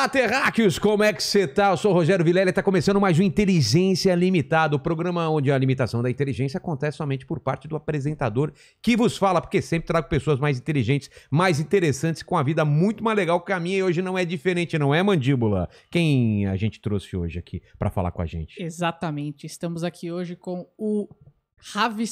Olá, terráqueos! Como é que você tá? Eu sou o Rogério Vilela e tá começando mais um Inteligência Limitada, o programa onde a limitação da inteligência acontece somente por parte do apresentador que vos fala, porque sempre trago pessoas mais inteligentes, mais interessantes, com a vida muito mais legal que a minha e hoje não é diferente, não é, Mandíbula? Quem a gente trouxe hoje aqui para falar com a gente? Exatamente, estamos aqui hoje com o Ravi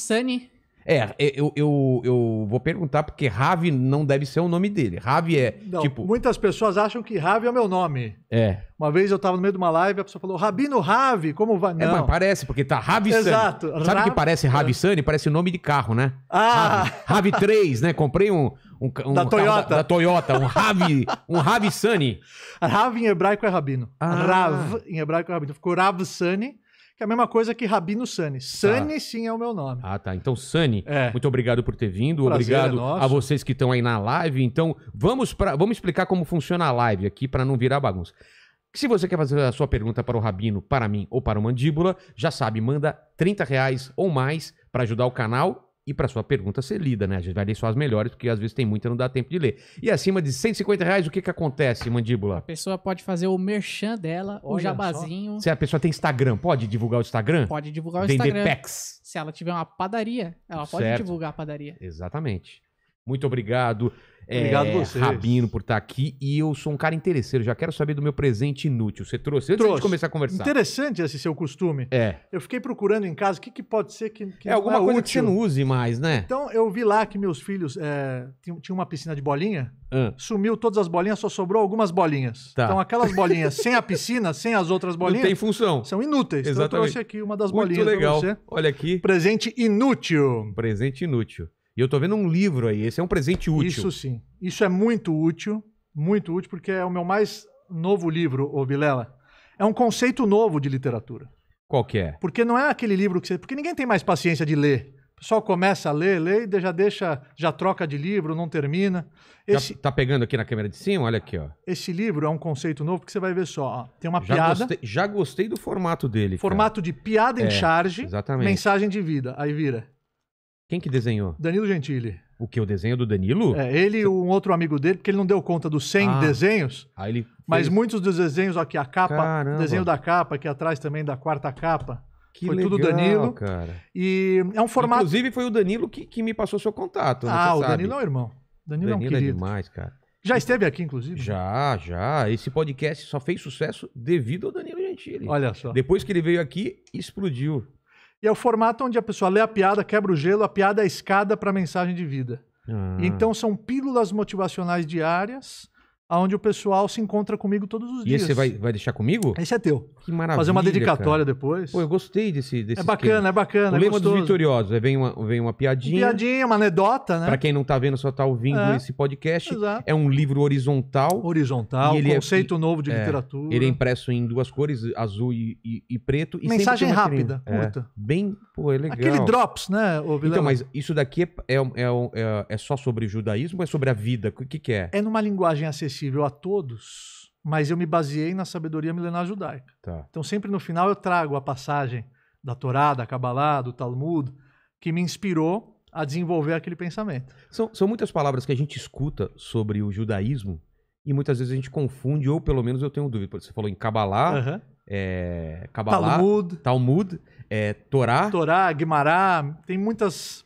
é, é, eu, eu, eu vou perguntar porque Ravi não deve ser o nome dele. Ravi é não, tipo. Muitas pessoas acham que Ravi é o meu nome. É. Uma vez eu estava no meio de uma live, a pessoa falou, Rabino Ravi, como vai? Não. É, mas parece, porque tá Ravi Sani. Exato. Sabe o Rav... que parece Ravi Sani? Parece nome de carro, né? Ah! Ravi, 3, né? Comprei um. um, um da Toyota. Da, da, Toyota, um Ravi, um Ravi Sani. Ravi em hebraico é Rabino. Ah. Rav em hebraico é Rabino. Ficou Rav Sani que é a mesma coisa que Rabino Sani. Tá. Sani tá. sim é o meu nome. Ah, tá. Então, Sani, é. muito obrigado por ter vindo. Prazer é obrigado é a vocês que estão aí na live. Então, vamos, pra, vamos explicar como funciona a live aqui para não virar bagunça. Se você quer fazer a sua pergunta para o Rabino, para mim ou para o Mandíbula, já sabe, manda 30 reais ou mais para ajudar o canal e para sua pergunta ser lida, né? A gente vai ler só as melhores, porque às vezes tem muita e não dá tempo de ler. E acima de 150 reais, o que que acontece, Mandíbula? A pessoa pode fazer o merchan dela, Olha o jabazinho. Só. Se a pessoa tem Instagram, pode divulgar o Instagram? Pode divulgar o Vender Instagram. Packs. Se ela tiver uma padaria, ela pode divulgar a padaria. Exatamente. Muito obrigado. Obrigado é, Rabino por estar tá aqui. E eu sou um cara interesseiro, já quero saber do meu presente inútil. Você trouxe antes trouxe. de começar a conversar. Interessante esse seu costume. É. Eu fiquei procurando em casa o que, que pode ser que. que é alguma é coisa útil. que você não use mais, né? Então eu vi lá que meus filhos é, tinham uma piscina de bolinha, sumiu todas as bolinhas, só sobrou algumas bolinhas. Tá. Então aquelas bolinhas sem a piscina, sem as outras bolinhas. Não tem função. São inúteis. Exatamente. Então eu trouxe aqui uma das Muito bolinhas. Muito legal. Olha aqui. Presente inútil. presente inútil. E eu estou vendo um livro aí, esse é um presente útil. Isso sim. Isso é muito útil, muito útil, porque é o meu mais novo livro, ô Vilela. É um conceito novo de literatura. Qual que é? Porque não é aquele livro que você. Porque ninguém tem mais paciência de ler. O pessoal começa a ler, lê e já deixa, já troca de livro, não termina. Tá- esse, já tá pegando aqui na câmera de cima? Olha aqui, ó. Esse livro é um conceito novo que você vai ver só. Ó. Tem uma já piada. Gostei, já gostei do formato dele. Formato cara. de piada é, em charge, exatamente. mensagem de vida. Aí vira. Quem que desenhou? Danilo Gentili. O que? O desenho do Danilo? É, ele e um outro amigo dele, porque ele não deu conta dos 100 ah, desenhos. Aí ele Mas muitos dos desenhos, aqui a capa, Caramba. desenho da capa, aqui atrás também da quarta capa. Que foi legal, tudo Danilo. cara. E é um formato. Inclusive, foi o Danilo que, que me passou seu contato. Né, ah, o sabe. Danilo é um irmão. Danilo, é Danilo é, um querido. é demais, cara. Já esteve aqui, inclusive? Já, já. Esse podcast só fez sucesso devido ao Danilo Gentili. Olha só. Depois que ele veio aqui, explodiu. E é o formato onde a pessoa lê a piada, quebra o gelo, a piada é a escada para a mensagem de vida. Ah. Então são pílulas motivacionais diárias onde o pessoal se encontra comigo todos os e dias. E você vai, vai deixar comigo? Esse é teu. Que maravilha. Fazer uma dedicatória cara. depois. Pô, eu gostei desse. desse é bacana, esquema. é bacana. O é lema dos vitoriosos é vem uma, vem uma piadinha. Uma piadinha, uma anedota, né? Pra quem não tá vendo, só tá ouvindo é. esse podcast. Exato. É um livro horizontal. Horizontal, ele é conceito é, novo de é, literatura. Ele é impresso em duas cores, azul e, e, e preto. E Mensagem rápida, curta. Bem, pô, é legal. Aquele drops, né, ô, Então, mas isso daqui é, é, é, só sobre judaísmo ou é sobre a vida? O que, que é? É numa linguagem acessível acessível a todos, mas eu me baseei na sabedoria milenar judaica. Tá. Então, sempre no final eu trago a passagem da Torá, da Kabbalah, do Talmud, que me inspirou a desenvolver aquele pensamento. São, são muitas palavras que a gente escuta sobre o judaísmo e muitas vezes a gente confunde, ou pelo menos eu tenho dúvida. Você falou em Kabbalah, uhum. é, Kabbalah Talmud, Talmud é, Torá. Torá, Guimará, tem muitas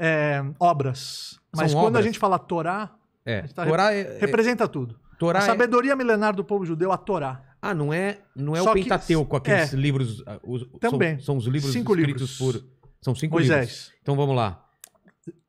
é, obras. Mas são quando obras. a gente fala Torá, é. Tá Torá é, é, representa tudo. Torá a é sabedoria é... milenar do povo judeu, a Torá. Ah, não é, não é o Pentateuco, aqueles é. livros. Ah, os, Também. São, são, os livros cinco escritos livros. por. São cinco Moisés. livros. Então vamos lá.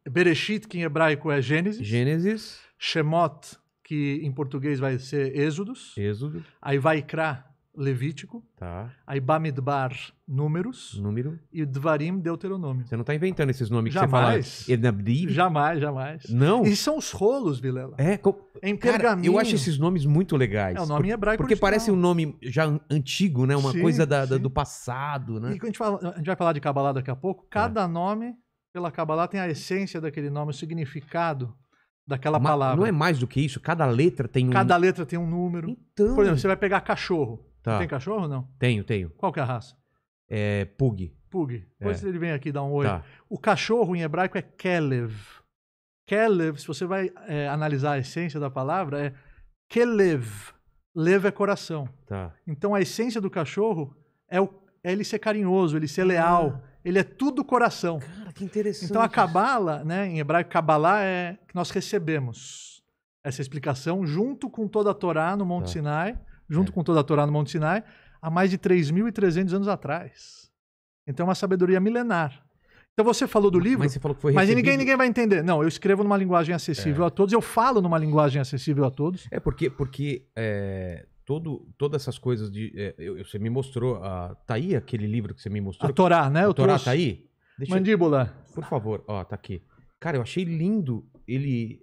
Bereshit, que em hebraico é Gênesis. Gênesis. Shemot, que em português vai ser Êxodos. Êxodo. Aí vai Cra, Levítico. Tá. Aí Bamidbar, Números. Número. E Dvarim, Deuteronômio. Você não está inventando esses nomes jamais, que você fala. Jamais. É jamais, jamais. Não? E são os rolos, Vilela. É. Com... Em pergaminho. Cara, eu acho esses nomes muito legais. É o nome por, hebraico Porque original. parece um nome já antigo, né? Uma sim, coisa da, da, do passado, né? E a gente, fala, a gente vai falar de Kabbalah daqui a pouco. Tá. Cada é. nome pela Kabbalah tem a essência daquele nome, o significado daquela Ma palavra. Não é mais do que isso. Cada letra tem um. Cada letra tem um número. Então. Por exemplo, você vai pegar cachorro. Tá. Tem cachorro não? Tenho, tenho. Qual que é a raça? É Pug. Pug. Depois é. ele vem aqui dar um oi. Tá. O cachorro em hebraico é Kelev. Kelev, se você vai é, analisar a essência da palavra, é Kelev. Lev é coração. Tá. Então a essência do cachorro é, o, é ele ser carinhoso, ele ser ah. leal. Ele é tudo coração. Cara, que interessante. Então a cabala, né, em hebraico, cabalá é que nós recebemos essa explicação junto com toda a Torá no Monte tá. Sinai junto é. com toda a Torá no Monte Sinai, há mais de 3.300 anos atrás. Então é uma sabedoria milenar. Então você falou do livro, mas, falou mas ninguém, ninguém vai entender. Não, eu escrevo numa linguagem acessível é. a todos, eu falo numa linguagem acessível a todos. É porque, porque é, todo, todas essas coisas de. É, eu, você me mostrou. A, tá aí aquele livro que você me mostrou? A Torá, né? A Torá trouxe... tá aí? Deixa Mandíbula. Eu, por favor, ó, tá aqui. Cara, eu achei lindo ele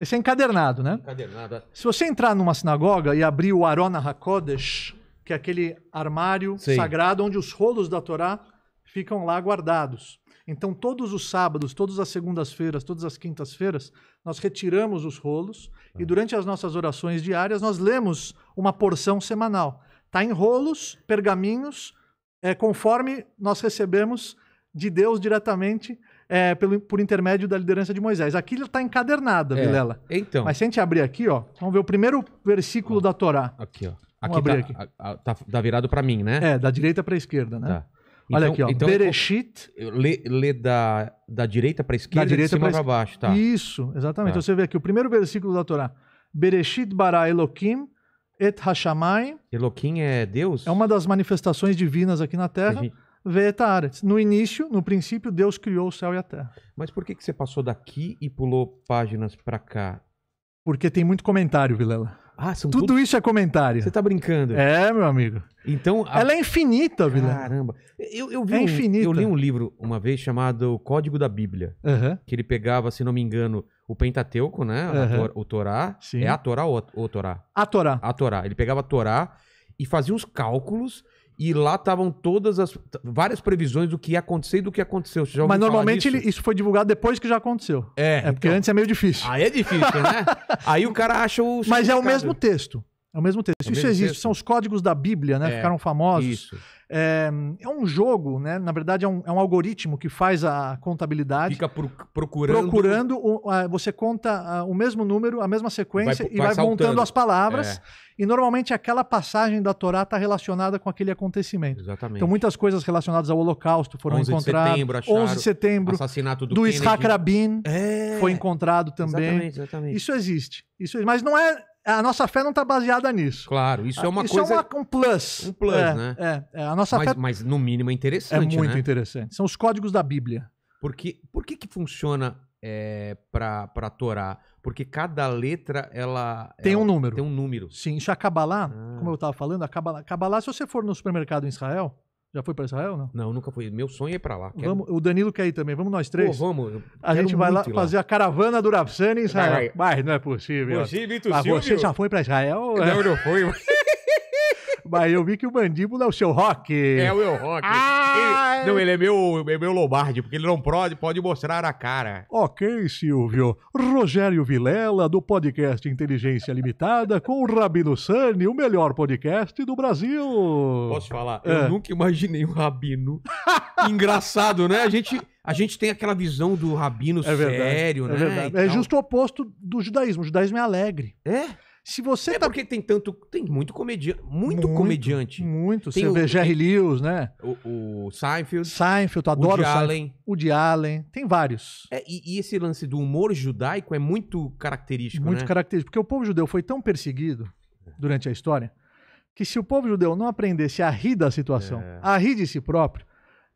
esse é encadernado, né? Encadernado. É. Se você entrar numa sinagoga e abrir o Arona Hakodesh, que é aquele armário Sim. sagrado onde os rolos da Torá ficam lá guardados. Então, todos os sábados, todas as segundas-feiras, todas as quintas-feiras, nós retiramos os rolos ah. e durante as nossas orações diárias nós lemos uma porção semanal. Está em rolos, pergaminhos, é, conforme nós recebemos de Deus diretamente é, pelo, por intermédio da liderança de Moisés. Aqui está encadernada, é. Vilela. Então. Mas se a gente abrir aqui, ó, vamos ver o primeiro versículo ó, da Torá. Aqui, ó. Vamos aqui abrir tá, aqui. A, a, tá, tá virado para mim, né? É, da direita para a esquerda, né? Tá. Então, Olha aqui, ó. Então, Bereshit. Lê, lê da, da direita para a esquerda, da direita de cima para baixo, tá? Isso, exatamente. Tá. Então você vê aqui o primeiro versículo da Torá. Bereshit bara Elohim et hashamai. Elohim é Deus? É uma das manifestações divinas aqui na Terra. Gente ver No início, no princípio, Deus criou o céu e a terra. Mas por que, que você passou daqui e pulou páginas para cá? Porque tem muito comentário, Vilela. Ah, são Tudo tudo- isso é comentário. Você tá brincando. É, meu amigo. Então, a- Ela é infinita, Vilela. caramba. Eu, eu vi É um- infinita. Eu li um livro uma vez chamado Código da Bíblia, que ele pegava, se não me engano, o Pentateuco, né? A Tor- o Torá. Sim. É a Torá ou ou o Torá? A Torá. A Torá. Ele pegava a Torá e fazia uns cálculos e lá estavam todas as. várias previsões do que ia acontecer e do que aconteceu. Mas normalmente ele, isso foi divulgado depois que já aconteceu. É. É porque então, antes é meio difícil. Aí é difícil, né? aí o cara acha o. Mas é o mesmo texto. É o mesmo texto. É mesmo isso existe, texto? são os códigos da Bíblia, né? É, Ficaram famosos. É, é, um jogo, né? Na verdade, é um, é um algoritmo que faz a contabilidade. Fica pro, procurando. Procurando, o, a, você conta a, o mesmo número, a mesma sequência vai, e vai, vai montando as palavras. É. E normalmente aquela passagem da Torá está relacionada com aquele acontecimento. Exatamente. Então muitas coisas relacionadas ao Holocausto foram 11 encontradas. De setembro, acharam, 11 de setembro. Assassinato do, do Kennedy. Rabin é. foi encontrado também. Exatamente, exatamente. Isso existe. Isso, mas não é a nossa fé não está baseada nisso. Claro, isso é uma isso é coisa. Isso é uma, um plus. Um plus, é, né? É, é, a nossa mas, fé. Mas no mínimo é interessante. É muito né? interessante. São os códigos da Bíblia. Porque, por que que funciona é, para para Torá? Porque cada letra ela tem um número. Tem um número. Sim, já é Kabbalah, ah. como eu estava falando, a Kabbalah, Kabbalah, se você for no supermercado em Israel, já foi para Israel ou não? Não, nunca fui. Meu sonho é ir para lá. Quero... Vamos, o Danilo quer ir também. Vamos nós três? Pô, vamos. A gente vai lá fazer a caravana do Rafsani em Israel. Vai, vai. Mas não é possível. Possível, e tu, Mas você já foi para Israel? Não, não fui. Mas eu vi que o mandíbula é o seu rock. É o meu rock. Ah, ele, é. não, ele é meu, é meu Lombardi, porque ele não pode, pode mostrar a cara. Ok, Silvio. Rogério Vilela, do podcast Inteligência Limitada, com o Rabino Sani, o melhor podcast do Brasil. Posso falar? É. Eu nunca imaginei um Rabino. Engraçado, né? A gente. A gente tem aquela visão do rabino é sério, é né? É, verdade. é justo o oposto do judaísmo. O judaísmo é alegre. É? Se você é tá... porque tem tanto. Tem muito comediante. Muito, muito, comediante. Muito. Tem você o, vê Jerry Lewis, né? O, o Seinfeld. Seinfeld, adoro o Allen. O de Allen. Tem vários. É, e, e, esse lance do humor judaico é muito característico. Muito né? característico. Porque o povo judeu foi tão perseguido durante a história que se o povo judeu não aprendesse a rir da situação, é. a rir de si próprio,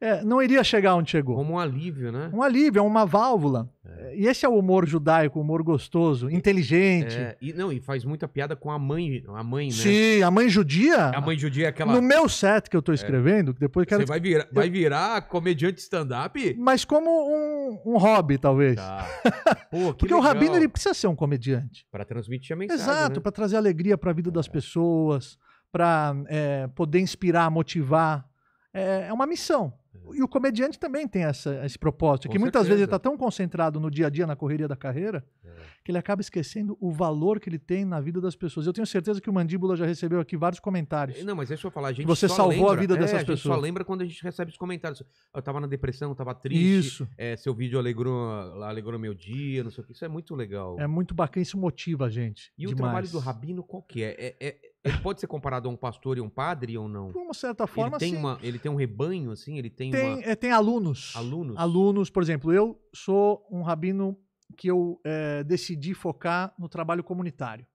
é, não iria chegar onde chegou. Como um alívio, né? Um alívio, é uma válvula. É. E esse é o humor judaico, humor gostoso, inteligente. É, e não, e faz muita piada com a mãe, a mãe, né? Sim, a mãe judia. A mãe judia é aquela. No meu set que eu tô é. escrevendo, que depois quero. Você vai virar, vai virar comediante stand-up? Mas como um, um hobby, talvez. Tá. Pô, Porque legal. o Rabino ele precisa ser um comediante. Para transmitir a mensagem. Exato, né? para trazer alegria para a vida das é. pessoas, para é, poder inspirar, motivar. é uma missão. E o comediante também tem essa, esse propósito, Com que certeza. muitas vezes ele está tão concentrado no dia a dia, na correria da carreira, é. que ele acaba esquecendo o valor que ele tem na vida das pessoas. Eu tenho certeza que o Mandíbula já recebeu aqui vários comentários. Não, mas deixa eu falar, a gente Você salvou lembra, a vida é, dessas a pessoas. só lembra quando a gente recebe os comentários. Eu estava na depressão, estava triste. Isso. É, seu vídeo alegrou, alegrou meu dia, não sei o que. Isso é muito legal. É muito bacana, isso motiva a gente. E demais. o trabalho do Rabino qual que é? é, é ele pode ser comparado a um pastor e um padre ou não? De uma certa forma, ele tem sim. Uma, ele tem um rebanho, assim? Ele tem Tem, uma... é, tem alunos. Alunos? Alunos. Por exemplo, eu sou um rabino que eu é, decidi focar no trabalho comunitário.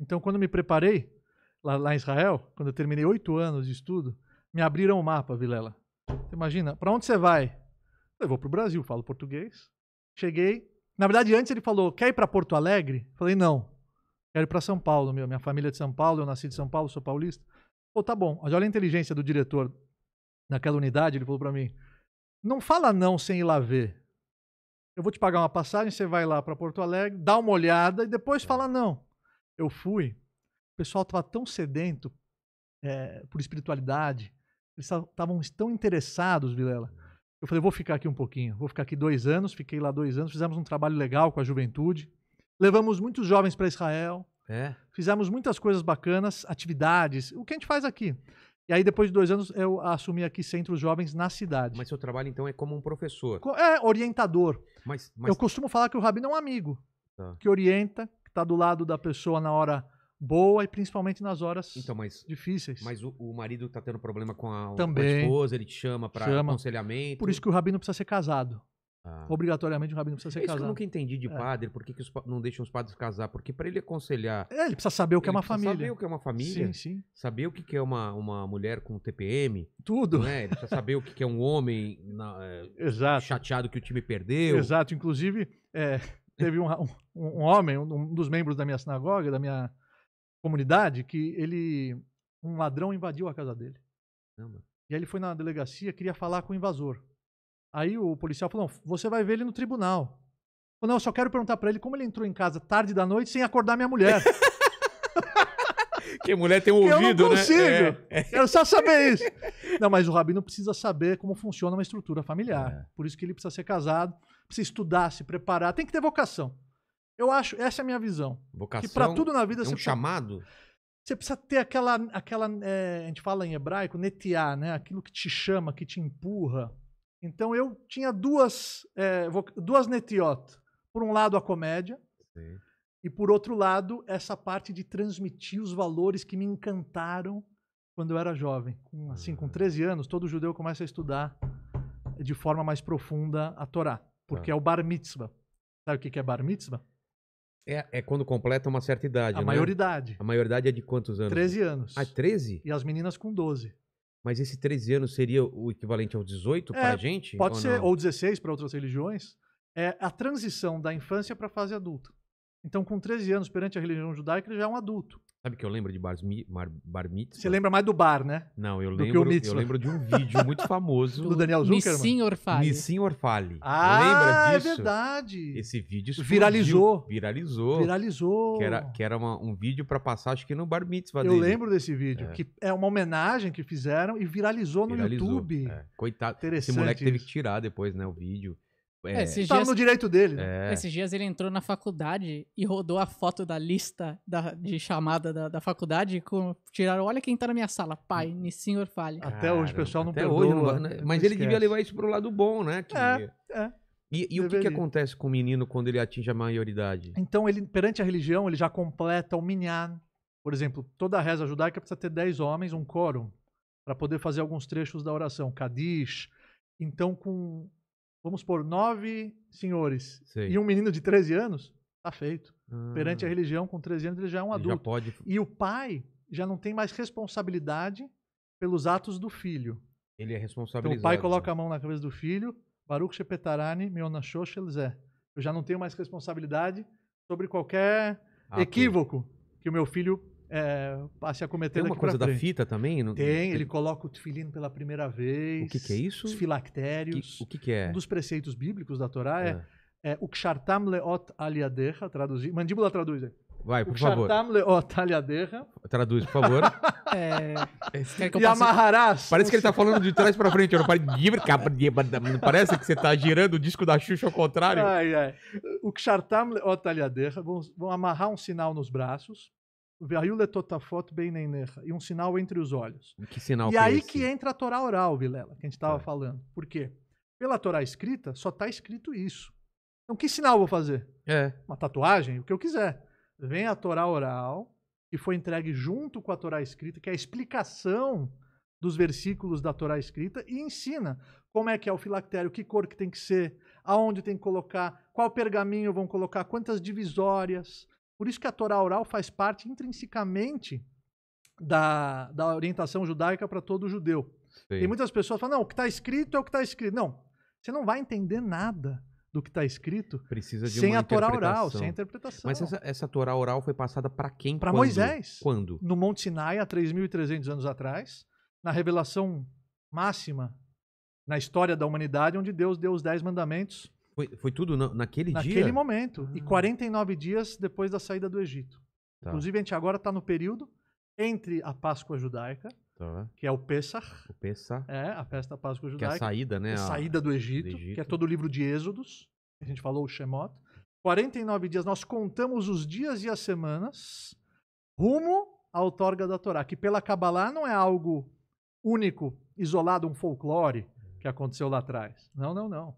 Então, quando me preparei lá, lá em Israel, quando eu terminei oito anos de estudo, me abriram o mapa, Vilela. Você imagina, para onde você vai? Eu vou para o Brasil, falo português. Cheguei. Na verdade, antes ele falou, quer ir para Porto Alegre? Falei, não. Quero ir para São Paulo, meu. Minha família é de São Paulo, eu nasci de São Paulo, sou paulista. Pô, tá bom. Mas olha a inteligência do diretor naquela unidade. Ele falou para mim: não fala não sem ir lá ver. Eu vou te pagar uma passagem, você vai lá para Porto Alegre, dá uma olhada e depois é. fala não. Eu fui. O pessoal estava tão sedento é, por espiritualidade, eles estavam tão interessados, Vilela. Eu falei, vou ficar aqui um pouquinho, vou ficar aqui dois anos, fiquei lá dois anos, fizemos um trabalho legal com a juventude. Levamos muitos jovens para Israel. É. Fizemos muitas coisas bacanas, atividades, o que a gente faz aqui. E aí, depois de dois anos, eu assumi aqui Centro Jovens na cidade. Mas seu trabalho, então, é como um professor? É, orientador. Mas, mas... Eu costumo falar que o Rabino é um amigo tá. que orienta, que está do lado da pessoa na hora boa e principalmente nas horas então, mas, difíceis. Mas o, o marido está tendo problema com a, Também. Com a esposa, ele te chama para aconselhamento. Por isso que o Rabino precisa ser casado. Ah. Obrigatoriamente o rabino precisa ser é isso casado. Que eu nunca entendi de é. padre, por que, que os, não deixam os padres casar? Porque para ele aconselhar. É, ele precisa saber o que é uma família. Saber o que é uma família. Sim, sim. Saber o que, que é uma, uma mulher com TPM. Tudo. Né? Ele precisa saber o que, que é um homem na, eh, Exato. chateado que o time perdeu. Exato. Inclusive, é, teve um, um, um homem, um dos membros da minha sinagoga, da minha comunidade, que ele. Um ladrão invadiu a casa dele. Não, e aí ele foi na delegacia, queria falar com o invasor. Aí o policial falou: não, você vai ver ele no tribunal. não, eu só quero perguntar para ele como ele entrou em casa tarde da noite sem acordar minha mulher. que mulher tem um ouvido, né? Eu não consigo. Né? É. Quero só saber isso. Não, mas o rabino precisa saber como funciona uma estrutura familiar. É. Por isso que ele precisa ser casado, precisa estudar, se preparar. Tem que ter vocação. Eu acho, essa é a minha visão. Vocação. Que para tudo na vida é um você chamado. Precisa, você precisa ter aquela, aquela é, a gente fala em hebraico, netiá, né? Aquilo que te chama, que te empurra. Então eu tinha duas, é, duas netiot. Por um lado, a comédia. Sim. E por outro lado, essa parte de transmitir os valores que me encantaram quando eu era jovem. Com, assim, com 13 ah. anos, todo judeu começa a estudar de forma mais profunda a Torá. Tá. Porque ah. é o bar mitzvah. Sabe o que é bar mitzvah? É, é, quando completa uma certa idade. A né? maioridade. A maioridade é de quantos anos? 13 anos. Ah, 13? E as meninas com 12. Mas esse 13 anos seria o equivalente aos 18 para a gente? Pode ou ser, não? ou 16 para outras religiões. É a transição da infância para a fase adulta. Então, com 13 anos perante a religião judaica, ele já é um adulto. Sabe que eu lembro de bar, bar, bar mitzvah? Você lembra mais do bar, né? Não, eu lembro, eu lembro de um vídeo muito famoso. do Daniel Zuckerman? Nissim Orfale. Nissim Orfale. Ah, lembra é disso? é verdade. Esse vídeo explodiu, viralizou. Viralizou. Viralizou. Que era, que era uma, um vídeo para passar, acho que no bar mitzvah eu dele. Eu lembro desse vídeo, é. que é uma homenagem que fizeram e viralizou no viralizou, YouTube. É. Coitado, esse moleque isso. teve que tirar depois, né, o vídeo. É, é, Esses tá dias- no direito dele. né? É. Esses dias ele entrou na faculdade e rodou a foto da lista da- de chamada da, da faculdade com tiraram, olha quem tá na minha sala, pai, hum. ni senhor fale. Até hoje o pessoal não até hoje, perdoa, né? né? Mas ele devia levar isso pro lado bom, né? que- É, é. E, e o que, que acontece com o menino quando ele atinge a maioridade? Então, ele, perante a religião, ele já completa o minyan. Por exemplo, toda a reza judaica precisa ter 10 homens, um quórum, para poder fazer alguns trechos da oração, kadish. Então, com vamos por nove senhores Sei. e um menino de 13 anos, tá feito. Ah. Perante a religião, com 13 anos, ele já é um adulto. já pode... E o pai já não tem mais responsabilidade pelos atos do filho. Ele é responsabilizado. Então o pai coloca né? a mão na cabeça do filho, Baruch Shepetarani, Meonashoshel Eu já não tenho mais responsabilidade sobre qualquer ah, equívoco que o meu filho é, passe a cometer Tem uma coisa da fita também? Não... Tem, ele coloca o tefilino pela primeira vez. O que, que é isso? Os filactérios. Que, o que, que, é? Um dos preceitos bíblicos da Torá é, é, é o kshartam leot aliadeha, traduzir. Mandíbula traduz aí. Vai, por favor. Traduz, por favor. É. É, é... que e passe... amarrarás. Parece que ele tá falando de trás pra frente. Não parece que você tá girando o disco da Xuxa ao contrário. Ai, ai. O kshartam leot aliadeha. vão amarrar um sinal nos braços e um sinal entre os olhos. Que sinal e é aí é que entra a Torá oral, Vilela, que a gente estava é. Tá. falando. Por quê? Pela Torá escrita, só está escrito isso. Então, que sinal eu vou fazer? É. Uma tatuagem? O que eu quiser. Vem a Torá oral, que foi entregue junto com a Torá escrita, que é a explicação dos versículos da Torá escrita e ensina como é que é o filactério, que cor que tem que ser, aonde tem que colocar, qual pergaminho vão colocar, quantas divisórias, por isso que a Torá oral faz parte intrinsecamente da, da orientação judaica para todo judeu. Sim. Tem muitas pessoas que falam, não, o que está escrito é o que está escrito. Não, você não vai entender nada do que está escrito sem a Torá oral, sem a interpretação. Mas essa, essa Torá oral foi passada para quem? Para Moisés. Quando? No Monte Sinai, há 3.300 anos atrás, na revelação máxima na história da humanidade, onde Deus deu os dez mandamentos foi, foi tudo na, naquele, naquele dia? Naquele momento. E 49 hum. dias depois da saída do Egito. Tá. Inclusive, a gente agora está no período entre a Páscoa judaica, tá. que é o Pessah. O Pessah. É, a festa da Páscoa judaica. Que é a saída, né? A saída do Egito, do Egito, que é todo o livro de Êxodos. A gente falou o Shemot. 49 dias, nós contamos os dias e as semanas rumo à outorga da Torá, que pela Kabbalah não é algo único, isolado, um folclore hum. que aconteceu lá atrás. Não, não, não.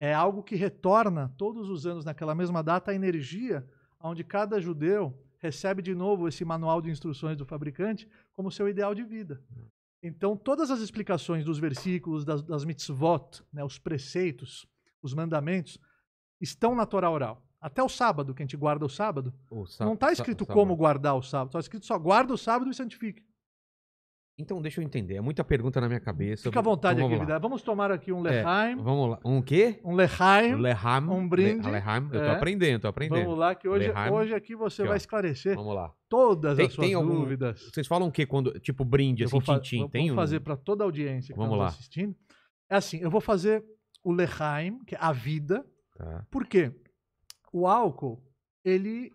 É algo que retorna todos os anos naquela mesma data a energia, onde cada judeu recebe de novo esse manual de instruções do fabricante como seu ideal de vida. Então, todas as explicações dos versículos, das, das mitzvot, né, os preceitos, os mandamentos, estão na Torá oral. Até o sábado, que a gente guarda o sábado, o sábado não está escrito sábado. como guardar o sábado, está escrito só guarda o sábado e santifique. Então, deixa eu entender. É muita pergunta na minha cabeça. Fica à vontade então, vamos aqui, Vamos tomar aqui um Leheim. É, vamos lá. Um quê? Um Leheim. Um Leheim. Um brinde. Leheim. Eu tô é. aprendendo, tô aprendendo. Vamos lá, que hoje, hoje aqui você aqui, vai esclarecer vamos lá. todas tem, as suas algum, dúvidas. Vocês falam o quê quando, tipo, brinde, eu assim, tintim? Eu tem fazer para toda a audiência que vamos tá lá. assistindo. É assim, eu vou fazer o Leheim, que é a vida. Tá. Por quê? O álcool, ele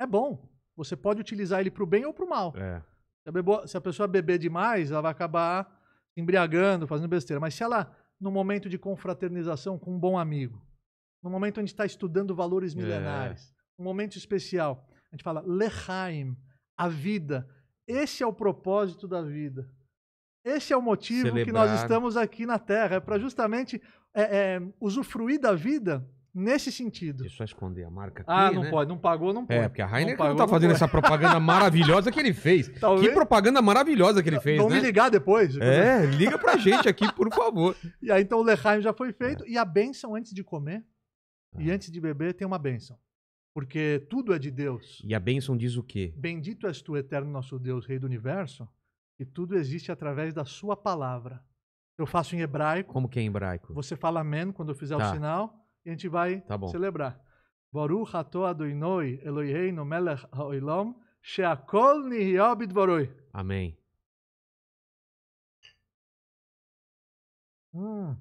é bom. Você pode utilizar ele para o bem ou para o mal. É. Se a, pessoa beber demais, ela vai acabar embriagando, fazendo besteira. Mas se ela, no momento de confraternização com um bom amigo, no momento onde está estudando valores é. milenares, é. um momento especial, a gente fala Lehaim a vida. Esse é o propósito da vida. Esse é o motivo Celebrar. que nós estamos aqui na Terra, é para justamente é, é, usufruir da vida nesse sentido. É só esconder a marca ah, aqui, Ah, não né? pode, não pagou, não é, pode. É, porque a Heineken não, pagou, tá não tá fazendo não essa propaganda maravilhosa que ele fez. Talvez... Que propaganda maravilhosa que ele fez, Vão né? me ligar depois. É, liga pra gente aqui, por favor. E aí então o Lechaim já foi é. feito. É. E a bênção antes de comer ah. e antes de beber tem uma bênção. Porque tudo é de Deus. E a bênção diz o quê? Bendito és tu, eterno nosso Deus, Rei do Universo, e tudo existe através da sua palavra. Eu faço em hebraico. Como que é em hebraico? Você fala amém quando eu fizer tá. o sinal e a gente vai tá celebrar. Baruch ato Adonai Eloheinu melech haolam sheakol nihya bidvaroi. Amém. Hum.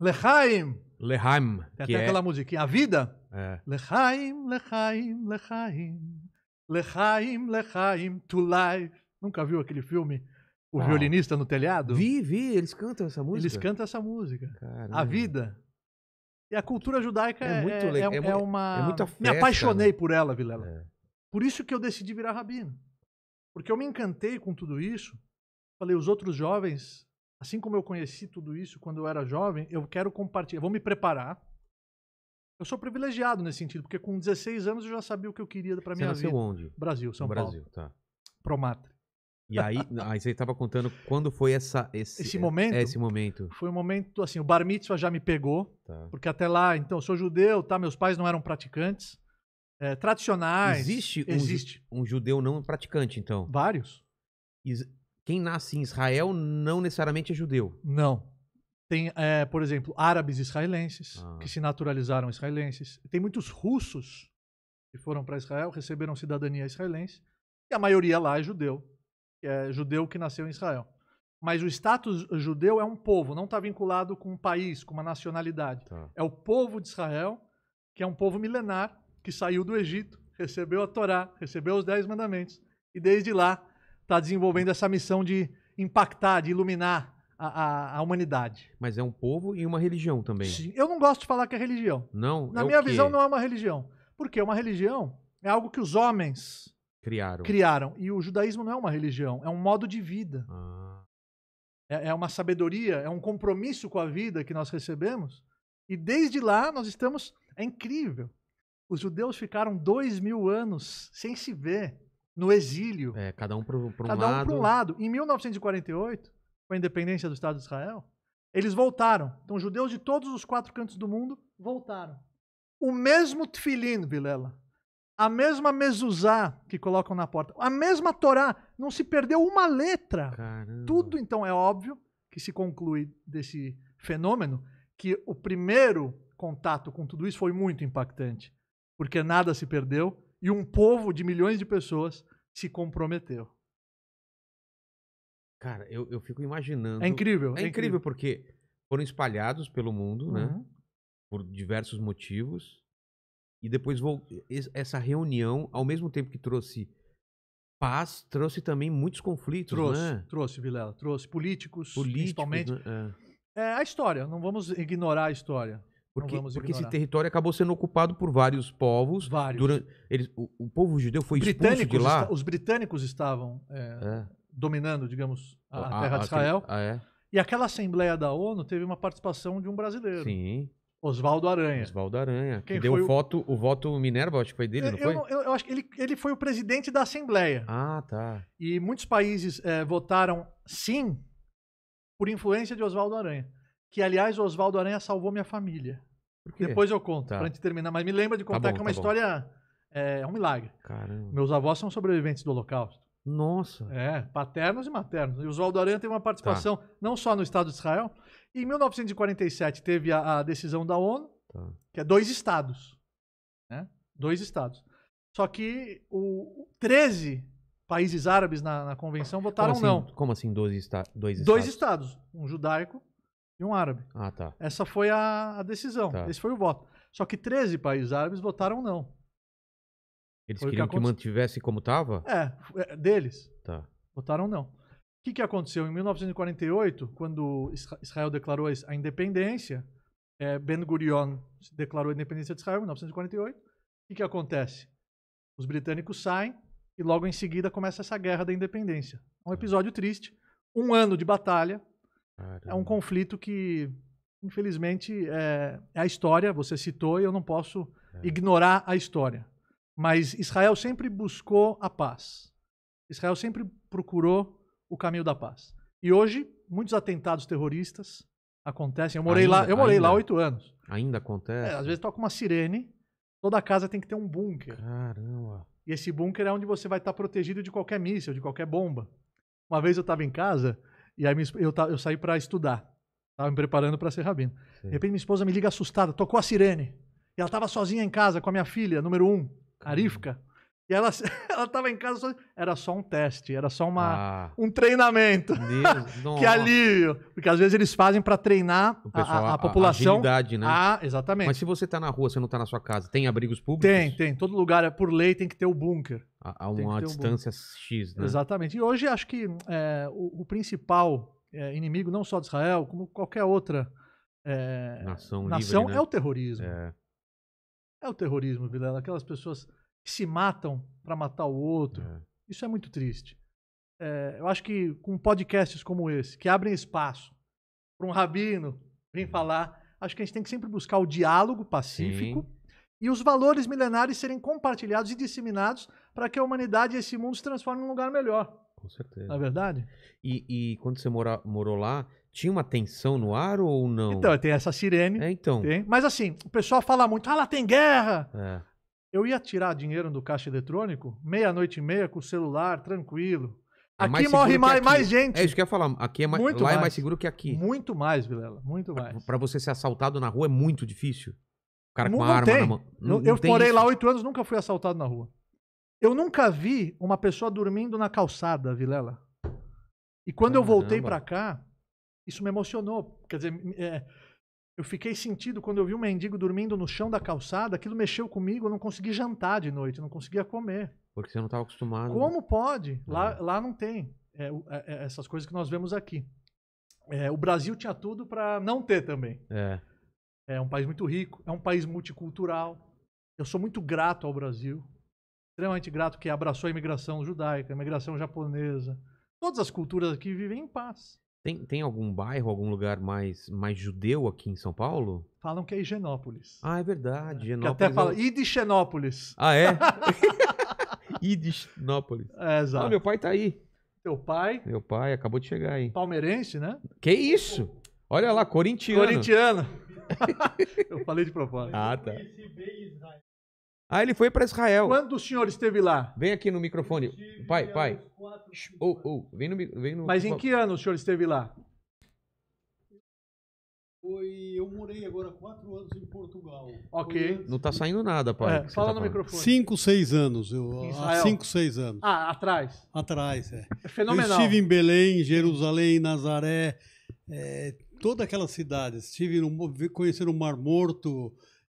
Lechaim. Lechaim. Tem até é... aquela musiquinha. A vida. É. Lechaim, Lechaim, Lechaim. Lechaim, Lechaim, to life. Nunca viu aquele filme? O ah. violinista no telhado? Vi, vi. Eles cantam essa música. Eles cantam essa música. Caramba. A vida. E a cultura judaica é, é muito legal. É, é é, é, é, uma. É muita festa, me apaixonei né? por ela, Vilela. É. Por isso que eu decidi virar rabino. Porque eu me encantei com tudo isso. Falei, os outros jovens, assim como eu conheci tudo isso quando eu era jovem, eu quero compartilhar, vou me preparar. Eu sou privilegiado nesse sentido, porque com 16 anos eu já sabia o que eu queria para minha nasceu Brasil, onde? Brasil, São no Paulo. Brasil, tá. Promata. E aí, aí você estava contando quando foi essa, esse, esse é, momento? É esse momento. Foi um momento, assim, o bar mitzvah já me pegou, tá. porque até lá, então, eu sou judeu, tá? Meus pais não eram praticantes, é, tradicionais. Existe, existe. Um, um, judeu não praticante, então? Vários. Quem nasce em Israel não necessariamente é judeu? Não. Tem, é, por exemplo, árabes israelenses, ah. que se naturalizaram israelenses. Tem muitos russos que foram para Israel, receberam cidadania israelense, e a maioria lá é judeu é, judeu que nasceu em Israel. Mas o status judeu é um povo, não está vinculado com um país, com uma nacionalidade. Tá. É o povo de Israel, que é um povo milenar, que saiu do Egito, recebeu a Torá, recebeu os Dez Mandamentos, e desde lá está desenvolvendo essa missão de impactar, de iluminar a, a, a, humanidade. Mas é um povo e uma religião também. Sim, eu não gosto de falar que é religião. Não. Na é minha visão, não é uma religião. Porque uma religião é algo que os homens Criaram. Criaram. E o judaísmo não é uma religião, é um modo de vida. Ah. É, é uma sabedoria, é um compromisso com a vida que nós recebemos. E desde lá nós estamos. É incrível. Os judeus ficaram dois mil anos sem se ver, no exílio. É, cada um para um, cada um lado. Cada um lado. Em 1948, com a independência do Estado de Israel, eles voltaram. Então, judeus de todos os quatro cantos do mundo voltaram. O mesmo tefilim, Vilela a mesma mezuzá que colocam na porta, a mesma Torá, não se perdeu uma letra. Caramba. Tudo, então, é óbvio que se conclui desse fenômeno que o primeiro contato com tudo isso foi muito impactante, porque nada se perdeu e um povo de milhões de pessoas se comprometeu. Cara, eu, eu fico imaginando. É incrível. É, é incrível, incrível porque foram espalhados pelo mundo, né? uhum. né? Por diversos motivos. E depois essa reunião, ao mesmo tempo que trouxe paz, trouxe também muitos conflitos, trouxe, né? Trouxe, Vilela, trouxe políticos, políticos principalmente. Né? É. é. a história, não vamos ignorar a história. Porque, porque esse território acabou sendo ocupado por vários povos. Vários. Durante, eles, o, o, povo judeu foi expulso de lá. os britânicos estavam é, é. dominando, digamos, a, a terra a, de Israel. A, ah, é. E aquela Assembleia da ONU teve uma participação de um brasileiro. Sim. Oswaldo Aranha. Oswaldo Aranha, Quem que deu o... Voto, o voto Minerva, acho que foi dele, eu, não foi? Eu, eu, acho que ele, ele foi o presidente da Assembleia. Ah, tá. E muitos países é, votaram sim por influência de Oswaldo Aranha. Que, aliás, Oswaldo Aranha salvou minha família. Depois eu conto, tá. pra gente terminar. Mas me lembra de tá contar tá bom, que é tá uma tá história... É, é, um milagre. Caramba. Meus avós são sobreviventes do Holocausto. Nossa. É, paternos e maternos. E Oswaldo Aranha tem uma participação tá. não só no Estado de Israel, em 1947 teve a, a decisão da ONU, tá. que é dois estados. Né? Dois estados. Só que o 13 países árabes na, na convenção votaram como assim, não. Como assim dois, esta dois estados? Dois estados, um judaico e um árabe. Ah, tá. Essa foi a, a decisão, tá. esse foi o voto. Só que 13 países árabes votaram não. Eles foi queriam que, que mantivesse como estava? É, é, deles. Tá. Votaram não. O que, que aconteceu? Em 1948, quando Israel declarou a independência, é, eh, Ben Gurion declarou a independência de Israel em 1948. O que, que acontece? Os britânicos saem e logo em seguida começa essa guerra da independência. É um hum. episódio triste, um ano de batalha. Caramba. É um conflito que, infelizmente, é, é, a história, você citou, e eu não posso é. ignorar a história. Mas Israel sempre buscou a paz. Israel sempre procurou o caminho da paz. E hoje, muitos atentados terroristas acontecem. Eu morei ainda, lá, eu morei ainda, lá oito anos. Ainda é, acontece. É, às vezes toca uma sirene, toda casa tem que ter um bunker. Caramba. E esse bunker é onde você vai estar protegido de qualquer míssil, de qualquer bomba. Uma vez eu estava em casa e aí eu, eu saí para estudar. Estava me preparando para ser rabino. Sim. De repente minha esposa me liga assustada, tocou a sirene. E ela estava sozinha em casa com a minha filha, número um, arifka e ela, ela tava em casa, só, era só um teste, era só uma, ah. um treinamento. Deus, que alívio! Porque às vezes eles fazem para treinar pessoal, a, a, a, população. A agilidade, né? Ah, exatamente. Mas se você tá na rua, você não tá na sua casa, tem abrigos públicos? Tem, tem. Todo lugar, por lei, tem que ter o bunker. A, a uma distância X, né? Exatamente. E hoje acho que é, o, o, principal é, inimigo, não só de Israel, como qualquer outra é, nação, nação livre, é né? é o terrorismo. É. é o terrorismo, Vilela. Aquelas pessoas que se matam para matar o outro. É. Isso é muito triste. É, eu acho que com podcasts como esse, que abrem espaço para um rabino vir uhum. falar, acho que a gente tem que sempre buscar o diálogo pacífico Sim. e os valores milenares serem compartilhados e disseminados para que a humanidade e esse mundo se transformem em um lugar melhor. Com é certeza. Na é verdade? E, e quando você mora, morou lá, tinha uma tensão no ar ou não? Então, tem essa sirene. É, então. Tem. Mas assim, o pessoal fala muito, ah, lá tem guerra. É eu ia tirar dinheiro do caixa eletrônico, meia-noite e meia, com o celular, tranquilo. É aqui morre mais, aqui. mais gente. É isso que eu ia falar. Aqui é mais, muito lá é mais. é mais seguro que aqui. Muito mais, Vilela. Muito mais. Para você ser assaltado na rua é muito difícil. O cara não, com uma arma tem. na mão. Não, eu, não morei lá oito anos, nunca fui assaltado na rua. Eu nunca vi uma pessoa dormindo na calçada, Vilela. E quando Caramba. eu voltei para cá, isso me emocionou. Quer dizer, é, eu fiquei sentido quando eu vi um mendigo dormindo no chão da calçada, aquilo mexeu comigo, eu não consegui jantar de noite, não conseguia comer. Porque você não estava acostumado. Né? Como pode? Lá, é. lá não tem é, é, é, essas coisas que nós vemos aqui. É, o Brasil tinha tudo para não ter também. É. É um país muito rico, é um país multicultural. Eu sou muito grato ao Brasil, extremamente grato que abraçou a imigração judaica, a imigração japonesa. Todas as culturas aqui vivem em paz. Tem, tem algum bairro, algum lugar mais, mais judeu aqui em São Paulo? Falam que é Higienópolis. Ah, é verdade. Higienópolis é. que até é fala Idichenópolis. Ah, é? Idichenópolis. É, exato. Ah, meu pai tá aí. Teu pai? Meu pai, acabou de chegar aí. Palmeirense, né? Que isso? Olha lá, corintiano. Corintiano. Eu falei de propósito. Ah, tá. Aí ele foi para Israel. Quando o senhor esteve lá? Vem aqui no microfone. Pai, pai. Oh, oh, vem no, vem no... Mas em que ano o senhor esteve lá? Foi, eu morei agora quatro anos em Portugal. Ok. Antes... Não está saindo nada, pai. É, fala tá no microfone. Cinco, seis anos. Eu, Israel. há cinco, seis anos. Ah, atrás. Atrás, é. é fenomenal. Eu estive em Belém, Jerusalém, Nazaré, é, toda aquela cidade. Estive no, conhecendo o Mar Morto,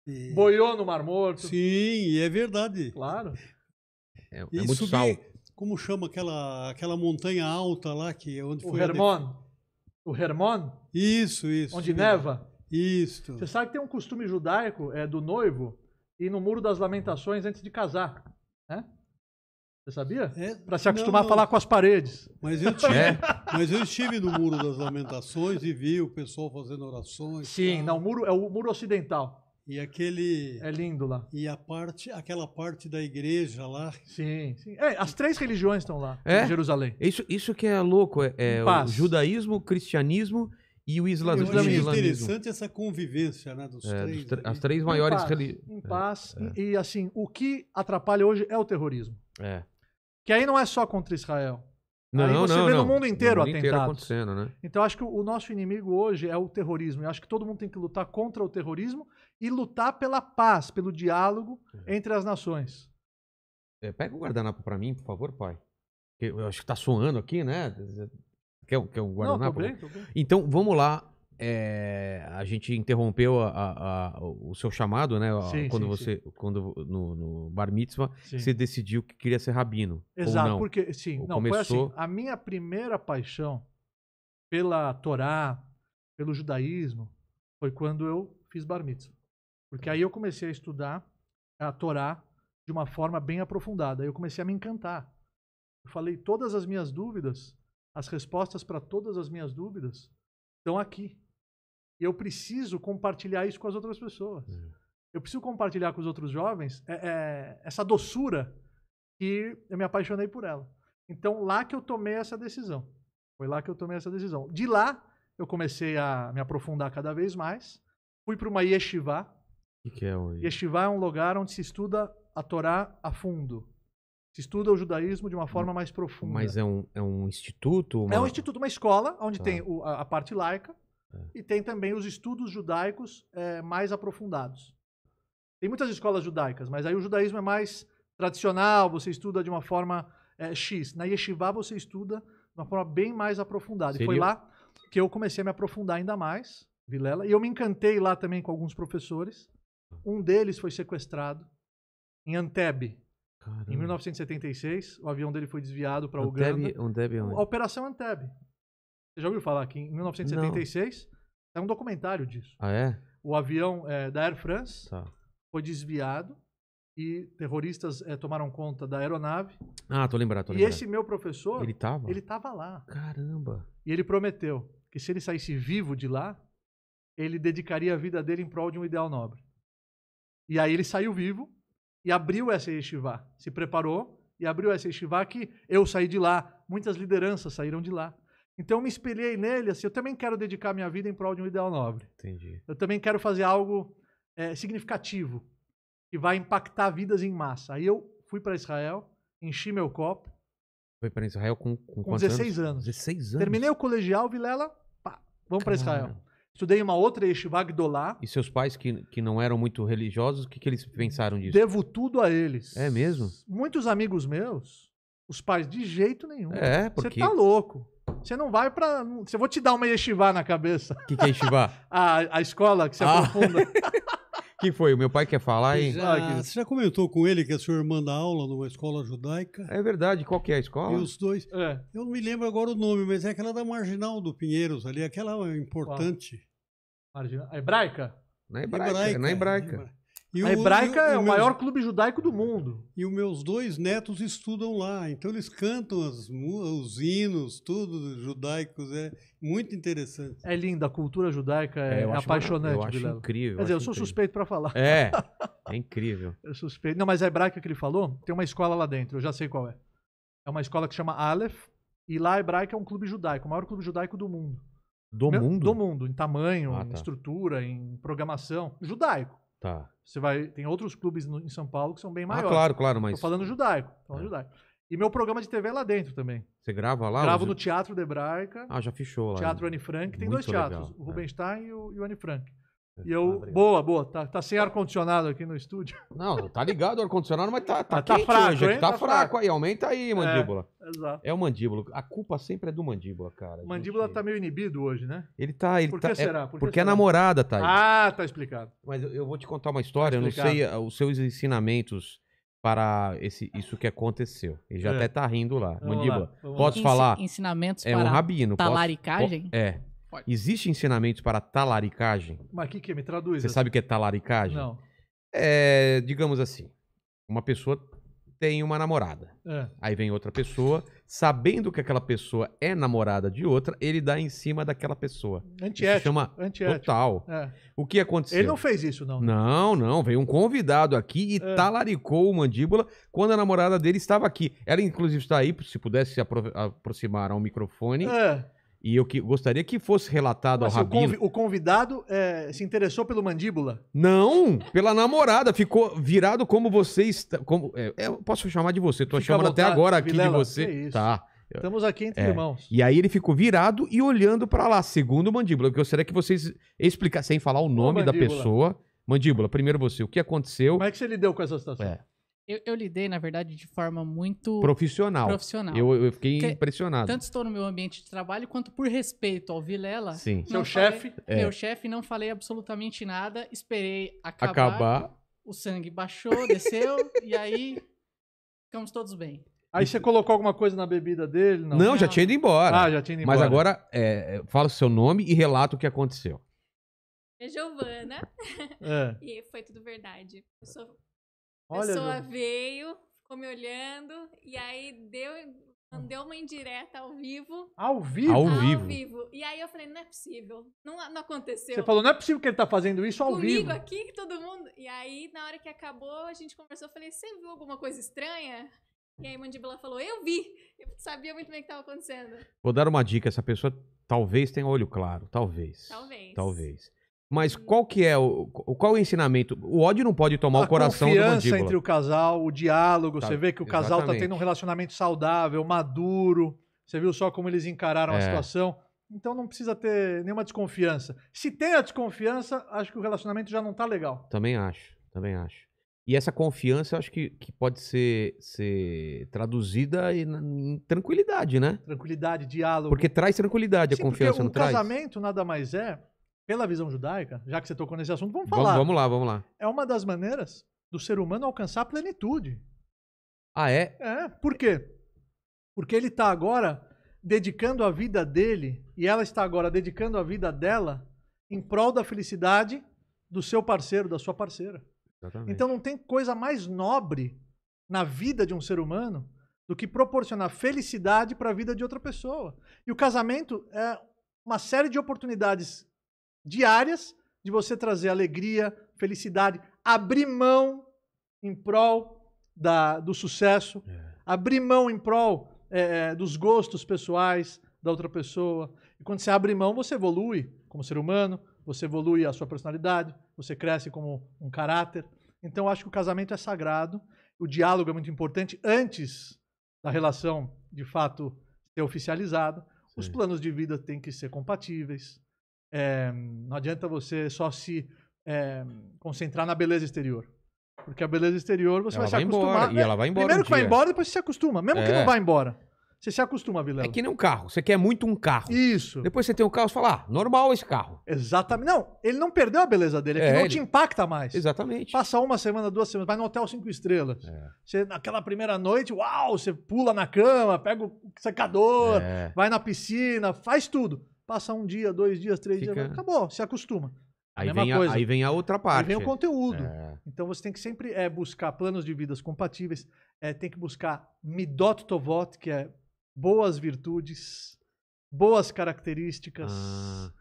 e... Boiou no Mar Morto. Sim, é verdade. Claro. É, é muito subir, sal. Como chama aquela, aquela montanha alta lá que é onde o foi? Hermon. O Hermon? Isso, isso. Onde neva? Isso. Você sabe que tem um costume judaico é do noivo ir no Muro das Lamentações antes de casar, né? Você sabia? É, para se acostumar não, a falar com as paredes. Mas eu, tive, é. mas eu estive no Muro das Lamentações e vi o pessoal fazendo orações. Sim, tá? não, o muro é o muro ocidental. E aquele. É lindo lá. E a parte, aquela parte da igreja lá. Sim, sim. É, as três religiões estão lá é? em Jerusalém. Isso, isso que é louco. É, é o judaísmo, o cristianismo e o islamismo. Eu acho interessante essa convivência, né? Dos é, três, tr as três maiores religiões. Em paz. Em é, paz é. e, assim, o que atrapalha hoje é o terrorismo. É. Que aí não é só contra Israel. Não, aí você não, vê não. no mundo inteiro no mundo atentados. Inteiro acontecendo, né? Então acho que o nosso inimigo hoje é o terrorismo. Eu acho que todo mundo tem que lutar contra o terrorismo e lutar pela paz, pelo diálogo uhum. entre as nações. É, pega o guardanapo para mim, por favor, pai. Eu acho que tá soando aqui, né? Quer, quer um guardanapo? Não, tô bem, tô bem. Então, vamos lá. É, a gente interrompeu a, a, a, o seu chamado, né? Sim, quando sim, você, sim. quando no, no, bar mitzvah, você decidiu que queria ser rabino. Exato, porque sim, ou não, assim, começou... Assim, a minha primeira paixão pela Torá, pelo judaísmo, foi quando eu fiz bar mitzvah. Porque aí eu comecei a estudar a Torá de uma forma bem aprofundada. Eu comecei a me encantar. Eu falei todas as minhas dúvidas, as respostas para todas as minhas dúvidas estão aqui. E eu preciso compartilhar isso com as outras pessoas. É. Eu preciso compartilhar com os outros jovens é, é, essa doçura que eu me apaixonei por ela. Então, lá que eu tomei essa decisão. Foi lá que eu tomei essa decisão. De lá, eu comecei a me aprofundar cada vez mais. Fui para uma yeshiva, o que, que, é o é um lugar onde se estuda a Torá a fundo. Se estuda o judaísmo de uma forma mais profunda. Mas é um, é um instituto? Uma... É um instituto, uma escola, onde tá. tem o, a, a, parte laica é. e tem também os estudos judaicos é, mais aprofundados. Tem muitas escolas judaicas, mas aí o judaísmo é mais tradicional, você estuda de uma forma é, X. Na Yeshivá você estuda de uma forma bem mais aprofundada. Seria? E foi lá que eu comecei a me aprofundar ainda mais, Vilela. E eu me encantei lá também com alguns professores. Um deles foi sequestrado em Anteb. Caramba. Em 1976, o avião dele foi desviado para Uganda. Anteb, é onde? A Operação Anteb. Você já ouviu falar aqui? Em 1976, Não. é um documentário disso. Ah, é? O avião é, da Air France tá. foi desviado e terroristas é, tomaram conta da aeronave. Ah, tô lembrado, tô lembrado. E esse meu professor, ele tava? ele tava lá. Caramba. E ele prometeu que se ele saísse vivo de lá, ele dedicaria a vida dele em prol de um ideal nobre. E aí ele saiu vivo e abriu essa yeshiva. Se preparou e abriu essa yeshiva que eu saí de lá. Muitas lideranças saíram de lá. Então eu me espelhei nele, assim, eu também quero dedicar minha vida em prol de um ideal nobre. Entendi. Eu também quero fazer algo é, significativo que vai impactar vidas em massa. Aí eu fui para Israel, enchi meu copo. Foi para Israel com, com, com 16 anos? anos? 16 anos. Terminei o colegial, Vilela, pá, vamos para Israel. Estudei uma outra yeshiva Gdolá. E seus pais, que, que não eram muito religiosos, o que, que eles pensaram disso? Devo tudo a eles. É mesmo? Muitos amigos meus, os pais, de jeito nenhum. É, porque... Você tá louco. Você não vai pra... Você vou te dar uma yeshiva na cabeça. O que, que é yeshiva? a, a escola que se ah. aprofunda. que foi? O meu pai quer falar, hein? Já, ah, você já comentou com ele que a sua irmã dá aula numa escola judaica? É verdade, qual que é a escola? E os dois. É. Eu não me lembro agora o nome, mas é aquela da Marginal do Pinheiros ali, aquela importante. Marginal. A hebraica? Na hebraica, hebraica na hebraica. na hebraica. E a o, Hebraica é e é o meus... maior clube judaico do mundo. E os meus dois netos estudam lá, então eles cantam as, os hinos, tudo judaicos, é muito interessante. É linda, a cultura judaica é, é eu apaixonante. Acho, eu acho incrível. Quer dizer, eu sou incrível. suspeito para falar. É, é incrível. eu suspeito. Não, mas a Hebraica que ele falou, tem uma escola lá dentro, eu já sei qual é. É uma escola que chama Aleph, e lá a Hebraica é um clube judaico, o maior clube judaico do mundo. Do Meu, mundo? Do mundo, em tamanho, ah, tá. em estrutura, em programação. Judaico. Tá. Você vai, tem outros clubes no, em São Paulo que são bem ah, maiores. Ah, claro, claro, mas. Tô falando judaico. Falando é. judaico. E meu programa de TV é lá dentro também. Você grava lá? Gravo no Teatro de Hebraica. Ah, já fechou lá. Teatro Anne Frank. Tem dois teatros, legal. o Rubenstein é. e, o, e o Anne Frank. E eu, ah, boa, boa, tá, tá sem ar-condicionado aqui no estúdio. Não, tá ligado o ar-condicionado, mas tá, tá, mas tá fraco, hoje, tá, tá, fraco aí, aumenta aí, é, mandíbula. É, exato. É o mandíbula, a culpa sempre é do mandíbula, cara. O mandíbula gente... tá meio inibido hoje, né? Ele tá, ele Por tá, que tá, será? Por que porque é será? é namorada, tá aí. Ah, tá explicado. Mas eu, eu vou te contar uma história, tá eu não sei ah, os seus ensinamentos para esse, isso que aconteceu. Ele já é. até tá rindo lá. Vamos mandíbula, lá, posso lá. falar? Ensinamentos é para um rabino. Talaricagem? Posso, é. Mas... Existe ensinamentos para talaricagem? Mas o que, que Me traduz. Você assim. sabe o que é talaricagem? Não. É, digamos assim, uma pessoa tem uma namorada. É. Aí vem outra pessoa, sabendo que aquela pessoa é namorada de outra, ele dá em cima daquela pessoa. Antiético. chama antiético. total. É. O que aconteceu? Ele não fez isso, não. Né? Não, não. Veio um convidado aqui e é. talaricou o mandíbula quando a namorada dele estava aqui. Ela, inclusive, está aí, se pudesse se apro aproximar ao microfone. É e eu que, gostaria que fosse relatado Mas ao Rabino. O convidado é, se interessou pelo mandíbula? Não, pela namorada. Ficou virado como você está. Como, é, é eu posso chamar de você, estou chamando vontade, até agora aqui Vilela, de você. Que isso. Tá. Estamos aqui entre é. irmãos. E aí ele ficou virado e olhando para lá, segundo o mandíbula. Eu gostaria que vocês explicassem, sem falar o nome o da pessoa. Mandíbula, primeiro você, o que aconteceu? Como é que você lidou com essa situação? É. Eu, eu, lidei, na verdade, de forma muito. Profissional. Profissional. Eu, eu fiquei Porque impressionado. Tanto estou no meu ambiente de trabalho, quanto por respeito ao Vilela. Sim. Seu chefe. É. Meu chefe, não falei absolutamente nada, esperei acabar. Acabar. O sangue baixou, desceu, e aí ficamos todos bem. Aí você colocou alguma coisa na bebida dele? Não, não já tinha ido embora. Ah, já tinha ido embora. Mas agora, é, é, fala o seu nome e relata o que aconteceu. É Giovana. É. e foi tudo verdade. Eu sou a Olha, pessoa Ju. veio, ficou me olhando, e aí deu, mandou uma indireta ao vivo. Ao vivo? Ao, vivo. E aí eu falei, não é possível. Não, não aconteceu. Você falou, não é possível que ele tá fazendo isso ao Comigo vivo. Comigo aqui, todo mundo. E aí, na hora que acabou, a gente conversou, eu falei, você viu alguma coisa estranha? E aí Mandíbula falou, eu vi. Eu sabia muito bem o que estava acontecendo. Vou dar uma dica, essa pessoa talvez tenha olho claro, talvez. Talvez. Talvez. Mas qual que é o qual é o ensinamento? O ódio não pode tomar a o coração do mandíbula. A confiança entre o casal, o diálogo, tá, você vê que o casal tá exatamente. tá tendo um relacionamento saudável, maduro. Você viu só como eles encararam é. a situação? Então não precisa ter nenhuma desconfiança. Se tem a desconfiança, acho que o relacionamento já não tá legal. Também acho, também acho. E essa confiança, eu acho que, que pode ser, ser traduzida em, em tranquilidade, né? Tranquilidade, diálogo. Porque traz tranquilidade Sim, a confiança, porque não um O casamento nada mais é pela visão judaica, já que você tocou nesse assunto, vamos falar. Vamos, vamos lá, vamos lá. É uma das maneiras do ser humano alcançar a plenitude. Ah, é? É. Por quê? Porque ele está agora dedicando a vida dele e ela está agora dedicando a vida dela em prol da felicidade do seu parceiro, da sua parceira. Exatamente. Então não tem coisa mais nobre na vida de um ser humano do que proporcionar felicidade para a vida de outra pessoa. E o casamento é uma série de oportunidades diárias de você trazer alegria, felicidade, abrir mão em prol da, do sucesso, é. abrir mão em prol é, é, dos gostos pessoais da outra pessoa. E quando você abre mão, você evolui como ser humano, você evolui a sua personalidade, você cresce como um caráter. Então, acho que o casamento é sagrado, o diálogo é muito importante antes da relação, de fato, ser oficializada. Os planos de vida têm que ser compatíveis. É, não adianta você só se é, concentrar na beleza exterior. Porque a beleza exterior você ela vai se acostumar. Embora, né? E ela vai embora. Primeiro um que dia. vai embora, depois você se acostuma. Mesmo é. que não vá embora. Você se acostuma, Vilela. É que nem um carro. Você quer muito um carro. Isso. Depois você tem um carro, você fala, ah, normal esse carro. Exatamente. Não, ele não perdeu a beleza dele. É que é, não ele... te impacta mais. Exatamente. Passa uma semana, duas semanas, vai no hotel cinco estrelas. É. Você, naquela primeira noite, uau, você pula na cama, pega o secador, é. vai na piscina, faz tudo. Passa um dia, dois dias, três Fica... dias, acabou, se acostuma. Aí vem, a, aí vem, a, outra parte. Aí vem o conteúdo. É. Então você tem que sempre é, buscar planos de vidas compatíveis, é, tem que buscar midot tovot, que é boas virtudes, boas características. Ah.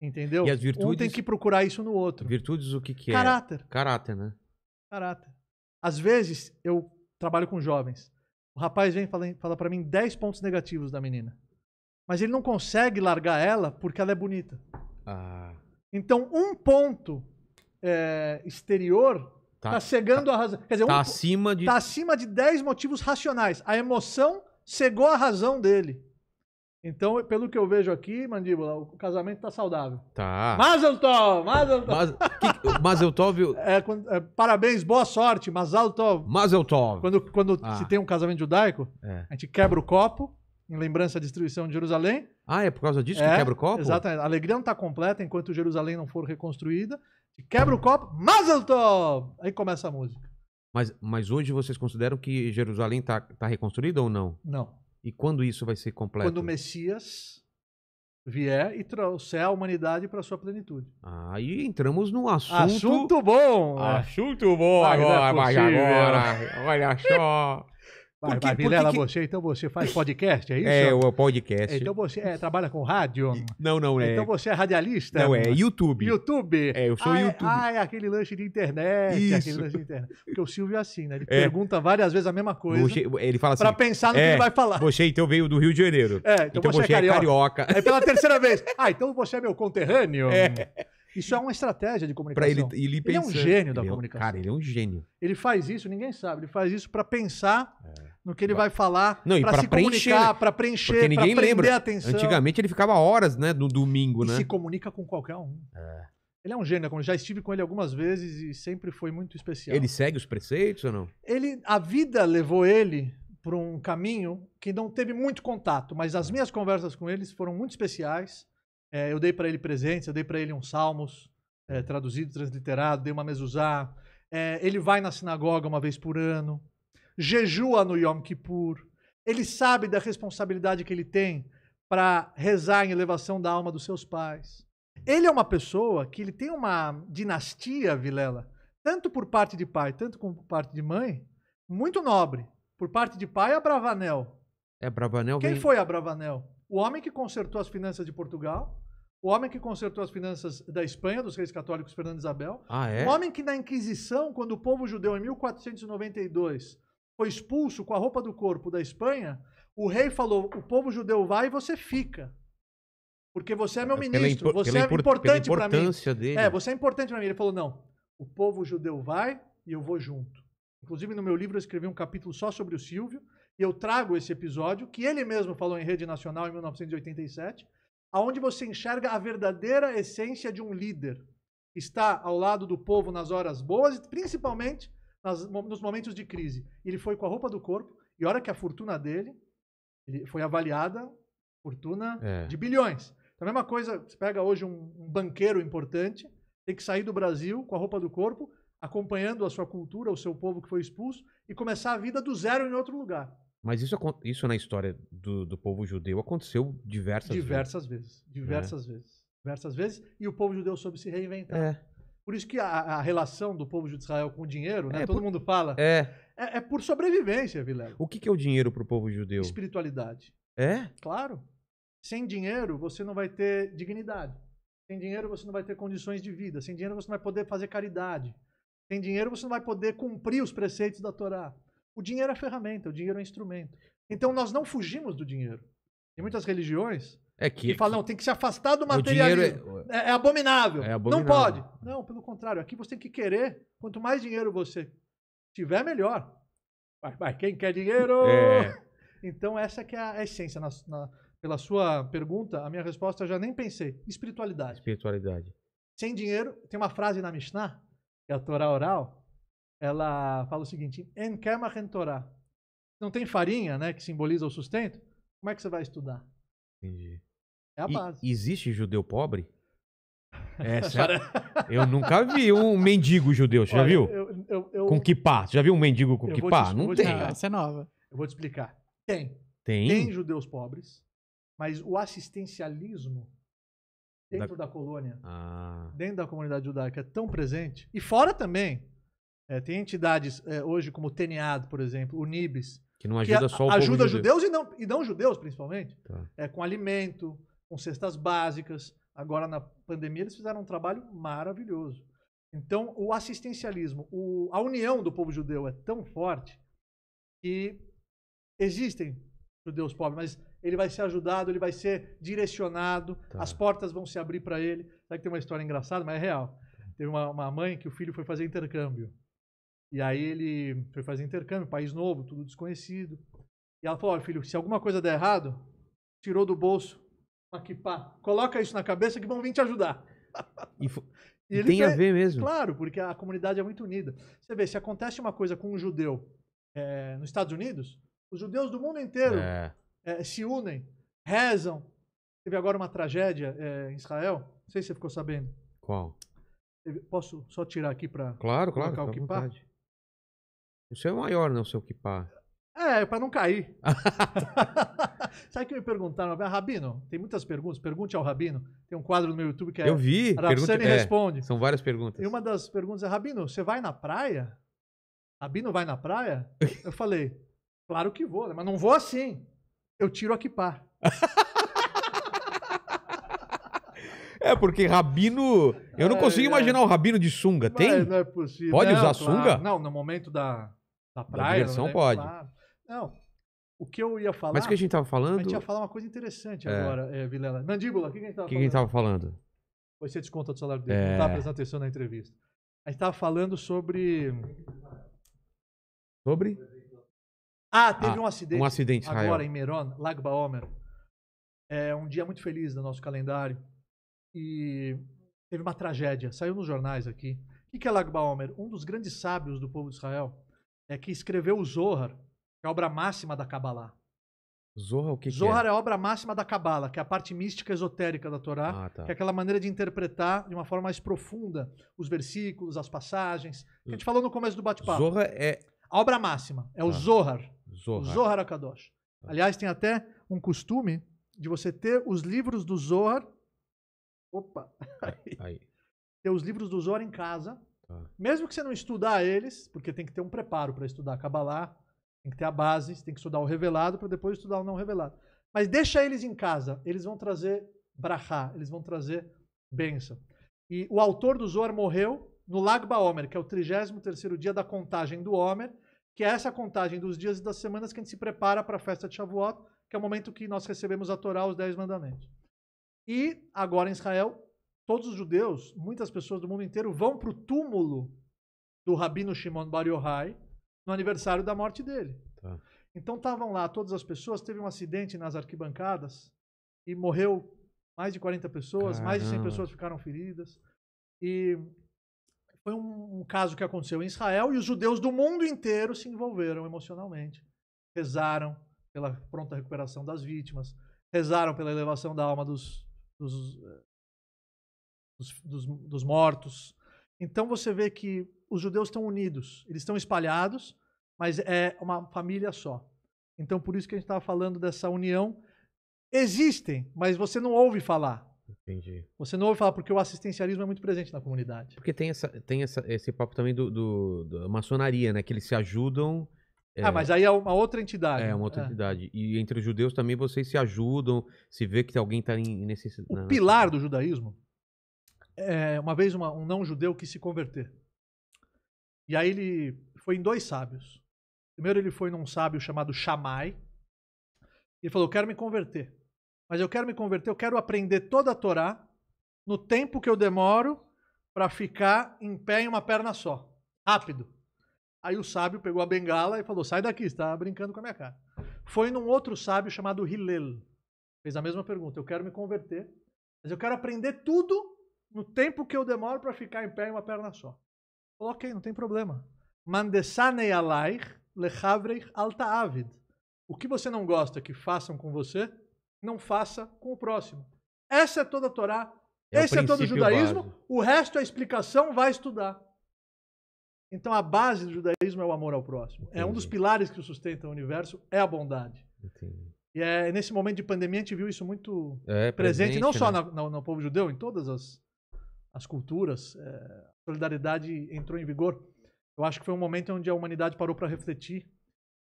Entendeu? E as virtudes, um tem que procurar isso no outro. Virtudes o que, que é? Caráter. Caráter, né? Caráter. Às vezes eu trabalho com jovens. O rapaz vem e fala, fala para mim 10 pontos negativos da menina. Mas ele não consegue largar ela porque ela é bonita. Ah. Então, um ponto é, exterior tá, tá cegando tá, a razão. Quer dizer, tá, um, acima de... tá acima de 10 motivos racionais. A emoção cegou a razão dele. Então, pelo que eu vejo aqui, Mandíbula, o casamento tá saudável. Tá. Mazel Tov! Mazel Mas, é, é, parabéns, boa sorte, Mazel Tov. Quando, quando ah. se tem um casamento judaico, é. a gente quebra o copo, em lembrança à destruição de Jerusalém. Ah, é por causa disso é, que quebra o copo? Exatamente. A alegria não está completa enquanto Jerusalém não for reconstruída. Quebra o copo, Mazel Tov! Aí começa a música. Mas, mas hoje vocês consideram que Jerusalém está tá reconstruída ou não? Não. E quando isso vai ser completo? Quando o Messias vier e trouxer a humanidade para sua plenitude. Aí entramos num assunto. Assunto bom! Assunto bom mas é agora, é mas agora! Olha só! Vai, vai, Vilela, que... você, então você faz podcast, é isso? É, o podcast. Então você é, trabalha com rádio? Não, não, é. Então você é radialista? Não, é YouTube. YouTube? É, eu sou ah, YouTube. É, ah, é aquele lanche de internet, isso. aquele lanche de internet. Porque o Silvio é assim, né? Ele é. pergunta várias vezes a mesma coisa. Você, ele fala assim. Pra pensar no que é, ele vai falar. Você então veio do Rio de Janeiro. É, então, então você, é você, é carioca. carioca. É pela terceira vez. Ah, então você é meu conterrâneo? É. Isso é uma estratégia de comunicação. ele, ele, pensa, ele é um gênio da é comunicação. Cara, ele é um gênio. Ele faz isso, ninguém sabe. Ele faz isso para pensar é. no que ele vai, falar, para se preencher, comunicar, né? para preencher, para prender lembra. atenção. Antigamente ele ficava horas, né, no domingo, e né? se comunica com qualquer um. É. Ele é um gênio, já estive com ele algumas vezes e sempre foi muito especial. Ele segue os preceitos ou não? Ele, a vida levou ele para um caminho que não teve muito contato, mas as é. minhas conversas com eles foram muito especiais é, eu dei para ele presentes, eu dei para ele uns salmos é, traduzido, transliterado, dei uma mezuzá. É, ele vai na sinagoga uma vez por ano, jejua no Yom Kippur. Ele sabe da responsabilidade que ele tem para rezar em elevação da alma dos seus pais. Ele é uma pessoa que ele tem uma dinastia, Vilela, tanto por parte de pai, tanto por parte de mãe, muito nobre. Por parte de pai, Abravanel. É Abravanel. Quem vem... foi Abravanel? O homem que consertou as finanças de Portugal, o homem que consertou as finanças da Espanha, dos reis católicos Fernando Isabel. Ah, é? O homem que na Inquisição, quando o povo judeu em 1492 foi expulso com a roupa do corpo da Espanha, o rei falou: "O povo judeu vai e você fica". Porque você é meu é ministro, você é impor importante para mim. Dele. É, você é importante para mim. Ele falou: "Não, o povo judeu vai e eu vou junto". Inclusive no meu livro eu escrevi um capítulo só sobre o Silvio, e eu trago esse episódio que ele mesmo falou em rede nacional em 1987 aonde você enxerga a verdadeira essência de um líder. Está ao lado do povo nas horas boas e principalmente nas, nos momentos de crise. Ele foi com a roupa do corpo e olha que a fortuna dele foi avaliada, fortuna é. de bilhões. Então, a mesma coisa, você pega hoje um, um banqueiro importante, tem que sair do Brasil com a roupa do corpo, acompanhando a sua cultura, o seu povo que foi expulso, e começar a vida do zero em outro lugar. Mas isso, isso na história do, do povo judeu aconteceu diversas, diversas vezes. vezes. Né? Diversas é. vezes. Diversas vezes. E o povo judeu soube se reinventar. É. Por isso que a, a, relação do povo de Israel com o dinheiro, né? É, Todo por, mundo fala. É. é. é. por sobrevivência, Vilela. O que, que é o dinheiro para o povo judeu? Espiritualidade. É? Claro. Sem dinheiro, você não vai ter dignidade. Sem dinheiro, você não vai ter condições de vida. Sem dinheiro, você não vai poder fazer caridade. Sem dinheiro, você não vai poder cumprir os preceitos da Torá. O dinheiro é ferramenta, o dinheiro é instrumento. Então nós não fugimos do dinheiro. Tem muitas religiões é que, que é falam, que... tem que se afastar do é materialismo. É... É, é... abominável. é abominável. Não pode. Não, pelo contrário, aqui você tem que querer. Quanto mais dinheiro você tiver, melhor. Mas, mas quem quer dinheiro? É. Então essa que é a essência. Na, na, pela sua pergunta, a minha resposta eu já nem pensei. Espiritualidade. Espiritualidade. Sem dinheiro, tem uma frase na Mishnah, que é a Torá oral, ela fala o seguinte: En kemachen Torah. Não tem farinha, né, que simboliza o sustento? Como é que você vai estudar? Entendi. É a e, base. Existe judeu pobre? É, eu nunca vi um mendigo judeu, você Olha, já viu? Eu, eu, eu, com kipá. Você já viu um mendigo com kipá? Te, não tem. Explicar. Essa é nova. Eu vou te explicar. Tem. Tem. Tem judeus pobres, mas o assistencialismo dentro da, da colônia, ah. dentro da comunidade judaica é tão presente. E fora também. É, tem entidades é, hoje como o TNAD, por exemplo, o NIBS. Que não ajuda que só o ajuda judeus e não, e não judeus, principalmente. Tá. É, com alimento, com cestas básicas. Agora, na pandemia, eles fizeram um trabalho maravilhoso. Então, o assistencialismo, o, a união do povo judeu é tão forte que existem judeus pobres, mas ele vai ser ajudado, ele vai ser direcionado, tá. as portas vão se abrir para ele. Sabe que tem uma história engraçada, mas é real. Tá. Teve uma, uma mãe que o filho foi fazer intercâmbio. E aí ele foi fazer intercâmbio, país novo, tudo desconhecido. E ela falou: Olha, filho, se alguma coisa der errado, tirou do bolso uma kipá, coloca isso na cabeça que vão vir te ajudar. E, e tem fez, a ver mesmo. Claro, porque a comunidade é muito unida. Você vê, se acontece uma coisa com um judeu é, nos Estados Unidos, os judeus do mundo inteiro é. É, se unem, rezam. Teve agora uma tragédia eh, em Israel, não sei se você ficou sabendo. Qual? Posso só tirar aqui para claro, claro, o o seu é maior, não, né, o seu equipar? É, para não cair. Sabe o que me perguntaram? Ah, Rabino, tem muitas perguntas. Pergunte ao Rabino. Tem um quadro no meu YouTube que é. Eu vi. Pergunta, é, responde. São várias perguntas. E uma das perguntas é: Rabino, você vai na praia? Rabino vai na praia? Eu falei: Claro que vou, né, mas não vou assim. Eu tiro a equipar. É, porque Rabino. Eu não é, consigo é. imaginar o Rabino de sunga. Tem? Mas não é possível. Pode não, usar claro. sunga? Não, no momento da na praia. Diversão pode. Não. O que eu ia falar. Mas o que a gente tava falando? A gente ia falar uma coisa interessante é. agora, é, Vilela. Mandíbula, o que, que a gente tava que falando? O que a gente tava falando? Foi ser desconta do salário dele. É. Não tava prestando atenção na entrevista. A gente tava falando sobre. Sobre? Ah, teve ah, um acidente. Um acidente, Agora Israel. em Meron, Lagba Omer. É um dia muito feliz do nosso calendário. E teve uma tragédia. Saiu nos jornais aqui. O que é Lagba Omer? Um dos grandes sábios do povo de Israel é que escreveu o Zohar, que é a obra máxima da Kabbalah. Zohar o que, Zohar que é? é? a obra máxima da Kabbalah, que é a parte mística esotérica da Torá, ah, tá. que é aquela maneira de interpretar de uma forma mais profunda os versículos, as passagens, que a gente falou no começo do bate-papo. Zohar é... A obra máxima, é o Zohar. Tá. Zohar. O Zohar Akadosh. Ah. Tá. Aliás, tem até um costume de você ter os livros do Zohar... Opa! Aí. aí. Ter os livros do Zohar em casa, Tá. Mesmo que você não estudar eles, porque tem que ter um preparo para estudar Kabbalah, tem que ter a base, tem que estudar o revelado para depois estudar o não revelado. Mas deixa eles em casa, eles vão trazer brachá, eles vão trazer bênção. E o autor do Zohar morreu no Lag Baomer, que é o 33º dia da contagem do Homer, que é essa contagem dos dias e das semanas que a gente se prepara para a festa de Shavuot, que é o momento que nós recebemos a Torá, os Dez Mandamentos. E agora em Israel, todos os judeus, muitas pessoas do mundo inteiro, vão para o túmulo do Rabino Shimon Bar Yochai no aniversário da morte dele. Tá. Então estavam lá todas as pessoas, teve um acidente nas arquibancadas e morreu mais de 40 pessoas, Caramba. mais de 100 pessoas ficaram feridas. E foi um, um caso que aconteceu em Israel e os judeus do mundo inteiro se envolveram emocionalmente. Rezaram pela pronta recuperação das vítimas, rezaram pela elevação da alma dos, dos eh, dos, dos, dos mortos. Então você vê que os judeus estão unidos, eles estão espalhados, mas é uma família só. Então por isso que a gente estava falando dessa união. Existem, mas você não ouve falar. Entendi. Você não ouve falar porque o assistencialismo é muito presente na comunidade. Porque tem, essa, tem essa, esse papo também do, do, da maçonaria, né? Que eles se ajudam. Ah, é, ah, mas aí é uma outra entidade. É, uma outra é. entidade. E entre os judeus também vocês se ajudam, se vê que alguém está em necessidade. O pilar do judaísmo é, uma vez uma, um não-judeu quis se converter. E aí ele foi em dois sábios. Primeiro ele foi num sábio chamado Shamai. Ele falou, eu quero me converter. Mas eu quero me converter, eu quero aprender toda a Torá no tempo que eu demoro para ficar em pé em uma perna só. Rápido. Aí o sábio pegou a bengala e falou, sai daqui, está brincando com a minha cara. Foi num outro sábio chamado Hillel. Fez a mesma pergunta, eu quero me converter, mas eu quero aprender tudo no tempo que eu demoro para ficar em pé em uma perna só. ok, não tem problema. Mandesanei alaich lechavrei alta avid. O que você não gosta que façam com você, não faça com o próximo. Essa é toda a Torá, é esse é todo o judaísmo, base. o resto é explicação, vai estudar. Então a base do judaísmo é o amor ao próximo. Entendi. É um dos pilares que sustenta o universo, é a bondade. Entendi. E é, nesse momento de pandemia a gente viu isso muito é, presente, presente, não né? só na, no povo judeu, em todas as as culturas, é, a solidariedade entrou em vigor. Eu acho que foi um momento onde a humanidade parou para refletir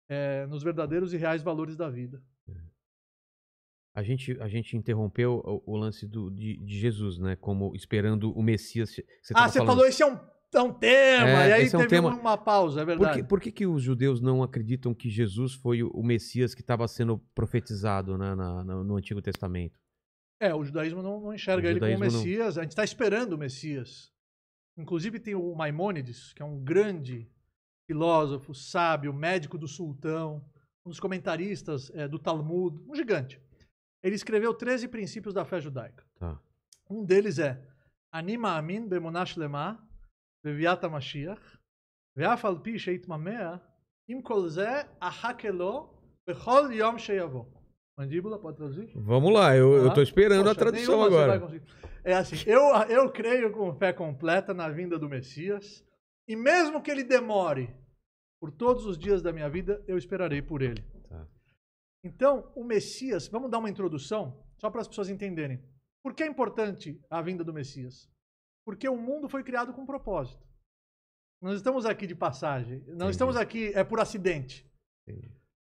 é, nos verdadeiros e reais valores da vida. É. A gente, a gente interrompeu o, o lance do, de, de, Jesus, né? Como esperando o Messias. Você ah, você falando... falou, esse é um, é um tema! É, e aí é teve um tema... uma pausa, é verdade. Por, que, por que, que os judeus não acreditam que Jesus foi o Messias que estava sendo profetizado né, na, na, no Antigo Testamento? É, o judaísmo não, não enxerga o ele como Messias. Não... A gente está esperando o Messias. Inclusive tem o Maimônides, que é um grande filósofo, sábio, médico do sultão, um dos comentaristas é, do Talmud, um gigante. Ele escreveu 13 princípios da fé judaica. Tá. Um deles é Anima Amin Bemonash Lema Beviata Mashiach Veafal Pi Sheitmamea Imkolze Ahakelo Bechol Yom Sheyavon Mandíbula, pode traduzir? Vamos lá, eu, ah, eu tá. tô esperando poxa, a tradução agora. É assim, eu, eu creio com fé completa na vinda do Messias, e mesmo que ele demore por todos os dias da minha vida, eu esperarei por ele. Tá. Então, o Messias, vamos dar uma introdução, só para as pessoas entenderem. Por que é importante a vinda do Messias? Porque o mundo foi criado com propósito. Nós estamos aqui de passagem, não estamos aqui é por acidente.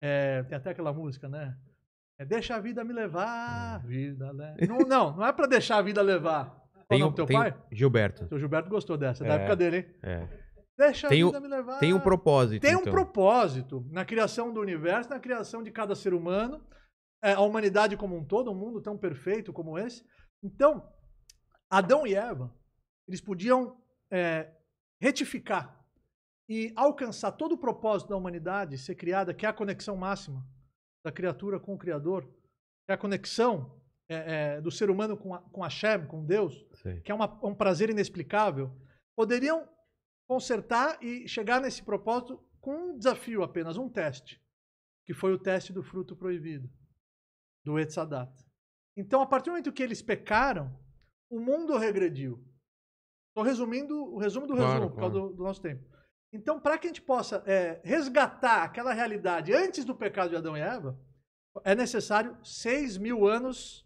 É, tem até aquela música, né? É deixa a vida me levar, vida Não, não, não é pra deixar a vida levar. Tem é o nome do teu tem pai? Gilberto. O Gilberto gostou dessa, é, da época dele, hein? É. Deixa tem a vida o, me levar. Tem um propósito. Tem um então. propósito na criação do universo, na criação de cada ser humano, é, a humanidade como um todo, um mundo tão perfeito como esse. Então, Adão e Eva, eles podiam é, retificar e alcançar todo o propósito da humanidade ser criada, que é a conexão máxima da criatura com o Criador, é a conexão é, é, do ser humano com, a, com Hashem, com Deus, Sim. que é uma, um prazer inexplicável, poderiam consertar e chegar nesse propósito com um desafio apenas, um teste, que foi o teste do fruto proibido, do Etzadat. Então, a partir do momento que eles pecaram, o mundo regrediu. Estou resumindo o resumo do claro, resumo, por causa claro. do, do nosso tempo. Então, para que a gente possa é, resgatar aquela realidade antes do pecado de Adão e Eva, é necessário seis mil anos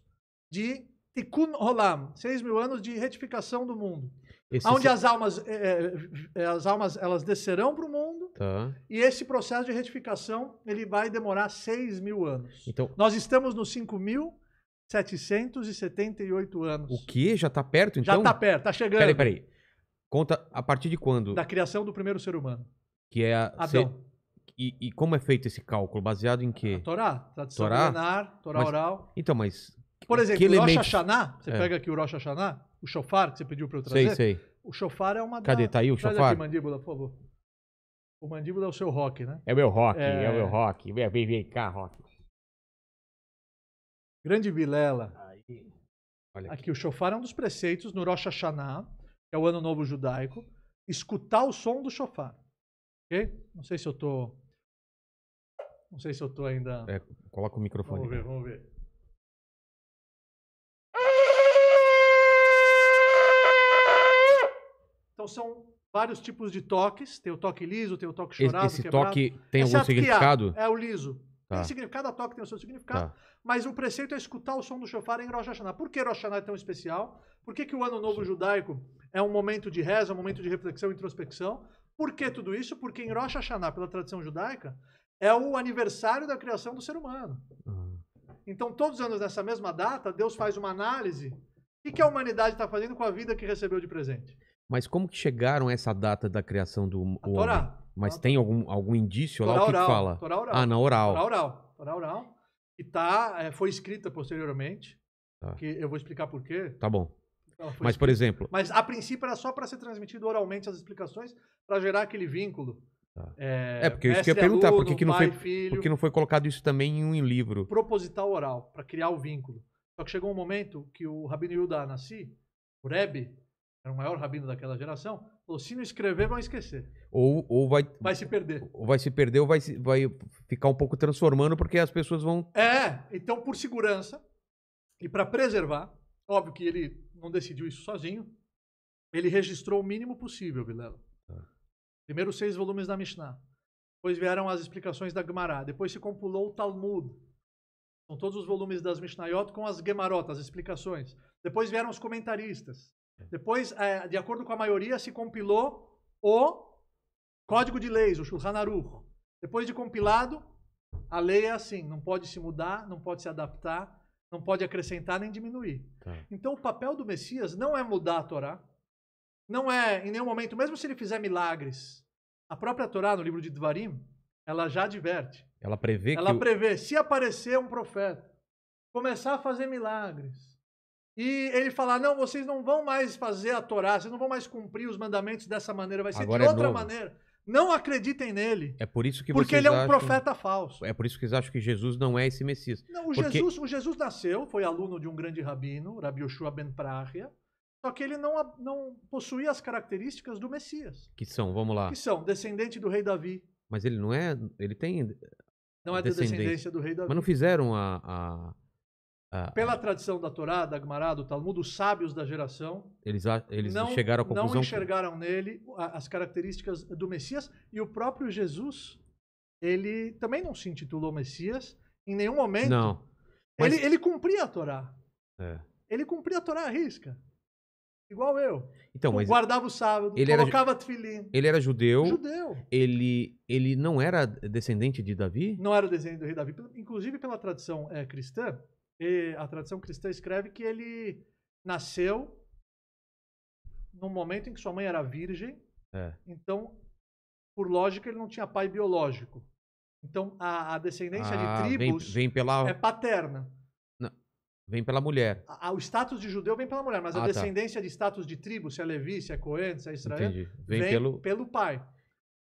de tikkun olam, seis mil anos de retificação do mundo. Esse onde se... as almas, é, é, é as almas elas descerão para o mundo tá. e esse processo de retificação ele vai demorar 6 mil anos. Então, Nós estamos nos 5.778 anos. O que? Já está perto, então? Já está perto, está chegando. Peraí, peraí. Conta a partir de quando? Da criação do primeiro ser humano. Que é a. Adão. Se... E, e, como é feito esse cálculo? Baseado em quê? A Torá, tradição Torá? milenar, Torá mas, oral. Então, mas. Por exemplo, o elementos... Rosh Hashanah, você é. pega aqui o Rosh Hashanah, o chofar que você pediu para eu trazer. Sei, sei. O chofar é uma. Cadê? Da... Tá aí o Traz chofar? Aqui, mandíbula, por favor. O mandíbula é o seu rock, né? É o meu rock, é, é o meu rock. Vem, vem, vem cá, rock. Grande Vilela. Aqui. aqui. o chofar é um dos preceitos no Rosh Hashanah que é o Ano Novo Judaico, escutar o som do shofar. Ok? Não sei se eu tô. Não sei se eu tô ainda. É, coloca o microfone. Vamos ver, vamos ver. Então são vários tipos de toques. Tem o toque liso, tem o toque chorado, Esse toque tem Exceto algum é significado? É, o liso. Tá. Tem significado, cada toque tem o seu significado. Tá. Mas o preceito é escutar o som do shofar em Rosh Hashanah. Por que Rosh Hashanah é tão especial? Por que, que o Ano Novo Sim. Judaico é um momento de reza, é um momento de reflexão, introspecção. Por que tudo isso? Porque em Rosh Hashanah, pela tradição judaica, é o aniversário da criação do ser humano. Uhum. Então, todos os anos nessa mesma data, Deus faz uma análise. O que a humanidade está fazendo com a vida que recebeu de presente? Mas como que chegaram a essa data da criação do a Torá. homem? Mas a tem algum, algum indício Torá lá o que, oral, que fala? Torá oral. Ah, na oral. Torá oral. Torá oral. E tá, é, foi escrita posteriormente. Tá. Que eu vou explicar por quê. Tá bom. Mas, por exemplo. Mas a princípio era só para ser transmitido oralmente as explicações, para gerar aquele vínculo. Tá. É, é, porque eu ia é perguntar, aluno, por, que, que não pai, foi, filho, por que não foi colocado isso também em um livro? Proposital oral, para criar o vínculo. Só que chegou um momento que o Rabino Yuda Anassi, o Rebbe, era o maior rabino daquela geração, falou, se não escrever, vão esquecer. Ou, ou vai... Vai se perder. Ou vai se perder ou vai, vai ficar um pouco transformando, porque as pessoas vão... É, então por segurança e para preservar, óbvio que ele não decidiu isso sozinho. Ele registrou o mínimo possível, Vilela. Tá. Primeiro seis volumes da Mishnah. Depois vieram as explicações da Gemara. Depois se compilou o Talmud. São todos os volumes das Mishnayot com as Gemarot, as explicações. Depois vieram os comentaristas. É. Depois, é, de acordo com a maioria, se compilou o Código de Leis, o Shulchan Aruch. Depois de compilado, a lei é assim, não pode se mudar, não pode se adaptar, não pode acrescentar nem diminuir. Tá. Então, o papel do Messias não é mudar a Torá. Não é, em nenhum momento, mesmo se ele fizer milagres. A própria Torá, no livro de Dvarim, ela já adverte. Ela prevê ela que. Ela prevê. O... Se aparecer um profeta, começar a fazer milagres, e ele falar: não, vocês não vão mais fazer a Torá, vocês não vão mais cumprir os mandamentos dessa maneira, vai ser Agora de é outra novo. maneira. Não acreditem nele. É por isso que Porque ele é um acham... profeta falso. É por isso que vocês acham que Jesus não é esse Messias. Não, o, porque... Jesus, o Jesus nasceu, foi aluno de um grande rabino, Rabbi Yoshua Ben Prahia, só que ele não, não possuía as características do Messias. Que são, vamos lá. Que são, descendente do rei Davi. Mas ele não é, ele tem... Não é descendência do rei Davi. Mas não fizeram a... a ah, pela ah. tradição da Torá, da Gemara, do Talmud, os sábios da geração eles, eles não, chegaram à conclusão não enxergaram que... nele as características do Messias e o próprio Jesus ele também não se intitulou Messias em nenhum momento. Não. Mas... Ele, ele cumpria a Torá. É. Ele cumpria a Torá à risca. Igual eu. Então, tipo, mas guardava o sábado, ele colocava era, tefilim. Ele era judeu. Judeu. Ele, ele não era descendente de Davi? Não era descendente de Davi. Inclusive, pela tradição é, cristã, e a tradição cristã escreve que ele nasceu no momento em que sua mãe era virgem. É. Então, por lógica, ele não tinha pai biológico. Então, a, a descendência ah, de tribos vem, vem pela... é paterna. vem pela mulher. o status de judeu vem pela mulher, mas ah, a tá. descendência tá. de status de tribo, se é Levi, se é Coen, se é Israel, Entendi. vem, vem pelo... pelo pai.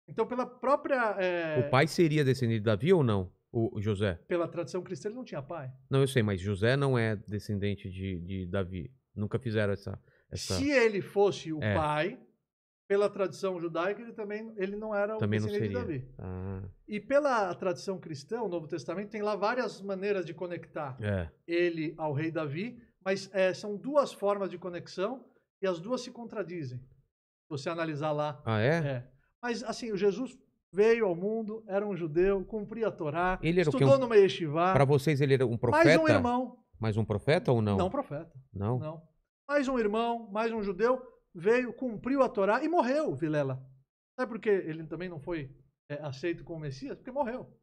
Então, pela própria. É... O pai seria descendente de Davi ou não? O José. Pela tradição cristã, ele não tinha pai. Não, eu sei, mas José não é descendente de, de Davi. Nunca fizeram essa, essa... Se ele fosse o é. pai, pela tradição judaica, ele também ele não era também o descendente de Davi. Ah. E pela tradição cristã, o Novo Testamento tem lá várias maneiras de conectar é. ele ao rei Davi, mas é, são duas formas de conexão e as duas se contradizem. Você analisar lá. Ah, é? é. Mas assim, o Jesus veio ao mundo, era um judeu, cumpria a Torá, ele era estudou um... numa yeshivá. Para vocês ele era um profeta? Mais um irmão. Mais um profeta ou não? Não profeta. Não? Não. Mais um irmão, mais um judeu, veio, cumpriu a Torá e morreu, Vilela. sabe por que ele também não foi é, aceito como Messias? Porque morreu.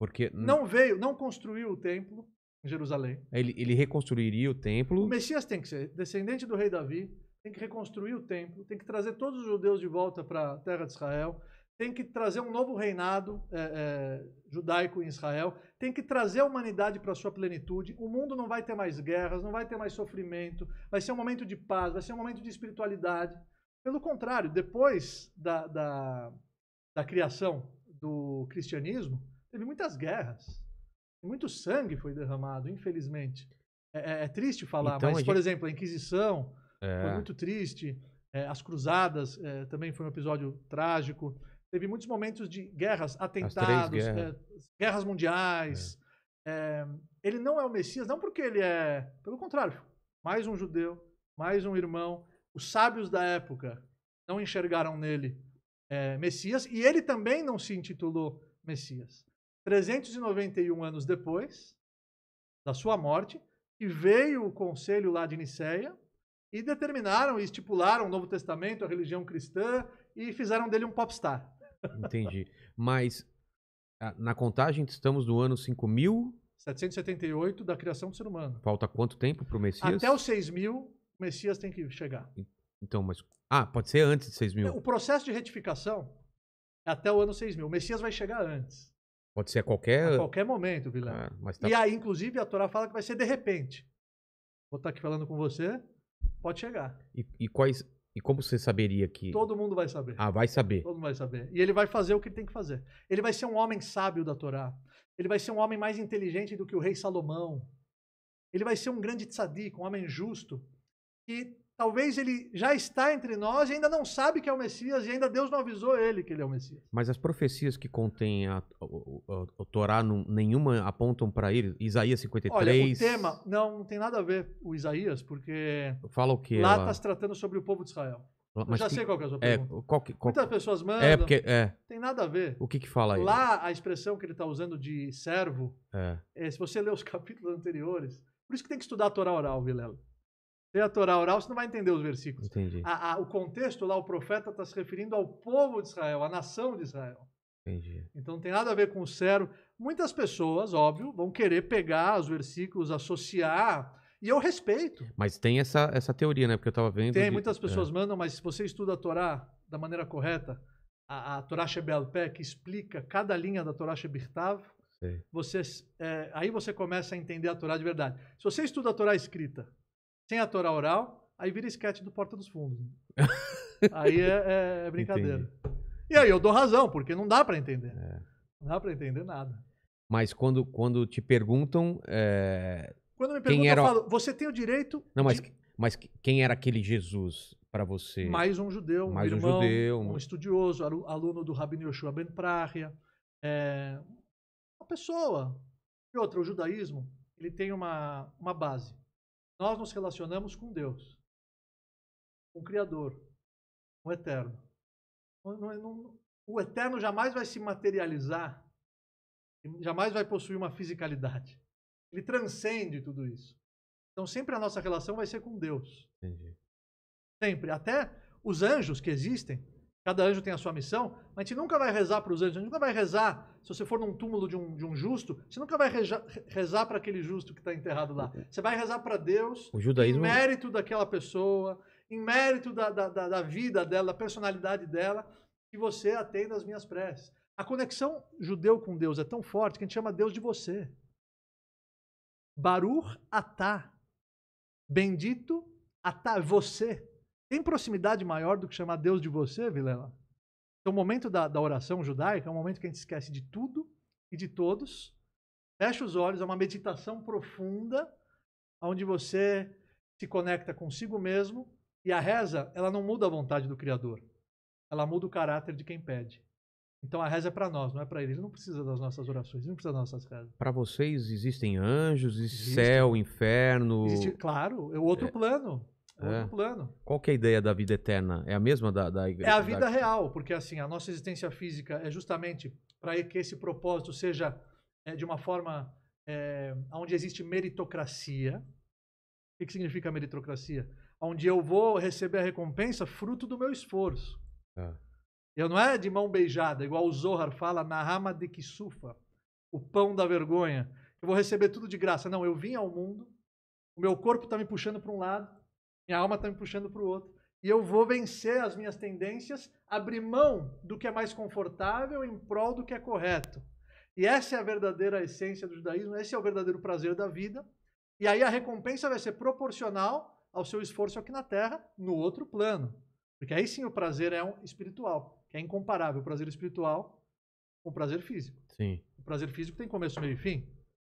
Porque não veio, não construiu o templo em Jerusalém. Ele, ele reconstruiria o templo. O Messias tem que ser descendente do rei Davi, tem que reconstruir o templo, tem que trazer todos os judeus de volta para a terra de Israel, tem que trazer um novo reinado é, é, judaico em Israel, tem que trazer a humanidade para a sua plenitude. O mundo não vai ter mais guerras, não vai ter mais sofrimento, vai ser um momento de paz, vai ser um momento de espiritualidade. Pelo contrário, depois da, da, da criação do cristianismo, teve muitas guerras, muito sangue foi derramado, infelizmente. É, é, é triste falar, então, mas, gente... por exemplo, a Inquisição é. foi muito triste, é, as Cruzadas também foi um episódio trágico. Teve muitos momentos de guerras, atentados, guerras. É, eh, guerras. mundiais. É. Eh, ele não é o Messias, não porque ele é. Pelo contrário, mais um judeu, mais um irmão. Os sábios da época não enxergaram nele eh, Messias e ele também não se intitulou Messias. 391 anos depois da sua morte, que veio o conselho lá de Niceia e determinaram e estipularam o Novo Testamento, a religião cristã, e fizeram dele um popstar. Entendi. Mas ah, na contagem estamos no ano 5000. 778 da criação do ser humano. Falta quanto tempo para o Messias? Até os 6 mil, o Messias tem que chegar. Então, mas. Ah, pode ser antes de 6 mil. O processo de retificação é até o ano 6 mil. O Messias vai chegar antes. Pode ser a qualquer. A qualquer momento, Vilão. Ah, tá... E aí, inclusive, a Torá fala que vai ser de repente. Vou estar tá aqui falando com você, pode chegar. E, e quais e como você saberia que. Todo mundo vai saber. Ah, vai saber. Todo mundo vai saber. E ele vai fazer o que ele tem que fazer. Ele vai ser um homem sábio da Torá. Ele vai ser um homem mais inteligente do que o rei Salomão. Ele vai ser um grande tzadik, um homem justo, e talvez ele já está entre nós e ainda não sabe que é o Messias e ainda Deus não avisou ele que ele é o Messias. Mas as profecias que contém a, o, Torá não, nenhuma apontam para ele? Isaías 53? Olha, o tema não, não tem nada a ver o Isaías, porque Fala o quê, lá está se tratando sobre o povo de Israel. Mas já que, sei qual é a sua é, pergunta. Qual que, qual... Muitas pessoas é, mandam. É, porque, é. Tem nada a ver. O que que fala aí? Lá, a expressão que ele está usando de servo, é. é. se você ler os capítulos anteriores, por isso que tem que estudar a Torá oral, Vilela. Lê a Torá oral, você não vai entender os versículos. Entendi. A, a, o contexto lá, o profeta está se referindo ao povo de Israel, à nação de Israel. Entendi. Então não tem nada a ver com o zero Muitas pessoas, óbvio, vão querer pegar os versículos, associar. E eu respeito. Mas tem essa, essa teoria, né? Porque eu estava vendo. Tem, de... muitas é. pessoas é. mandam, mas se você estuda a Torá da maneira correta, a, a Torá Shebelpé, que explica cada linha da Torá Shebirtav, você, é, aí você começa a entender a Torá de verdade. Se você estuda a Torá escrita sem a Torá oral, aí vira esquete do Porta dos Fundos. Né? aí é, é, é brincadeira. Entendi. E aí eu dou razão, porque não dá para entender. É. Não dá para entender nada. Mas quando, quando te perguntam. É... Quando me perguntam, era... eu falo, você tem o direito. Não, mas, de... mas quem era aquele Jesus para você? Mais um judeu, Mais um, irmão, um judeu, um estudioso, aluno do Rabino Yoshua Ben Prahia. É... Uma pessoa. E outra, o judaísmo, ele tem uma, uma base. Nós nos relacionamos com Deus, com o Criador, com o Eterno. Não, não, o Eterno jamais vai se materializar, jamais vai possuir uma fisicalidade. Ele transcende tudo isso. Então sempre a nossa relação vai ser com Deus. Entendi. Sempre. Até os anjos que existem, Cada anjo tem a sua missão, mas a gente nunca vai rezar para os anjos, a gente nunca vai rezar. Se você for num túmulo de um, de um justo, você nunca vai reja, rezar para aquele justo que está enterrado lá. É. Você vai rezar para Deus, o judaísmo... em mérito daquela pessoa, em mérito da, da, da vida dela, da personalidade dela, que você atenda as minhas preces. A conexão judeu com Deus é tão forte que a gente chama Deus de você. Baruch Atá. Bendito Atá, é você. Tem proximidade maior do que chamar Deus de você, Vilela? Então, o momento da, da oração judaica é um momento que a gente esquece de tudo e de todos, fecha os olhos, é uma meditação profunda, onde você se conecta consigo mesmo e a reza, ela não muda a vontade do Criador, ela muda o caráter de quem pede. Então a reza é para nós, não é para ele. Ele não precisa das nossas orações, ele não precisa das nossas rezas. Para vocês existem anjos, existe céu, inferno. Existe, claro, é o outro é... plano. É. plano. Qual que é a ideia da vida eterna? É a mesma da, da igreja? É a vida da... real, porque assim, a nossa existência física é justamente para que esse propósito seja é, de uma forma é, onde existe meritocracia. O que, que significa meritocracia? Onde eu vou receber a recompensa fruto do meu esforço. É. Eu não é de mão beijada, igual o Zohar fala na Rama de Kisufa, o pão da vergonha. Eu vou receber tudo de graça. Não, eu vim ao mundo, o meu corpo está me puxando para um lado, minha alma está me puxando para o outro. E eu vou vencer as minhas tendências, abrir mão do que é mais confortável em prol do que é correto. E essa é a verdadeira essência do judaísmo, esse é o verdadeiro prazer da vida. E aí a recompensa vai ser proporcional ao seu esforço aqui na terra, no outro plano. Porque aí sim o prazer é um espiritual, que é incomparável o prazer espiritual com o prazer físico. Sim. O prazer físico tem começo, meio e fim.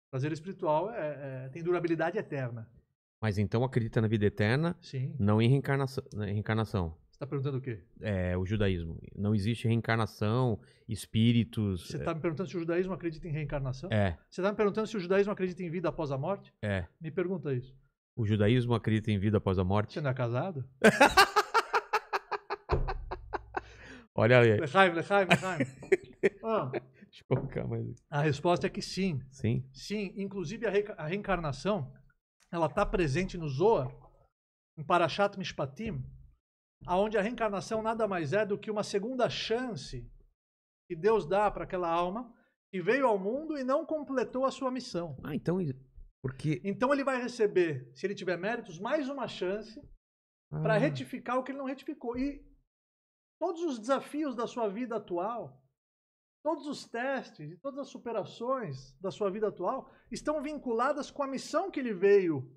O prazer espiritual é, é, tem durabilidade eterna. Mas então acredita na vida eterna, Sim. não em reencarnação. Né, reencarnação. Você está perguntando o quê? É, o judaísmo. Não existe reencarnação, espíritos. Você está é... Tá me perguntando se o judaísmo acredita em reencarnação? É. Você está me perguntando se o judaísmo acredita em vida após a morte? É. Me pergunta isso. O judaísmo acredita em vida após a morte? Você não é casado? Olha aí. Lechaim, Lechaim, Lechaim. Ah. Deixa eu colocar mais. A resposta é que sim. Sim. Sim. Inclusive a, re a reencarnação ela está presente no Zohar, em Parashat Mishpatim, aonde a reencarnação nada mais é do que uma segunda chance que Deus dá para aquela alma que veio ao mundo e não completou a sua missão. Ah, então porque Então ele vai receber, se ele tiver méritos, mais uma chance ah. para retificar o que ele não retificou. E todos os desafios da sua vida atual Todos os testes e todas as superações da sua vida atual estão vinculadas com a missão que ele veio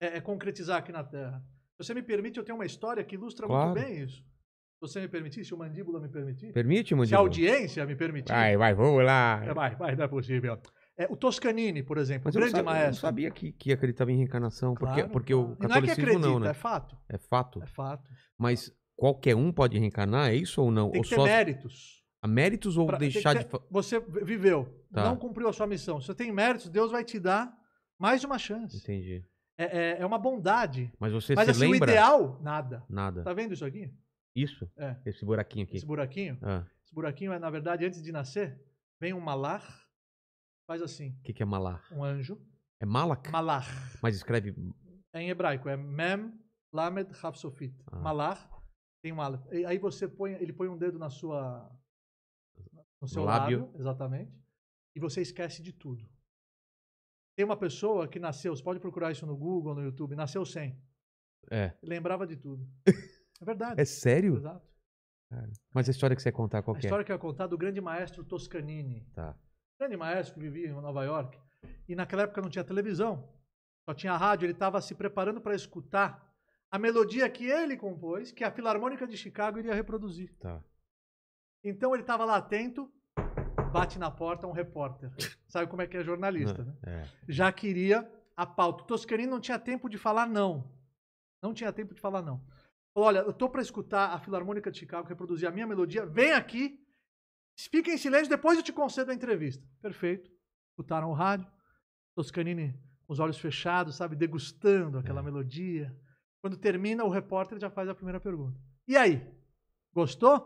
é, é concretizar aqui na Terra. Se você me permite, eu tenho uma história que ilustra claro. muito bem isso. Se você me permitir, se o Mandíbula me permitir. Permite, Mandíbula? Se a audiência me permitir. Vai, vai, vamos lá. É, vai, vai, não é possível. É, o Toscanini, por exemplo, Mas grande eu sabia, maestro. Eu sabia que, que acreditava em reencarnação, porque, claro, porque claro. o catolicismo não, é que acredita, não, né? É fato. É fato. É fato. Mas qualquer um pode reencarnar, é isso ou não? Tem ou que ter méritos a méritos ou pra, deixar ter, de. Você viveu, tá. não cumpriu a sua missão. Se você tem méritos, Deus vai te dar mais uma chance. Entendi. É, é, é uma bondade. Mas você Mas, se assim, lembra? o ideal, nada. Nada. Tá vendo isso aqui? Isso? É. Esse buraquinho aqui. Esse buraquinho? Ah. Esse buraquinho é, na verdade, antes de nascer, vem um malar, faz assim. O que, que, é malar? Um anjo. É malak? Malar. Mas escreve. É em hebraico, é mem lamed hafsofit. Ah. Malar tem um ala. Aí você põe, ele põe um dedo na sua no seu lábio. lábio, exatamente, e você esquece de tudo. Tem uma pessoa que nasceu, você pode procurar isso no Google, no YouTube, nasceu sem. É. Lembrava de tudo. É verdade. é sério? Exato. mas a história que você ia contar qual é? A história que eu ia contar do grande maestro Toscanini. Tá. Grande maestro que vivia em Nova York. E naquela época não tinha televisão, só tinha rádio. Ele estava se preparando para escutar a melodia que ele compôs, que a Filarmônica de Chicago iria reproduzir. Tá. Então ele estava lá atento, bate na porta um repórter. Sabe como é que é jornalista, né? É. Já queria a pauta. O não tinha tempo de falar não. Não tinha tempo de falar não. olha, eu tô para escutar a Filarmônica de Chicago reproduzir a minha melodia. Vem aqui, fica em silêncio, depois eu te concedo a entrevista. Perfeito. Escutaram o rádio. Toscanini com os olhos fechados, sabe, degustando aquela é. melodia. Quando termina, o repórter já faz a primeira pergunta. E aí? Gostou?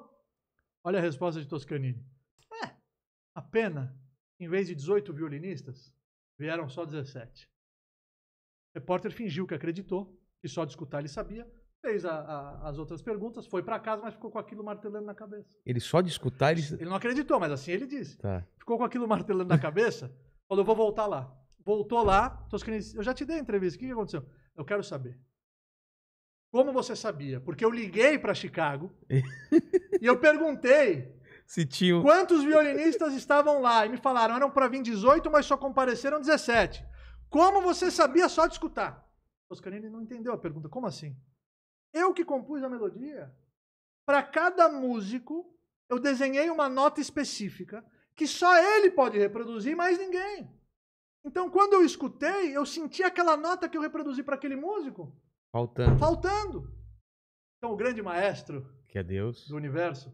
Olha a resposta de Toscanini. A pena, em vez de 18 violinistas, vieram só 17. O repórter fingiu que acreditou, que só de escutar ele sabia, fez a, a, as outras perguntas, foi para casa, mas ficou com aquilo martelando na cabeça. Ele só de escutar ele. Ele não acreditou, mas assim ele disse. Tá. Ficou com aquilo martelando na cabeça, falou: vou voltar lá. Voltou lá, clientes, eu já te dei a entrevista, o que, que aconteceu? Eu quero saber. Como você sabia? Porque eu liguei para Chicago e eu perguntei se tinha... Quantos violinistas estavam lá? E me falaram, eram para vir 18, mas só compareceram 17. Como você sabia só de escutar? Oscarini não entendeu a pergunta. Como assim? Eu que compus a melodia. Para cada músico, eu desenhei uma nota específica que só ele pode reproduzir, mais ninguém. Então, quando eu escutei, eu senti aquela nota que eu reproduzi para aquele músico. Faltando. Faltando. Então, o grande maestro que é Deus. do universo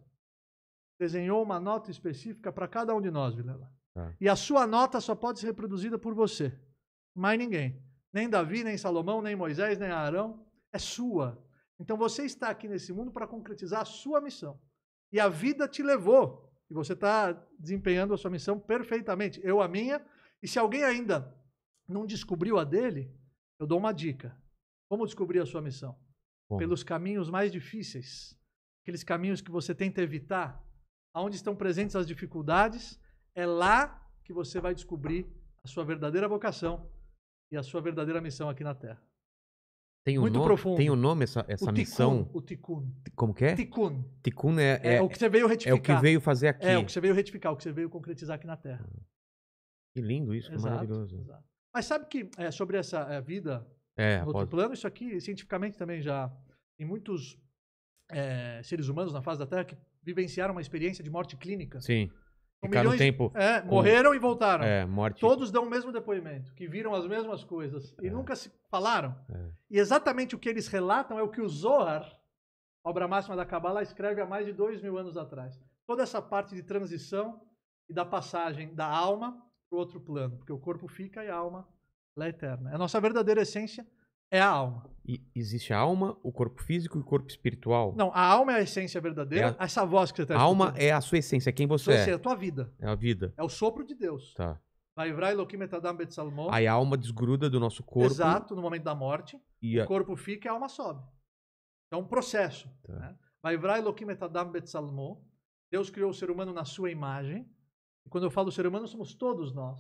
desenhou uma nota específica para cada um de nós, Vilela. É. E a sua nota só pode ser reproduzida por você. Mais ninguém. Nem Davi, nem Salomão, nem Moisés, nem Arão. É sua. Então você está aqui nesse mundo para concretizar a sua missão. E a vida te levou. E você está desempenhando a sua missão perfeitamente. Eu a minha. E se alguém ainda não descobriu a dele, eu dou uma dica. Como descobrir a sua missão? Bom. Pelos caminhos mais difíceis. Aqueles caminhos que você tenta evitar onde estão presentes as dificuldades, é lá que você vai descobrir a sua verdadeira vocação e a sua verdadeira missão aqui na Terra. Tem um Muito nome, profundo. Tem o um nome essa, essa o missão? O tikkun. Como que é? Tikkun. Tikkun é, é, é, o que você veio retificar. É o que veio fazer aqui. É o que você veio retificar, o que você veio concretizar aqui na Terra. Que lindo isso, exato, maravilhoso. Exato. Mas sabe que é, sobre essa é, vida é, no outro plano, isso aqui cientificamente também já tem muitos é, seres humanos na face da Terra que vivenciaram uma experiência de morte clínica. Sim. Ficaram milhões, tempo. É, com... morreram e voltaram. É, morte. Todos dão o mesmo depoimento, que viram as mesmas coisas e é. nunca se falaram. É. E exatamente o que eles relatam é o que o Zohar, obra máxima da Kabbalah, escreve há mais de dois mil anos atrás. Toda essa parte de transição e da passagem da alma para o outro plano, porque o corpo fica e a alma lá é eterna. É a nossa verdadeira essência é a alma. E existe a alma, o corpo físico e o corpo espiritual? Não, a alma é a essência verdadeira, é a... essa voz que você está A alma é a sua essência, é quem você é. Você é a tua vida. É a vida. É o sopro de Deus. Tá. Aí a alma desgruda do nosso corpo. Exato, no momento da morte. E a... O corpo fica e a alma sobe. é um processo. Tá. Né? Vai bet né? Deus criou o ser humano na sua imagem. E quando eu falo ser humano, somos todos nós.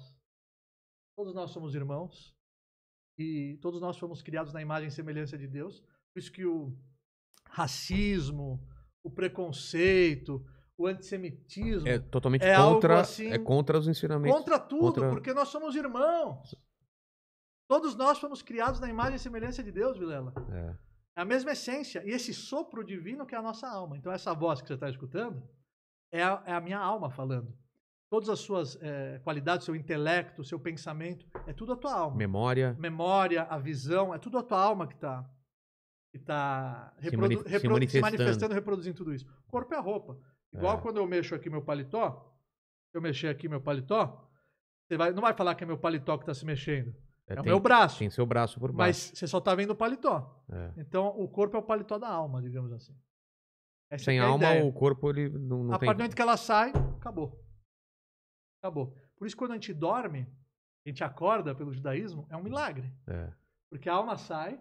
Todos nós somos irmãos e todos nós fomos criados na imagem e semelhança de Deus. Por isso que o racismo, o preconceito, o antissemitismo é totalmente é contra, assim, é contra os ensinamentos. Contra tudo, contra... porque nós somos irmãos. Todos nós fomos criados na imagem e semelhança de Deus, Vilela. É. é a mesma essência e esse sopro divino que é a nossa alma. Então essa voz que você está escutando é a, é a minha alma falando todas as suas é, qualidades, seu intelecto, seu pensamento, é tudo a tua alma. Memória. Memória, a visão, é tudo a tua alma que está que tá se, reprodu, se, manifestando. se, manifestando, reproduzindo tudo isso. O corpo é a roupa. Igual é. quando eu mexo aqui meu paletó, eu mexer aqui meu paletó, você vai, não vai falar que é meu paletó que está se mexendo. É, é tem, o meu braço. Tem seu braço por baixo. Mas você só está vendo o paletó. É. Então, o corpo é o paletó da alma, digamos assim. Essa Sem é alma, o corpo ele não, não a tem... A partir do momento que ela sai, acabou. Acabou. Por isso, quando a gente dorme, a gente acorda pelo judaísmo, é um milagre. É. Porque a alma sai.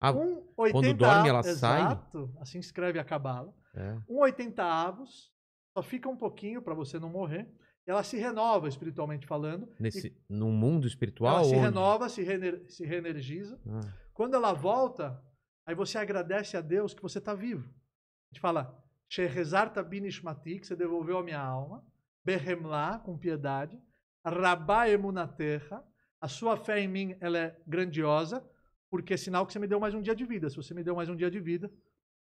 Ah, um 80 quando dorme, ela exato, sai? Exato, assim escreve a cabala. É. Um 80 avos, só fica um pouquinho para você não morrer. Ela se renova espiritualmente falando. Nesse, e, no mundo espiritual? Ela onde? se renova, se, reener, se reenergiza. Ah. Quando ela volta, aí você agradece a Deus que você está vivo. A gente fala, Shehezarta binishmati, que você devolveu a minha alma. Behemlá, com piedade. Rabá terra. a sua fé em mim ela é grandiosa, porque é sinal que você me deu mais um dia de vida. Se você me deu mais um dia de vida,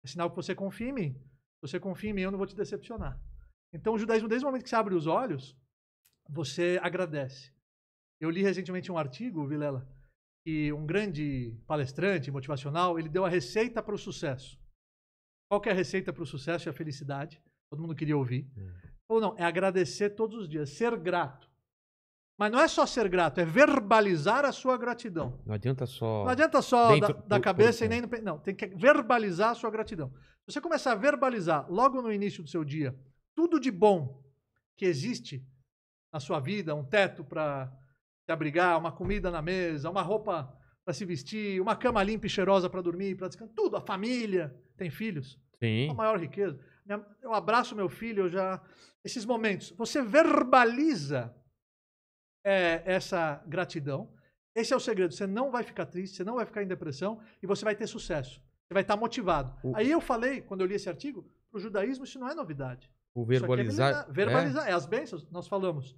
é sinal que você confia em mim. Se você confia em mim, eu não vou te decepcionar. Então, o judaísmo, desde o momento que você abre os olhos, você agradece. Eu li recentemente um artigo, Vilela, que um grande palestrante motivacional, ele deu a receita para o sucesso. Qual que é a receita para o sucesso e a felicidade? Todo mundo queria ouvir. Hum. Ou não, é agradecer todos os dias, ser grato. Mas não é só ser grato, é verbalizar a sua gratidão. Não adianta só. Não adianta só dentro, da, da, cabeça e nem. No, não, tem que verbalizar a sua gratidão. Se você começar a verbalizar logo no início do seu dia tudo de bom que existe na sua vida, um teto para se abrigar, uma comida na mesa, uma roupa para se vestir, uma cama limpa e cheirosa para dormir, para descansar, tudo, a família, tem filhos. Sim. É a maior riqueza. Eu abraço meu filho, eu já esses momentos. Você verbaliza é, essa gratidão. Esse é o segredo. Você não vai ficar triste, você não vai ficar em depressão e você vai ter sucesso. Você vai estar motivado. O... Aí eu falei, quando eu li esse artigo, para o judaísmo isso não é novidade. O verbalizar. É verbalizar, é. é as bênçãos, nós falamos.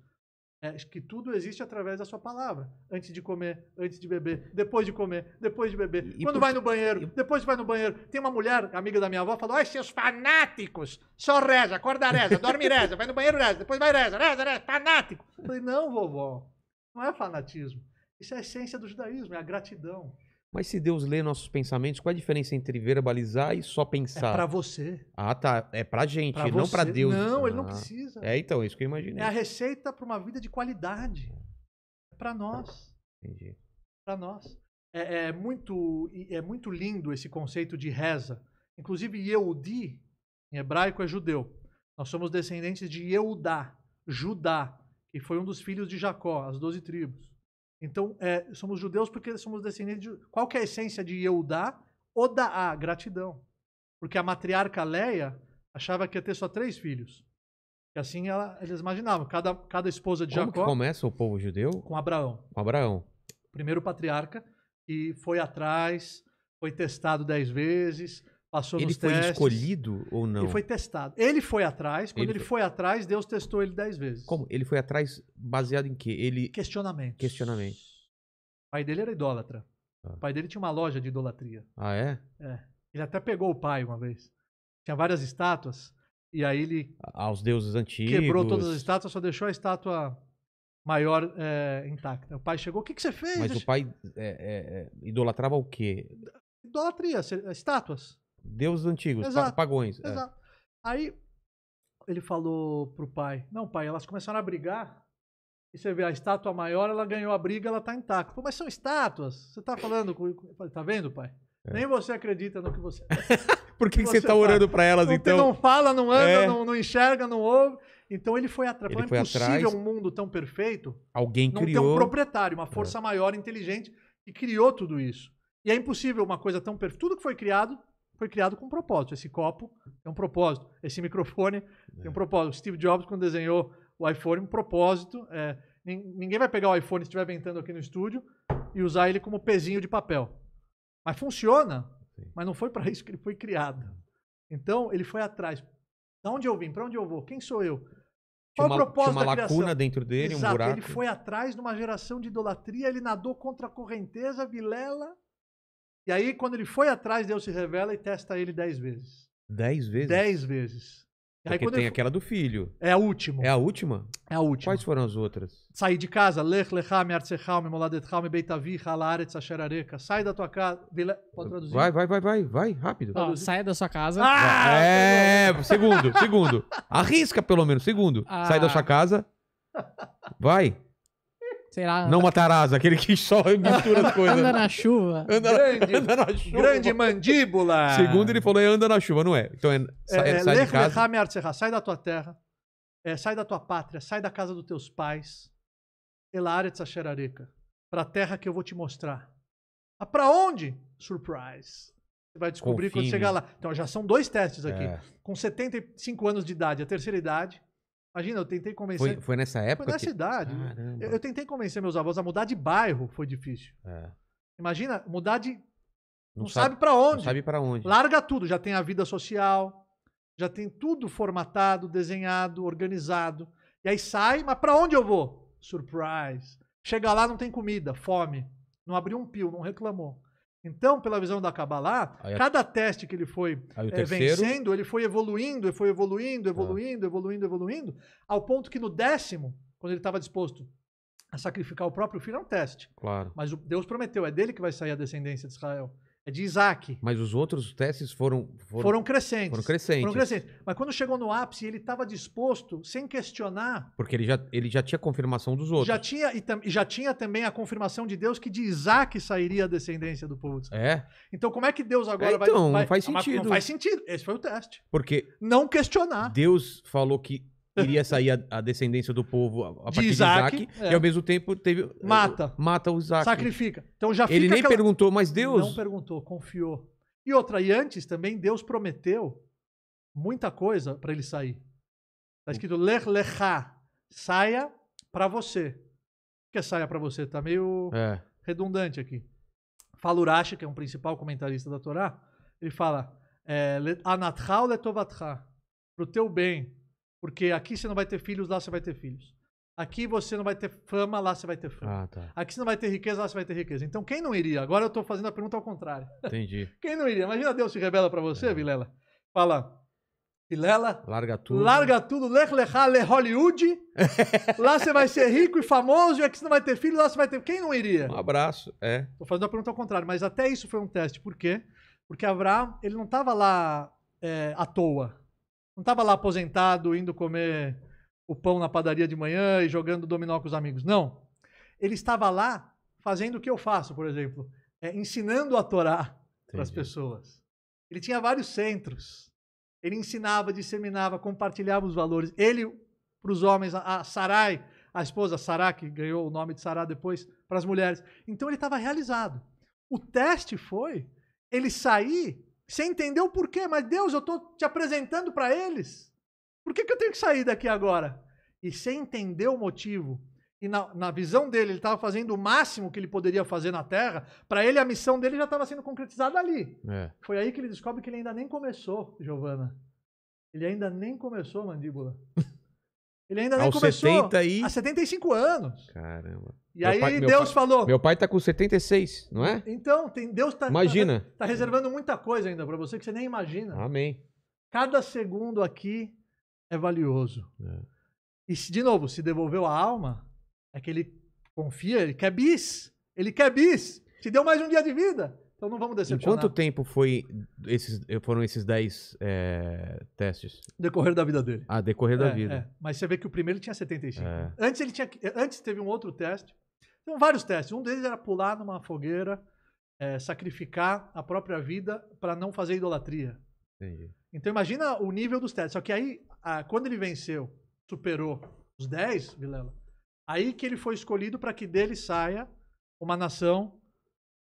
É, que tudo existe através da sua palavra. Antes de comer, antes de beber, depois de comer, depois de beber. E, quando por... vai no banheiro, depois vai no banheiro. Tem uma mulher, amiga da minha avó, falou: Ai, seus fanáticos! Só reza, acorda reza, dorme reza, vai no banheiro reza, depois vai reza, reza, reza, fanático. Eu falei: Não, vovó, não é fanatismo. Isso é a essência do judaísmo, é a gratidão. Mas se Deus lê nossos pensamentos, qual a diferença entre verbalizar e só é pensar? É para você. Ah, tá. É a gente, pra não para Deus. Não, ah. ele não ah. precisa. É, então, é isso que eu imaginei. É a receita para uma vida de qualidade. É para nós. Entendi. Para nós. É, é, muito, é muito lindo esse conceito de reza. Inclusive, Yehudi, em hebraico, é judeu. Nós somos descendentes de Yehudá, Judá, que foi um dos filhos de Jacó, as doze tribos. Então, é, somos judeus porque somos descendentes de. Qual que é a essência de Yehudá? Odaá, gratidão. Porque a matriarca Leia achava que ia ter só três filhos. E assim ela, eles imaginavam. Cada, cada esposa de Como Jacó. começa o povo judeu? Com Abraão. Com Abraão. Primeiro patriarca, que foi atrás, foi testado dez vezes, Passou ele foi testes, escolhido ou não? Ele foi testado. Ele foi atrás. Quando ele, ele foi... foi... atrás, Deus testou ele dez vezes. Como? Ele foi atrás baseado em quê? Ele... Questionamento. Questionamento. O pai dele era idólatra. Ah. O pai dele tinha uma loja de idolatria. Ah, é? É. Ele até pegou o pai uma vez. Tinha várias estátuas. E aí ele... Aos deuses antigos. Quebrou todas as estátuas, só deixou a estátua maior é, intacta. O pai chegou, o que, que você fez? Mas Deixa... o pai é, é, é, idolatrava o quê? Idolatria, estátuas deuses antigos, exato, pagões. É. Exato. É. Aí ele falou pro pai: Não, pai, elas começaram a brigar. E você vê a estátua maior, ela ganhou a briga, ela tá intacta. Pô, mas são estátuas. Você tá falando com. Tá vendo, pai? É. Nem você acredita no que você. Por que, que, você, você tá orando para elas então? Não fala, não anda, é. não, não, enxerga, não ouve. Então ele foi atrás. Ele foi é impossível atrás. um mundo tão perfeito. Alguém não criou. Ter um proprietário, uma é. força maior, inteligente, que criou tudo isso. E é impossível uma coisa tão perfeita. Tudo que foi criado foi criado com um propósito. Esse copo é um propósito. Esse microfone é. tem um é. propósito. Steve Jobs, quando desenhou o iPhone, um propósito. É, ninguém vai pegar o iPhone se estiver ventando aqui no estúdio e usar ele como pezinho de papel. Mas funciona, Sim. mas não foi para isso que ele foi criado. Então, ele foi atrás. Da onde eu vim? Para onde eu vou? Quem sou eu? Qual uma, o propósito uma da lacuna dentro dele, Exato, um buraco. Ele foi atrás de uma geração de idolatria, ele nadou contra a correnteza, vilela, e aí, quando ele foi atrás, Deus se revela e testa ele dez vezes. Dez vezes? Dez vezes. Porque aí, tem ele... aquela do filho. É a última. É a última? É a última. Quais foram as outras? Sair de casa. Lech, lechame, artsechame, moladetchame, beitavi, halaretz, acherareca. Sai da tua casa. Vila... Pode traduzir? Vai, vai, vai, vai, vai, rápido. Ah, tá, saia da sua casa. Ah, ah tá é, segundo, segundo. Arrisca pelo menos, segundo. Ah. Sai da sua casa. Vai. Sei lá. Não Matarazzo, aquele que só mistura as coisas. anda na chuva. Anda, grande, anda na chuva. Grande mandíbula. Segundo ele falou, é anda na chuva, não é. Então é, é, é sai de casa. sai da tua terra, é, sai da tua pátria, sai da casa dos teus pais. Elaretsa Xerarica. Pra terra que eu vou te mostrar. Ah, pra onde? Surprise. Você vai descobrir Confine. quando chegar lá. Então já são dois testes aqui. É. Com 75 anos de idade, a terceira idade Imagina, eu tentei convencer. Foi, foi nessa época? Foi nessa que... idade. Né? Eu, eu, tentei convencer meus avós a mudar de bairro, foi difícil. É. Imagina, mudar de. Não, não sabe, sabe para onde. Não sabe para onde. Larga tudo, já tem a vida social, já tem tudo formatado, desenhado, organizado. E aí sai, mas para onde eu vou? Surprise. Chega lá, não tem comida, fome. Não abriu um pio, não reclamou. Então, pela visão da Kabbalah, aí, cada teste que ele foi é, vencendo, ele foi evoluindo, ele foi evoluindo, evoluindo, ah. evoluindo, evoluindo, ao ponto que no décimo, quando ele estava disposto a sacrificar o próprio filho, é um teste. Claro. Mas Deus prometeu, é dele que vai sair a descendência de Israel. É de Isaac. Mas os outros testes foram. Foram, foram crescentes. Foram crescentes. Foram crescentes. Mas quando chegou no ápice, ele estava disposto, sem questionar. Porque ele já, ele já tinha confirmação dos outros. Já tinha, e, tam, já tinha também a confirmação de Deus que de Isaac sairia a descendência do povo de Israel. É. Então, como é que Deus agora é, então, vai. Então, não faz é sentido. Não faz sentido. Esse foi o teste. Porque. Não questionar. Deus falou que iria sair a, a descendência do povo a, a partir de Isaac, de Isaac é. e ao mesmo tempo teve mata eh, mata o Isaac. Sacrifica. Então já Ele nem aquela... perguntou, mas Deus não perguntou, confiou. E outra, e antes também Deus prometeu muita coisa para ele sair. está escrito lech lecha saia para você. O que é saia para você? Tá meio é. redundante aqui. Fala Urashi, que é um principal comentarista da Torá, ele fala é, eh, anatcha ou para pro teu bem, porque aqui você não vai ter filhos, lá você vai ter filhos. Aqui você não vai ter fama, lá você vai ter fama. Ah, tá. Aqui você não vai ter riqueza, lá você vai ter riqueza. Então quem não iria? Agora eu estou fazendo a pergunta ao contrário. Entendi. Quem não iria? Imagina Deus se revela para você, é. Vilela. Fala, Vilela. Larga tudo. Larga tudo. Lech lechá le Hollywood. lá você vai ser rico e famoso. E aqui você não vai ter filho, lá você vai ter... Quem não iria? Um abraço, é. Estou fazendo a pergunta ao contrário. Mas até isso foi um teste. Por quê? Porque Abraão, ele não estava lá é, à toa. Não estava lá aposentado, indo comer o pão na padaria de manhã e jogando dominó com os amigos. Não. Ele estava lá fazendo o que eu faço, por exemplo, é, ensinando a Torá para as pessoas. Ele tinha vários centros. Ele ensinava, disseminava, compartilhava os valores. Ele, para os homens, a, a Sarai, a esposa Sará, que ganhou o nome de Sará depois, para as mulheres. Então ele estava realizado. O teste foi ele sair você entendeu por quê? Mas Deus, eu estou te apresentando para eles. Por que, que eu tenho que sair daqui agora? E você entendeu o motivo. E na, na visão dele, ele estava fazendo o máximo que ele poderia fazer na Terra. Para ele, a missão dele já estava sendo concretizada ali. É. Foi aí que ele descobre que ele ainda nem começou, Giovana. Ele ainda nem começou, mandíbula. Ele ainda nem começou. 70 e... Há 75 anos. Caramba. E meu aí pai, Deus pai, falou. Meu pai tá com 76, não é? Então, tem, Deus tá-, tá, Imagina. Tá, tá reservando muita coisa ainda para você que você nem imagina. Amém. Cada segundo aqui é valioso. É. E, de novo, se devolveu a alma, é que ele confia, ele quer bis. Ele quer bis. Te deu mais um dia de vida. Então não vamos decepcionar. E quanto tempo foi esses, foram esses 10 é, eh, testes? Decorrer da vida dele. Ah, decorrer da é, vida. É. Mas você vê que o primeiro tinha 75. É. Antes ele tinha. Antes teve um outro teste. Então, vários testes. Um deles era pular numa fogueira, é, sacrificar a própria vida para não fazer idolatria. Entendi. Então imagina o nível dos testes. Só que aí, a, quando ele venceu, superou os 10, Vilela, aí que ele foi escolhido para que dele saia uma nação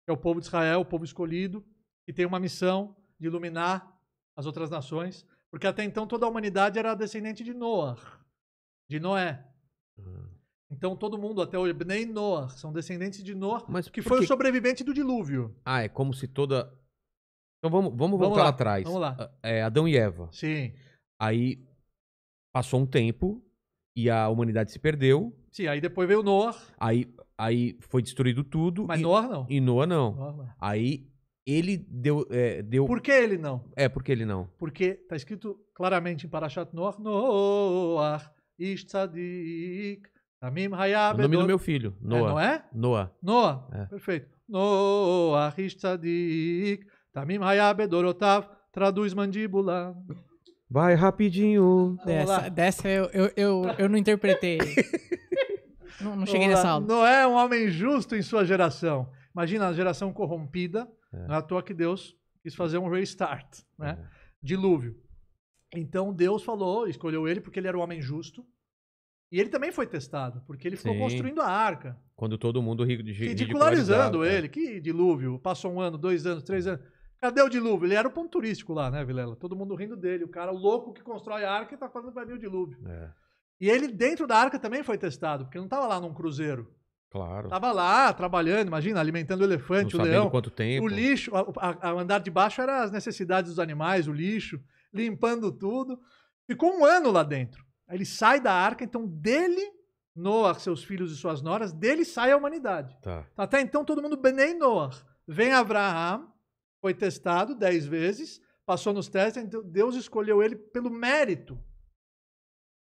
que é o povo de Israel, o povo escolhido, que tem uma missão de iluminar as outras nações, porque até então toda a humanidade era descendente de Noar, de Noé. Ah. Então todo mundo, até o Ebnei Noar, são descendentes de Noar, Mas que foi que... o sobrevivente do dilúvio. Ah, é como se toda. Então vamos, vamos voltar vamos lá, atrás. Vamos lá. Ah, é, Adão e Eva. Sim. Aí passou um tempo e a humanidade se perdeu. Sim, aí depois veio Noé. Aí Aí foi destruído tudo. Mas e, Noah não. E Noah não. Noah Aí ele deu, é, deu. Por que ele não? É, por que ele não? Porque está escrito claramente em Parashat Noah: Noah, Istadik, Tamim Hayab. O nome do meu filho, é, Noah. É, não é? Noah. Noah, é. perfeito. Noah, Istadik, Tamim Hayab, Dorotav, traduz mandíbula. Vai rapidinho. Dessa, dessa eu, eu, eu, eu não interpretei. Não, não cheguei nessa aula. Não é um homem justo em sua geração. Imagina, a geração corrompida, é. não é à toa que Deus quis fazer um restart, né? É. Dilúvio. Então Deus falou, escolheu ele porque ele era um homem justo. E ele também foi testado, porque ele ficou Sim. construindo a arca. Quando todo mundo ridicularizando é. ele. Que dilúvio. Passou um ano, dois anos, três anos. Cadê o dilúvio? Ele era o ponto turístico lá, né, Vilela? Todo mundo rindo dele. O cara o louco que constrói a arca e tá falando pra mim o dilúvio. É. E ele dentro da arca também foi testado, porque não estava lá num cruzeiro. Claro. Estava lá trabalhando, imagina, alimentando o elefante, não o leão. quanto tempo. O lixo, o andar de baixo era as necessidades dos animais, o lixo, limpando tudo. Ficou um ano lá dentro. Aí ele sai da arca, então dele, Noah, seus filhos e suas noras, dele sai a humanidade. Tá. Então, até então todo mundo benei Noah. Vem Abraão, foi testado dez vezes, passou nos testes, então Deus escolheu ele pelo mérito.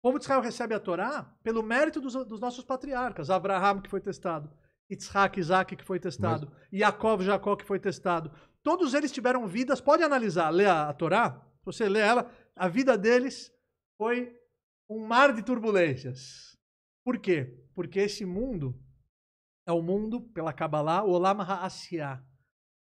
Como povo de Israel recebe a Torá pelo mérito dos, dos nossos patriarcas. Abraão, que foi testado. Isaac, Isaac, que foi testado. Mas... Jacob, Jacó, que foi testado. Todos eles tiveram vidas. Pode analisar, ler a, a Torá. Se você lê ela, a vida deles foi um mar de turbulências. Por quê? Porque esse mundo é o mundo, pela Kabbalah, o Olam Ha'asiah.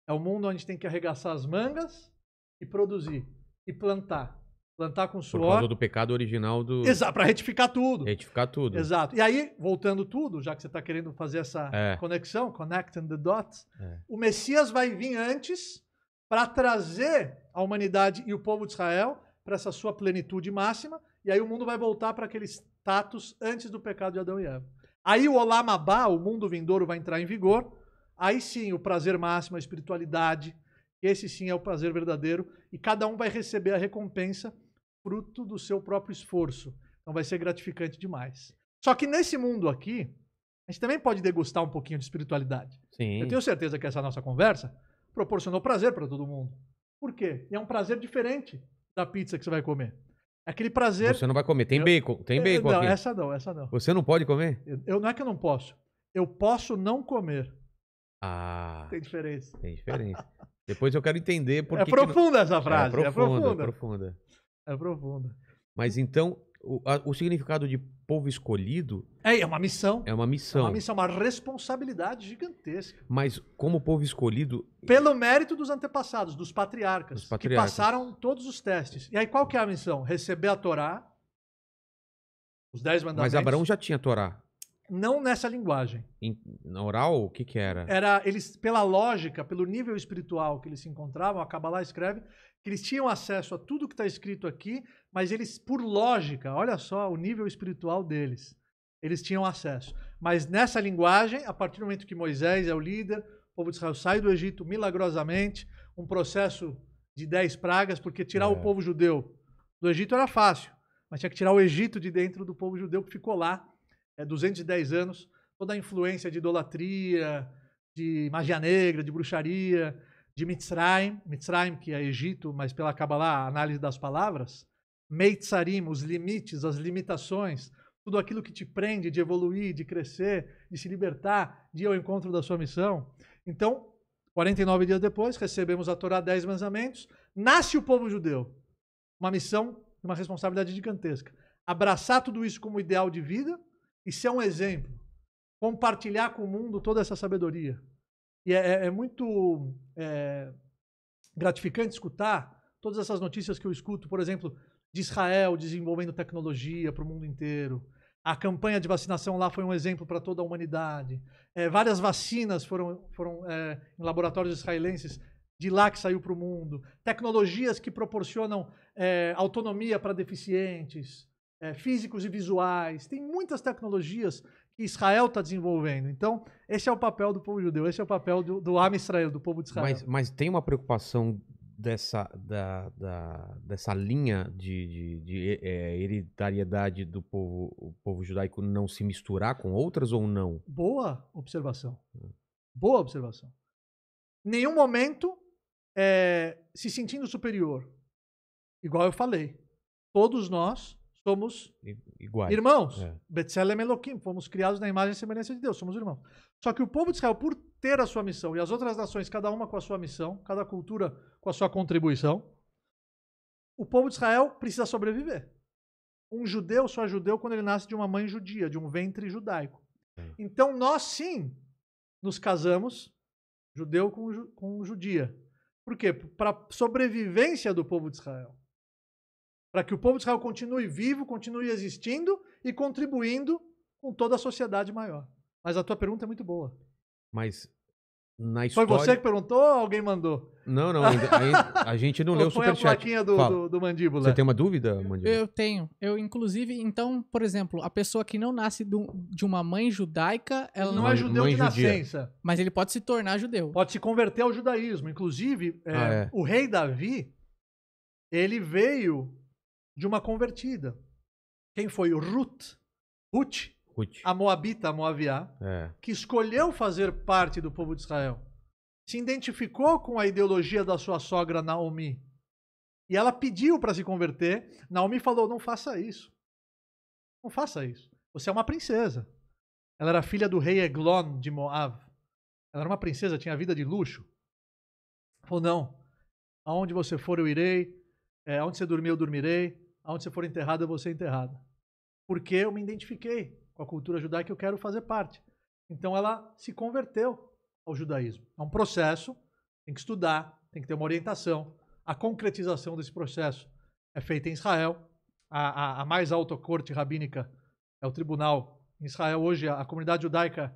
É o mundo onde tem que arregaçar as mangas e produzir, e plantar, Plantar com suor. Por causa do pecado original do. Exato, para retificar tudo. Retificar tudo. Exato. E aí, voltando tudo, já que você está querendo fazer essa é. conexão, connecting the dots, é. o Messias vai vir antes para trazer a humanidade e o povo de Israel para essa sua plenitude máxima, e aí o mundo vai voltar para aquele status antes do pecado de Adão e Eva. Aí o Olamabá, o mundo vindouro, vai entrar em vigor, aí sim o prazer máximo, a espiritualidade, esse sim é o prazer verdadeiro, e cada um vai receber a recompensa fruto do seu próprio esforço. Então vai ser gratificante demais. Só que nesse mundo aqui, a gente também pode degustar um pouquinho de espiritualidade. Sim. Eu tenho certeza que essa nossa conversa proporcionou prazer para todo mundo. Por quê? E é um prazer diferente da pizza que você vai comer. É aquele prazer. Você não vai comer. Tem eu... bacon. Tem é, bacon não, aqui. Essa não, essa não. Você não pode comer? Eu, eu, não é que eu não posso. Eu posso não comer. Ah. Tem diferença. Tem diferença. Depois eu quero entender por é que. Profunda que não... É profunda essa é frase. É profunda. É profunda. profunda. Aprofunda. Mas então, o, a, o, significado de povo escolhido. É, é uma missão. É uma missão. É uma missão, é uma responsabilidade gigantesca. Mas como povo escolhido. Pelo mérito dos antepassados, dos patriarcas, dos patriarcas. que passaram todos os testes. E aí qual que é a missão? Receber a Torá, os dez mandamentos. Mas Abraão já tinha Torá não nessa linguagem. na oral, o que que era? Era eles pela lógica, pelo nível espiritual que eles se encontravam, a Kabbalah escreve que eles tinham acesso a tudo que está escrito aqui, mas eles por lógica, olha só o nível espiritual deles. Eles tinham acesso. Mas nessa linguagem, a partir do momento que Moisés é o líder, o povo de Israel sai do Egito milagrosamente, um processo de dez pragas, porque tirar é. o povo judeu do Egito era fácil, mas tinha que tirar o Egito de dentro do povo judeu que ficou lá é, 210 anos, toda a influência de idolatria, de magia negra, de bruxaria, de Mitzrayim, Mitzrayim que é Egito, mas pela Kabbalah, análise das palavras, Meitzarim, os limites, as limitações, tudo aquilo que te prende de evoluir, de crescer, de se libertar, de ir ao encontro da sua missão. Então, 49 dias depois, recebemos a Torá, 10 mandamentos, nasce o povo judeu. Uma missão, uma responsabilidade gigantesca. Abraçar tudo isso como ideal de vida, e ser é um exemplo. Compartilhar com o mundo toda essa sabedoria. E é, é, é muito é, gratificante escutar todas essas notícias que eu escuto, por exemplo, de Israel desenvolvendo tecnologia para o mundo inteiro. A campanha de vacinação lá foi um exemplo para toda a humanidade. É, várias vacinas foram, foram é, em laboratórios israelenses de lá que saiu para o mundo. Tecnologias que proporcionam é, autonomia para deficientes é, físicos e visuais, tem muitas tecnologias que Israel está desenvolvendo. Então, esse é o papel do povo judeu, esse é o papel do, do Am Israel, do povo de Israel. Mas, mas tem uma preocupação dessa, da, da, dessa linha de, de, de é, hereditariedade do povo, o povo judaico não se misturar com outras ou não? Boa observação. Ah. Boa observação. Nenhum momento é, se sentindo superior. Igual eu falei, todos nós somos iguais. Irmãos, é. Betselem é Elohim, fomos criados na imagem e semelhança de Deus, somos irmãos. Só que o povo de Israel, por ter a sua missão e as outras nações, cada uma com a sua missão, cada cultura com a sua contribuição, o povo de Israel precisa sobreviver. Um judeu só é judeu quando ele nasce de uma mãe judia, de um ventre judaico. É. Então nós sim nos casamos, judeu com, com judia. Por quê? Para sobrevivência do povo de Israel para que o povo de Israel continue vivo, continue existindo e contribuindo com toda a sociedade maior. Mas a tua pergunta é muito boa. Mas na história... Foi você que perguntou ou alguém mandou? Não, não. a gente não leu o superchat. Põe a plaquinha do, do, do, Mandíbula. Você tem uma dúvida, Mandíbula? Eu tenho. Eu, inclusive, então, por exemplo, a pessoa que não nasce do, de uma mãe judaica... Ela não, não é judeu de judia. nascença. Mas ele pode se tornar judeu. Pode se converter ao judaísmo. Inclusive, é, ah, é. o rei Davi, ele veio de uma convertida. Quem foi? Ruth. Ruth, Ruth. a Moabita, a Moaviá, é. que escolheu fazer parte do povo de Israel. Se identificou com a ideologia da sua sogra Naomi. E ela pediu para se converter. Naomi falou: não faça isso. Não faça isso. Você é uma princesa. Ela era filha do rei Eglon de Moab. Ela era uma princesa, tinha vida de luxo. falou: não. Aonde você for, eu irei. É, aonde você dormir, eu dormirei. Aonde você for enterrado, eu vou ser enterrada. Porque eu me identifiquei com a cultura judaica e eu quero fazer parte. Então ela se converteu ao judaísmo. É um processo, tem que estudar, tem que ter uma orientação. A concretização desse processo é feita em Israel. A, a, a mais alta corte rabínica é o tribunal em Israel. Hoje a, a comunidade judaica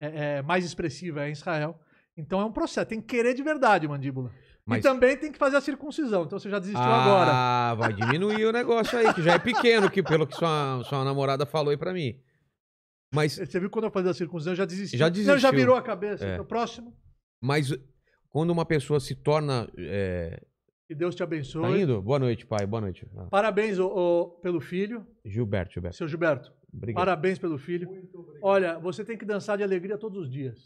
é, é mais expressiva é em Israel. Então é um processo, tem que querer de verdade, mandíbula. Mas... E também tem que fazer a circuncisão, então você já desistiu ah, agora. Ah, vai diminuir o negócio aí, que já é pequeno, que pelo que sua, sua namorada falou aí pra mim. Mas... Você viu quando eu fazia a circuncisão, eu já desistiu. Já desistiu. Não, já virou a cabeça, é. então próximo. Mas quando uma pessoa se torna... É... Que Deus te abençoe. Tá indo? Boa noite, pai. Boa noite. Ah. Parabéns oh, oh, pelo filho. Gilberto, Gilberto. Seu Gilberto. Obrigado. Parabéns pelo filho. Olha, você tem que dançar de alegria todos os dias.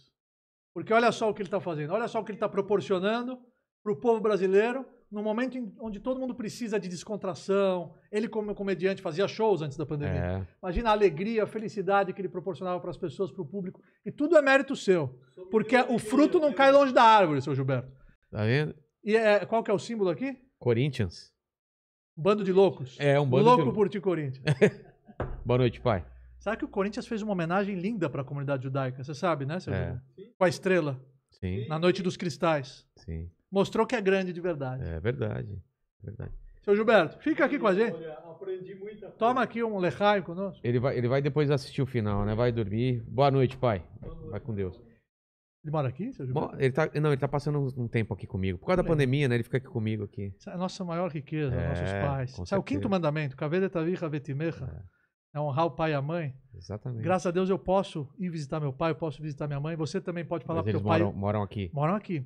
Porque olha só o que ele está fazendo, olha só o que ele está proporcionando para o povo brasileiro, no momento em, onde todo mundo precisa de descontração. Ele, como comediante, fazia shows antes da pandemia. É. Imagina a alegria, a felicidade que ele proporcionava para as pessoas, para o público. E tudo é mérito seu. Porque o fruto não cai longe da árvore, seu Gilberto. Tá vendo? E é, qual que é o símbolo aqui? Corinthians. Bando de loucos. É, um bando Louco de... por ti, Corinthians. Boa noite, pai. Sabe que o Corinthians fez uma homenagem linda para a comunidade judaica, você sabe, né, seu é. Com a estrela. Sim. na Noite dos Cristais. Sim. Mostrou que é grande de verdade. É verdade. É verdade. Seu Gilberto, fica aqui com a gente. Olha, aprendi muita coisa. Toma aqui um lechai conosco. Ele vai, ele vai depois assistir o final, né? Vai dormir. Boa noite, pai. Vai com Deus. Ele mora aqui, seu Gilberto? ele tá, não, ele tá passando um tempo aqui comigo. Por causa da pandemia, né? Ele fica aqui comigo aqui. Essa é a nossa maior riqueza, é, nossos pais. é o quinto mandamento. Cavede tá vetimecha. É honrar o pai e a mãe. Exatamente. Graças a Deus eu posso ir visitar meu pai, eu posso visitar minha mãe. Você também pode falar para seu pai. Moram, moram aqui. Moram aqui.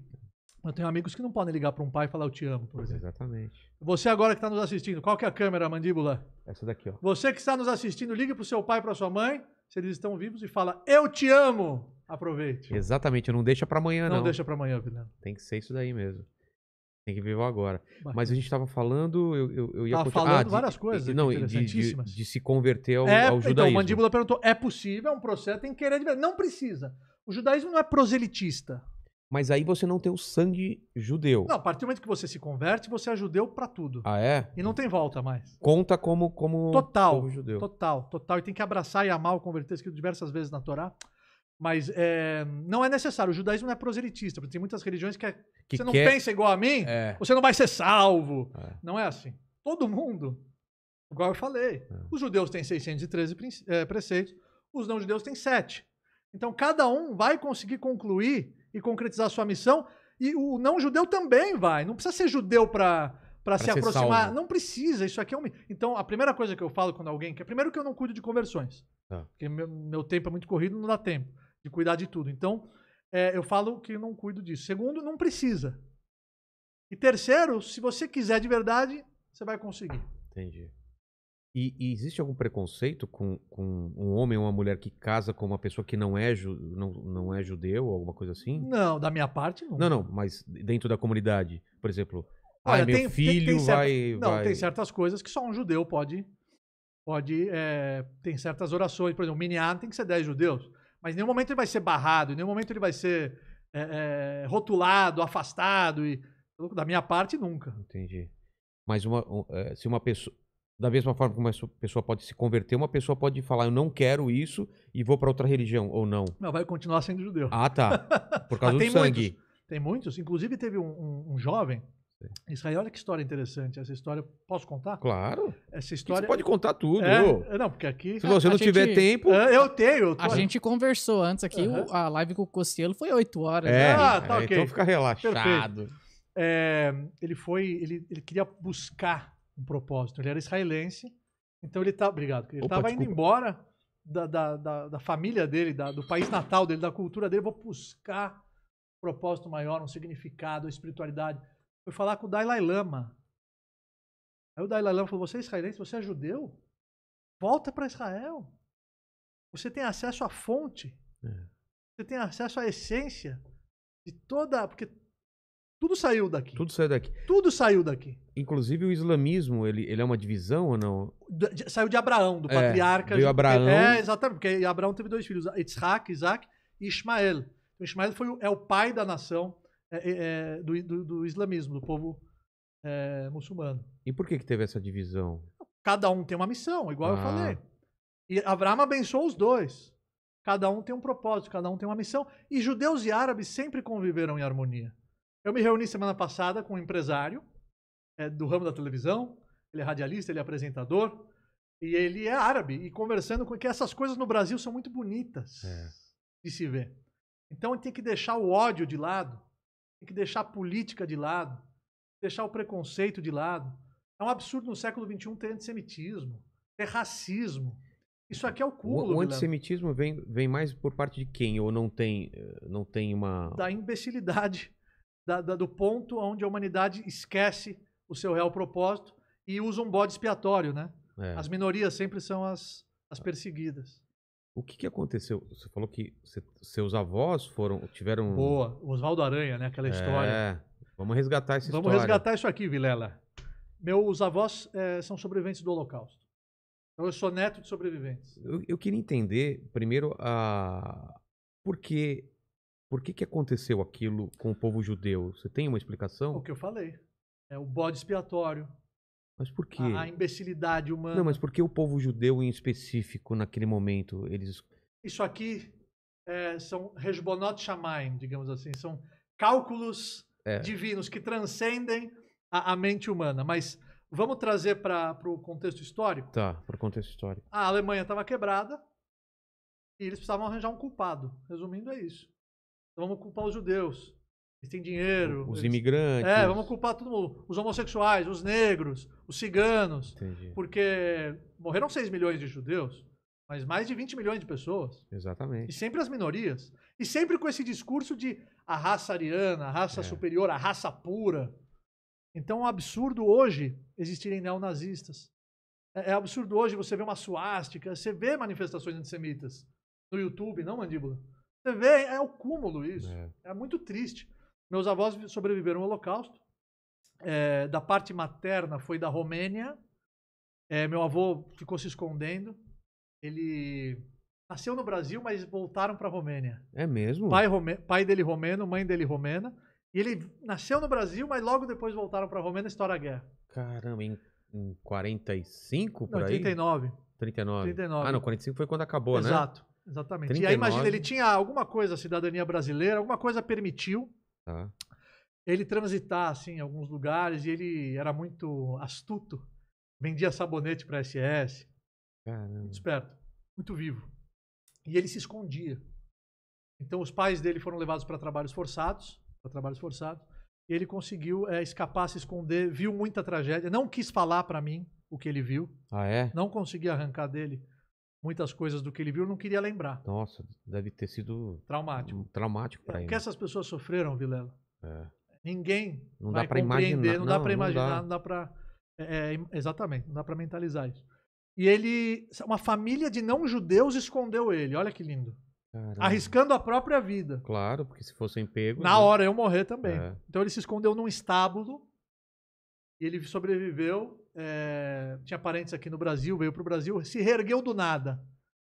Eu tenho amigos que não podem ligar para um pai e falar eu te amo, por exemplo. Exatamente. Você agora que está nos assistindo, qual que é a câmera, mandíbula? Essa daqui, ó. Você que está nos assistindo, ligue para o seu pai e para sua mãe, se eles estão vivos, e fala eu te amo. Aproveite. Exatamente, não deixa para amanhã, não. Não deixa para amanhã, Vilão. Tem que ser isso daí mesmo. Tem que viver agora. Mas a gente estava falando, eu, eu, eu ia tava continuar. falando ah, várias de, coisas. Não, de, de, de, se converter ao, é, ao então, judaísmo. Então, o Mandíbula perguntou: é possível, é um processo, tem que querer. Não precisa. O judaísmo não é proselitista. Mas aí você não tem o sangue judeu. Não, a partir do momento que você se converte, você é judeu para tudo. Ah, é? E não tem volta mais. Conta como como Total. judeu. Total, total. E tem que abraçar e amar o converter, escrito diversas vezes na Torá. Mas é, não é necessário. O judaísmo não é proselitista. Porque tem muitas religiões que, é, que você não quer... pensa igual a mim, é. você não vai ser salvo. É. Não é assim. Todo mundo, igual eu falei. É. Os judeus têm 613 eh, preceitos, os não-judeus têm 7. Então, cada um vai conseguir concluir e concretizar sua missão. E o não-judeu também vai. Não precisa ser judeu para para se aproximar. Salvo. Não precisa, isso aqui é um. Então, a primeira coisa que eu falo quando alguém quer. Primeiro, que eu não cuido de conversões. Ah. Porque meu, meu tempo é muito corrido, não dá tempo de cuidar de tudo. Então, é, eu falo que não cuido disso. Segundo, não precisa. E terceiro, se você quiser de verdade, você vai conseguir. Entendi. E, e, existe algum preconceito com, com, um homem ou uma mulher que casa com uma pessoa que não é, ju, não, não é judeu ou alguma coisa assim? Não, da minha parte não. Não, não, mas dentro da comunidade, por exemplo. Olha, meu tem, filho tem, tem vai, certo, Não, tem certas coisas que só um judeu pode. pode é, tem certas orações. Por exemplo, o Minyan tem que ser 10 judeus. Mas em nenhum momento ele vai ser barrado, em nenhum momento ele vai ser é, é, rotulado, afastado. E, da minha parte, nunca. Entendi. Mas uma, é, se uma pessoa. Da mesma forma que uma pessoa pode se converter, uma pessoa pode falar, eu não quero isso e vou para outra religião, ou não? Não, vai continuar sendo judeu. Ah, tá. Por ah, causa do sangue. Muitos, tem muitos. Inclusive, teve um, um, um jovem Israel, olha que história interessante. Essa história, posso contar? Claro. Essa história. Você pode contar tudo. É, não, porque aqui. Se você não tiver tempo. É, eu tenho. Eu a gente conversou antes aqui, a live com o Cossielo foi 8 horas. É, né? ah, tá é, então ok. Então fica relaxado. É, ele foi. Ele, ele queria buscar um propósito. Ele era israelense. Então ele tá. Obrigado. Ele estava indo embora da, da, da, da família dele, da, do país natal dele, da cultura dele. Vou buscar um propósito maior, um significado, uma espiritualidade foi falar com o Dalai Lama. Aí o Dalai Lama falou: Você é israelense? Você é judeu? Volta para Israel. Você tem acesso à fonte. É. Você tem acesso à essência de toda. Porque tudo saiu daqui. Tudo saiu daqui. Tudo saiu daqui. Inclusive o islamismo, ele, ele é uma divisão ou não? De, saiu de Abraão, do é, patriarca. Veio de, Abraão. É, exatamente, porque Abraão teve dois filhos, Isaac, Isaac e Ismael. Então, Ismael foi, é o pai da nação. É, é, é, do, do, do, islamismo, do povo é, muçulmano. E por que, que teve essa divisão? Cada um tem uma missão, igual ah. eu falei. Ah. E Abraão abençoou os dois. Cada um tem um propósito, cada um tem uma missão. E judeus e árabes sempre conviveram em harmonia. Eu me reuni semana passada com um empresário é, do ramo da televisão. Ele é radialista, ele é apresentador. E ele é árabe. E conversando com que essas coisas no Brasil são muito bonitas de se ver. Então ele tem que deixar o ódio de lado tem que deixar a política de lado, deixar o preconceito de lado. É um absurdo no século XXI ter antissemitismo, ter racismo. Isso aqui é o cúmulo. O, o antissemitismo vem, vem mais por parte de quem? Ou não tem, eh, não tem uma. Da imbecilidade, da, da, do ponto onde a humanidade esquece o seu real propósito e usa um bode expiatório, né? É. As minorias sempre são as, as perseguidas. O que, que aconteceu? Você falou que seus avós foram tiveram. Boa, Oswaldo Aranha, né? Aquela história. É, vamos resgatar essa vamos história. Vamos resgatar isso aqui, Vilela. Meus avós é, são sobreviventes do Holocausto. Então, eu sou neto de sobreviventes. Eu, eu queria entender, primeiro, a... por, que, por que, que aconteceu aquilo com o povo judeu? Você tem uma explicação? O que eu falei. É o bode expiatório, mas por quê? A, a imbecilidade humana. Não, mas por que o povo judeu em específico, naquele momento, eles... Isso aqui é, são resbonot shamaim digamos assim. São cálculos é. divinos que transcendem a, a, mente humana. Mas vamos trazer para o contexto histórico? Tá, para o contexto histórico. A Alemanha estava quebrada e eles precisavam arranjar um culpado. Resumindo, é isso. Então vamos culpar os judeus. Eles têm dinheiro. Os eles... imigrantes. É, vamos culpar todo mundo. Os homossexuais, os negros, os ciganos. Entendi. Porque morreram 6 milhões de judeus, mas mais de 20 milhões de pessoas. Exatamente. E sempre as minorias. E sempre com esse discurso de a raça ariana, a raça é. superior, a raça pura. Então é um absurdo hoje existirem neonazistas. É, é absurdo hoje você ver uma suástica, você vê manifestações antissemitas no YouTube, não, Mandíbula? Você vê, é o cúmulo isso. É, é muito triste. Meus avós sobreviveram ao Holocausto. É, da parte materna foi da Romênia. É, meu avô ficou se escondendo. Ele nasceu no Brasil, mas voltaram para a Romênia. É mesmo? Pai, Rome... Pai dele romeno, mãe dele romena. E ele nasceu no Brasil, mas logo depois voltaram para a Romênia História estoura a guerra. Caramba, em, em 45 por não, aí? 39. 39. 39. Ah, não, 45 foi quando acabou, Exato, né? Exato, exatamente. 39. E aí imagina, ele tinha alguma coisa, cidadania brasileira, alguma coisa permitiu Tá. Ele transitava assim, em alguns lugares e ele era muito astuto. Vendia sabonete para SS. Caramba. Muito esperto, muito vivo. E ele se escondia. Então os pais dele foram levados para trabalhos forçados, para trabalhos forçados. E ele conseguiu é, escapar, se esconder, viu muita tragédia, não quis falar para mim o que ele viu. Ah é? Não consegui arrancar dele muitas coisas do que ele viu não queria lembrar. Nossa, deve ter sido traumático. Um traumático para é, ele. O que essas pessoas sofreram, Vilela? É. Ninguém não vai dá para imaginar, não, dá para imaginar, não dá, para é, é exatamente, não dá para mentalizar isso. E ele, uma família de não judeus escondeu ele. Olha que lindo. Caramba. Arriscando a própria vida. Claro, porque se fossem pego. Na né? hora eu morrer também. É. Então ele se escondeu num estábulo e ele sobreviveu é, tinha parentes aqui no Brasil, veio para o Brasil, se reergueu do nada.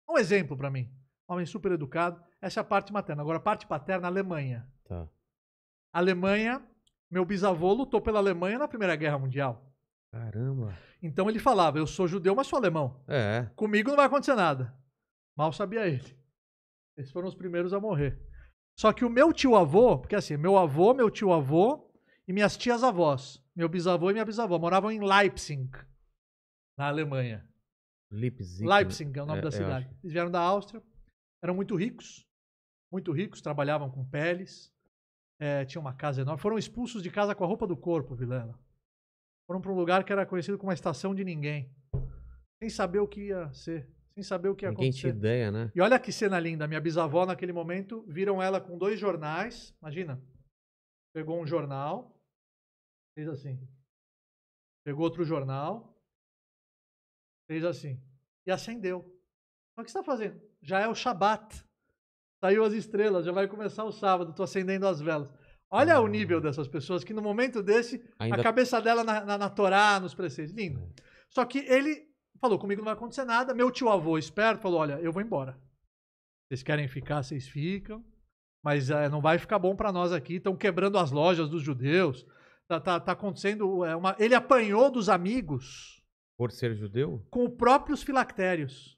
É um exemplo para mim. homem super educado. Essa é a parte materna. Agora, a parte paterna, Alemanha. Tá. Alemanha, meu bisavô lutou pela Alemanha na Primeira Guerra Mundial. Caramba. Então ele falava: Eu sou judeu, mas sou alemão. É. Comigo não vai acontecer nada. Mal sabia ele. Eles foram os primeiros a morrer. Só que o meu tio avô, porque assim, meu avô, meu tio avô, e minhas tias avós, meu bisavô e minha bisavó, moravam em Leipzig, na Alemanha. Leipzig. Leipzig é o né? nome é, da cidade. Eles vieram da Áustria, eram muito ricos, muito ricos, trabalhavam com peles, é, tinham uma casa enorme. Foram expulsos de casa com a roupa do corpo, Vilela. Foram para um lugar que era conhecido como a estação de ninguém, sem saber o que ia ser sem saber o que ia Ninguém acontecer. Ninguém ideia, né? E olha que cena linda. Minha bisavó, naquele momento, viram ela com dois jornais. Imagina. Pegou um jornal, Fez assim. Pegou outro jornal. Fez assim. E acendeu. Mas o que você está fazendo? Já é o Shabat. Saiu as estrelas, já vai começar o sábado, estou acendendo as velas. Olha o nível ah. dessas pessoas, que no momento desse, Ainda... a cabeça dela na, na, na Torá, nos preceitos. Lindo. É. Só que ele falou: comigo não vai acontecer nada. Meu tio avô, esperto, falou: olha, eu vou embora. Vocês querem ficar, vocês ficam. Mas é, não vai ficar bom para nós aqui. Estão quebrando as lojas dos judeus. Tá, tá, tá acontecendo. É uma... Ele apanhou dos amigos. Por ser judeu? Com os próprios filactérios.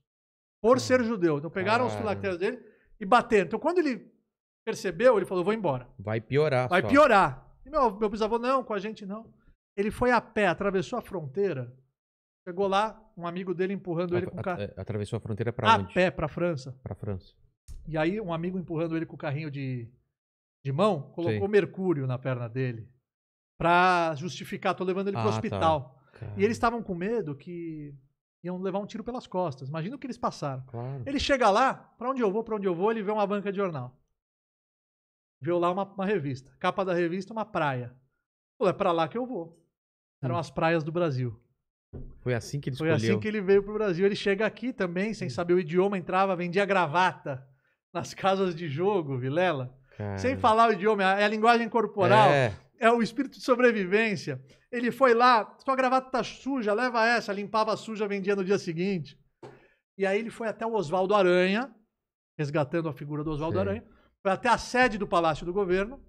Por ah. ser judeu. Então pegaram ah. os filactérios dele e bateram. Então quando ele percebeu, ele falou: vou embora. Vai piorar. Vai só. piorar. E meu, meu bisavô, não, com a gente não. Ele foi a pé, atravessou a fronteira. Chegou lá, um amigo dele empurrando a, ele com o carro. Eh, atravessou a fronteira para onde? A pé, para França. Para França. E aí, um amigo empurrando ele com o carrinho de, de mão, colocou Sim. mercúrio na perna dele para justificar, tô levando ele pro ah, tá. hospital. Tá. E eles estavam com medo que iam levar um tiro pelas costas. Imagina o que eles passaram. Claro. Ele chega lá, para onde eu vou, para onde eu vou, ele vê uma banca de jornal. vê lá uma, uma revista. Capa da revista, uma praia. Pô, é para lá que eu vou. Eram hum. as praias do Brasil. Foi assim que ele escolheu. Foi assim que ele veio pro Brasil. Ele chega aqui também, sem hum. saber o idioma, entrava, vendia gravata nas casas de jogo, Vilela. Cara. Sem falar o idioma, é a linguagem corporal. É é o espírito de sobrevivência. Ele foi lá, sua gravata tá suja, leva essa, limpava a suja, vendia no dia seguinte. E aí ele foi até o Oswaldo Aranha, resgatando a figura do Oswaldo Aranha, foi até a sede do Palácio do Governo,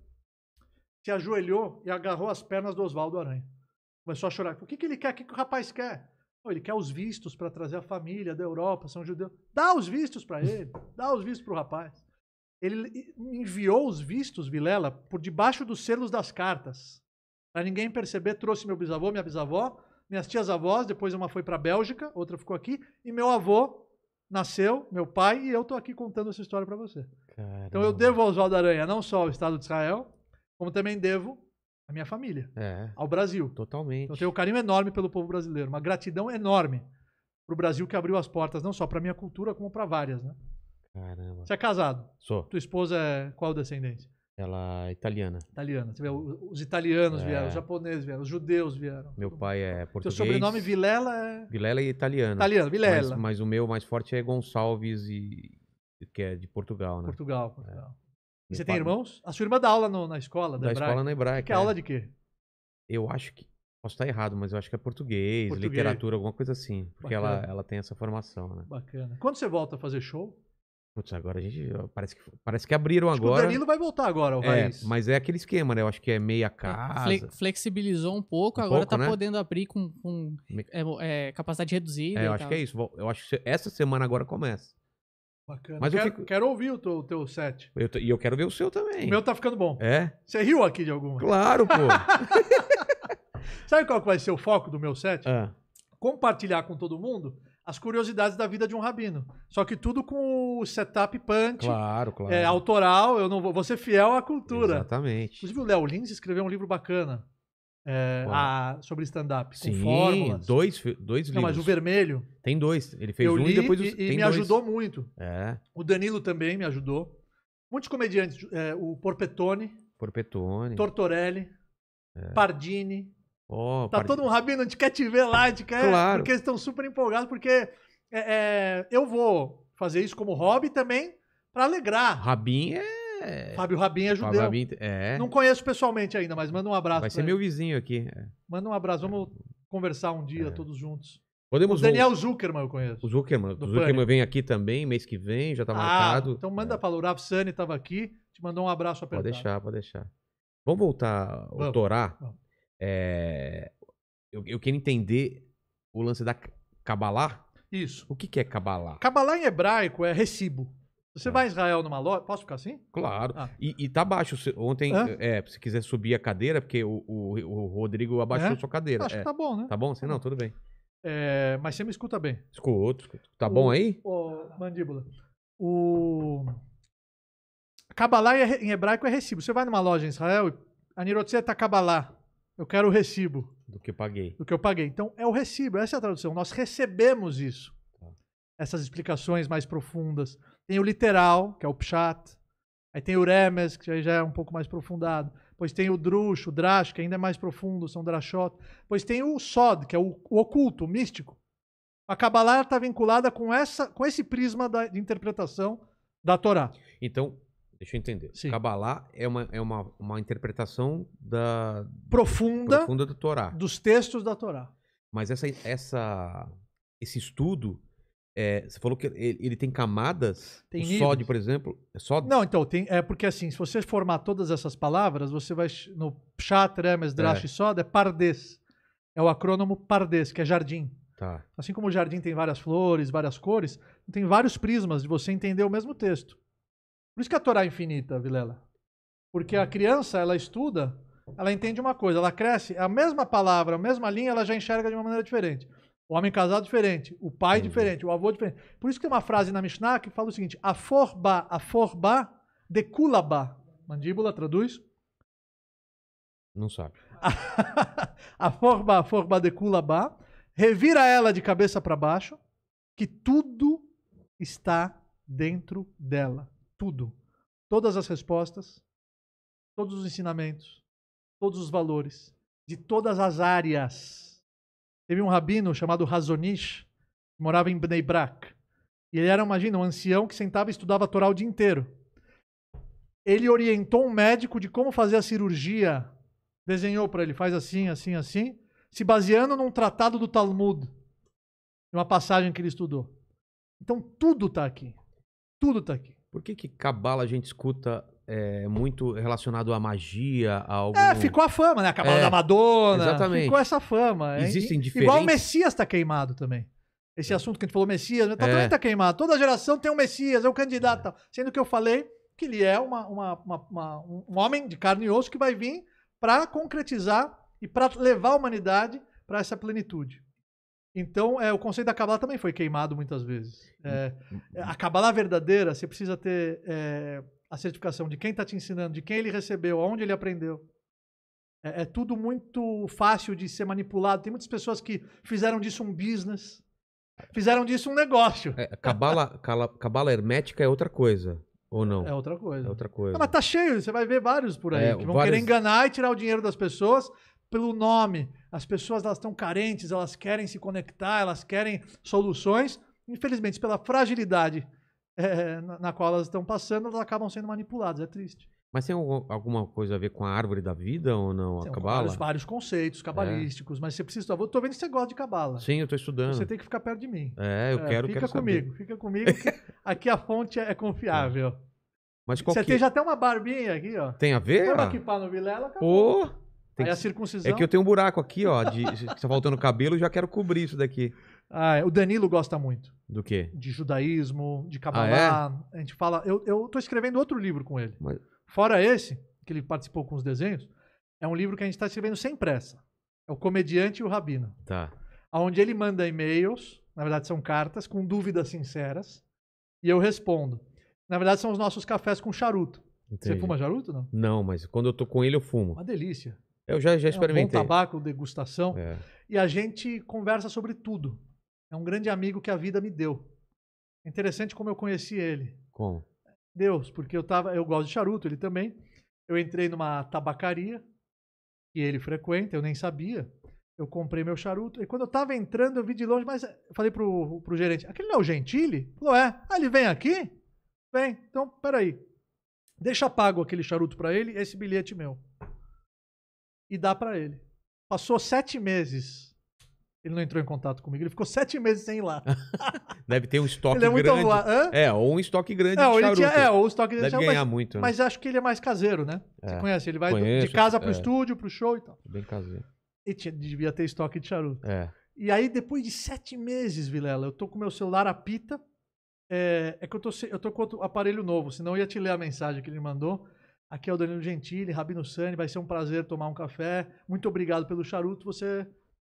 se ajoelhou e agarrou as pernas do Oswaldo Aranha. Começou a chorar. O que, que ele quer? O que, que o rapaz quer? Pô, ele quer os vistos para trazer a família da Europa, São Judeu. Dá os vistos para ele, dá os vistos para o rapaz ele enviou os vistos, Vilela, por debaixo dos selos das cartas. Para ninguém perceber, trouxe meu bisavô, minha bisavó, minhas tias avós, depois uma foi para a Bélgica, outra ficou aqui, e meu avô nasceu, meu pai, e eu estou aqui contando essa história para você. Caramba. Então eu devo ao Oswaldo Aranha não só ao Estado de Israel, como também devo à minha família, é, ao Brasil. Totalmente. Então, eu tenho um carinho enorme pelo povo brasileiro, uma gratidão enorme para o Brasil que abriu as portas não só para minha cultura, como para várias, né? Caramba. Você é casado? Sou. Tua esposa é qual descendência? Ela é italiana. Italiana. Você vê, os italianos é. vieram, os japoneses vieram, os judeus vieram. Meu então, pai é português. Seu sobrenome Vilela é... Vilela é italiano. Italiano, Vilela. Mas, mas, o meu mais forte é Gonçalves, e, que é de Portugal, né? Portugal, é. Portugal. É. você pai... tem irmãos? A sua irmã dá aula no, na escola da, da escola na hebraica. Que é aula é. de quê? Eu acho que... Posso estar errado, mas eu acho que é português, português. literatura, alguma coisa assim. Porque ela, ela tem essa formação, né? Bacana. Quando você volta a fazer show... Putz, agora a gente. Parece que, parece que abriram Acho agora. Que o Danilo vai voltar agora, o é, Raiz. Mas é aquele esquema, né? Eu acho que é meia é, casa. Fle flexibilizou um pouco, um agora pouco, tá né? podendo abrir com, com é, é, capacidade reduzida. É, eu acho tal. que é isso. Eu acho que essa semana agora começa. Bacana. Mas quero, eu fico... quero ouvir o teu, teu set. e eu quero ver o seu também. O meu tá ficando bom. É? Você riu aqui de alguma? Claro, pô. Sabe qual vai ser o foco do meu set? Ah. Compartilhar com todo mundo as curiosidades da vida de um rabino. Só que tudo com o setup punch. Claro, claro. É, autoral, eu não vou, vou ser fiel à cultura. Exatamente. Inclusive, o Léo Lins escreveu um livro bacana é, a, sobre stand-up. Sim, fórmulas. dois, dois não, livros. mas o vermelho. Tem dois. Ele fez eu um li, e depois... Os, e, e me dois. ajudou muito. É. O Danilo também me ajudou. Muitos comediantes. É, o Porpetone. Porpetone. Tortorelli. É. Pardini. Oh, tá todo um rabino, a gente quer te ver lá, a gente quer. Claro. Porque eles estão super empolgados, porque é, é, eu vou fazer isso como hobby também, para alegrar. Rabin é. Fábio Rabin é judeu. Rabin, é. Não conheço pessoalmente ainda, mas manda um abraço. Vai ser ele. meu vizinho aqui. É. Manda um abraço, vamos é. conversar um dia é. todos juntos. Podemos o Daniel Zuckerman eu conheço. O Zuckerman. O Zuckerman Pânico. vem aqui também, mês que vem, já tá ah, marcado. Então manda é. para o Rav Sani, tava aqui, te mandou um abraço apertado. Pode deixar, pode deixar. Vamos voltar ao Torá. Vamos. É, eu, eu, quero entender o lance da Kabbalah. Isso. O que, que é Kabbalah? Kabbalah em hebraico é recibo. Você ah. vai a Israel numa loja. Posso ficar assim? Claro. Ah. E, e tá baixo. Ontem, é, se quiser subir a cadeira, porque o, o, o Rodrigo abaixou é? sua cadeira. Acho é. que tá bom, né? Tá bom? Você tá não, tudo bem. É, mas você me escuta bem. Escuto. escuto. Tá o, bom aí? Ô, mandíbula. O. Cabalá em hebraico é recibo. Você vai numa loja em Israel, a Nirotse está é Cabalá. Eu quero o recibo. Do que eu paguei. Do que eu paguei. Então, é o recibo, essa é a tradução. Nós recebemos isso. Tá. Essas explicações mais profundas. Tem o literal, que é o pshat. Aí tem o remes, que já é um pouco mais aprofundado. Pois tem o drush, o drash, que ainda é mais profundo, são drashot. Pois tem o sod, que é o, o oculto, o místico. A Kabbalah está vinculada com, essa, com esse prisma da, de interpretação da Torá. Então, Deixa eu entender. Sim. Kabbalah é uma, é uma, uma interpretação da profunda, profunda do Torá. Dos textos da Torá. Mas essa, essa, esse estudo, é, você falou que ele, ele tem camadas. Tem o sódio, por exemplo. É só. Não, então, tem, é porque assim, se você formar todas essas palavras, você vai no Pshat, Remes, Drash é. e sódio é Pardes. É o acrônomo Pardes, que é jardim. Tá. Assim como o jardim tem várias flores, várias cores, tem vários prismas de você entender o mesmo texto. Por isso que a Torá é infinita, Vilela. Porque a hum. criança, ela estuda, ela entende uma coisa, ela cresce, é a mesma palavra, a mesma linha, ela já enxerga de uma maneira diferente. O homem casado diferente, o pai diferente, o avô diferente. Por isso que tem uma frase na Mishnah que fala o seguinte: a forba, a forba de kulaba. Mandíbula, traduz? Não sabe. A, aforba, forba, a forba de kulaba. Revira ela de cabeça para baixo, que tudo está dentro dela tudo. Todas as respostas, todos os ensinamentos, todos os valores, de todas as áreas. Teve um rabino chamado Razonish, que morava em Bnei Brak. E ele era, imagina, um ancião que sentava e estudava a Torá o dia inteiro. Ele orientou um médico de como fazer a cirurgia. Desenhou para ele, faz assim, assim, assim, se baseando num tratado do Talmud, uma passagem que ele estudou. Então tudo está aqui. Tudo está aqui. Por que que cabala a gente escuta é, muito relacionado à magia, a é, algum... É, ficou a fama, né? A cabala é, da Madonna. Exatamente. Ficou essa fama. Existem diferentes... Igual o Messias tá queimado também. Esse é. assunto que a gente falou, Messias, tá, é. também tá queimado. Toda geração tem um Messias, é o um candidato. Sendo que eu falei que ele é uma, uma, uma, um homem de carne e osso que vai vir para concretizar e para levar a humanidade para essa plenitude. Então, é, o conceito da cabala também foi queimado muitas vezes. Uhum. É, uhum. a cabala verdadeira, você precisa ter é, a certificação de quem está te ensinando, de quem ele recebeu, aonde ele aprendeu. É, é, tudo muito fácil de ser manipulado. Tem muitas pessoas que fizeram disso um business, fizeram disso um negócio. cabala, é, cala, cabala hermética é outra coisa. Ou não? É outra coisa. É outra coisa. Não, ah, mas tá cheio, você vai ver vários por aí é, que vão vários... querer enganar e tirar o dinheiro das pessoas pelo nome. As pessoas elas estão carentes, elas querem se conectar, elas querem soluções. Infelizmente, pela fragilidade é, na, na qual elas estão passando, elas acabam sendo manipuladas. É triste. Mas tem alguma coisa a ver com a árvore da vida ou não? Tem a cabala? Vários, vários conceitos é. cabalísticos, é. mas você precisa Estou Eu vendo que você gosta de cabala. Sim, eu estou estudando. Você tem que ficar perto de mim. É, eu é, quero, fica quero comigo, saber. Fica comigo, fica comigo. aqui a fonte é confiável. É. Mas qual Você que... tem já até uma barbinha aqui, ó. Tem a ver? Vamos equipar no Vilela, acabou. Pô! Tem a circuncisão. É que eu tenho um buraco aqui, ó, de, está faltando cabelo, já quero cobrir isso daqui. Ah, é, o Danilo gosta muito. Do quê? De judaísmo, de cabalá. Ah, é? A gente fala. Eu, eu tô escrevendo outro livro com ele. Mas... Fora esse, que ele participou com os desenhos, é um livro que a gente está escrevendo sem pressa. É o Comediante e o Rabino. Tá. Onde ele manda e-mails, na verdade são cartas, com dúvidas sinceras, e eu respondo. Na verdade, são os nossos cafés com charuto. Entendi. Você fuma charuto, não? Não, mas quando eu tô com ele, eu fumo. Uma delícia. Eu já, já experimentei. É um bom tabaco, degustação. É. E a gente conversa sobre tudo. É um grande amigo que a vida me deu. É interessante como eu conheci ele. Como? Deus, porque eu tava, eu gosto de charuto, ele também. Eu entrei numa tabacaria que ele frequenta, eu nem sabia. Eu comprei meu charuto. E quando eu tava entrando, eu vi de longe, mas eh, eu falei pro, pro gerente: aquele não é o Gentili? Falou: é. Ah, ele vem aqui? Vem. Então, peraí. Deixa pago aquele charuto para ele esse bilhete é meu e dá para ele. Passou sete meses. Ele não entrou em contato comigo. Ele ficou sete meses sem ir lá. Deve ter um estoque ele é grande. É, é, ou um estoque grande de charuto. Tinha, é, ou um estoque grande Deve de charuto. ganhar mas, muito. Né? Mas acho que ele é mais caseiro, né? É, Você conhece, ele vai conheço, de casa pro é. estúdio, pro show e tal. É bem caseiro. E tinha, devia ter estoque de charuto. É. E aí, depois de sete meses, Vilela, eu tô com meu celular apita. É, é que eu tô, eu tô com outro aparelho novo, senão eu ia te ler a mensagem que ele mandou. Aqui é o Danilo Gentili, Rabino Sani, vai ser um prazer tomar um café. Muito obrigado pelo charuto, você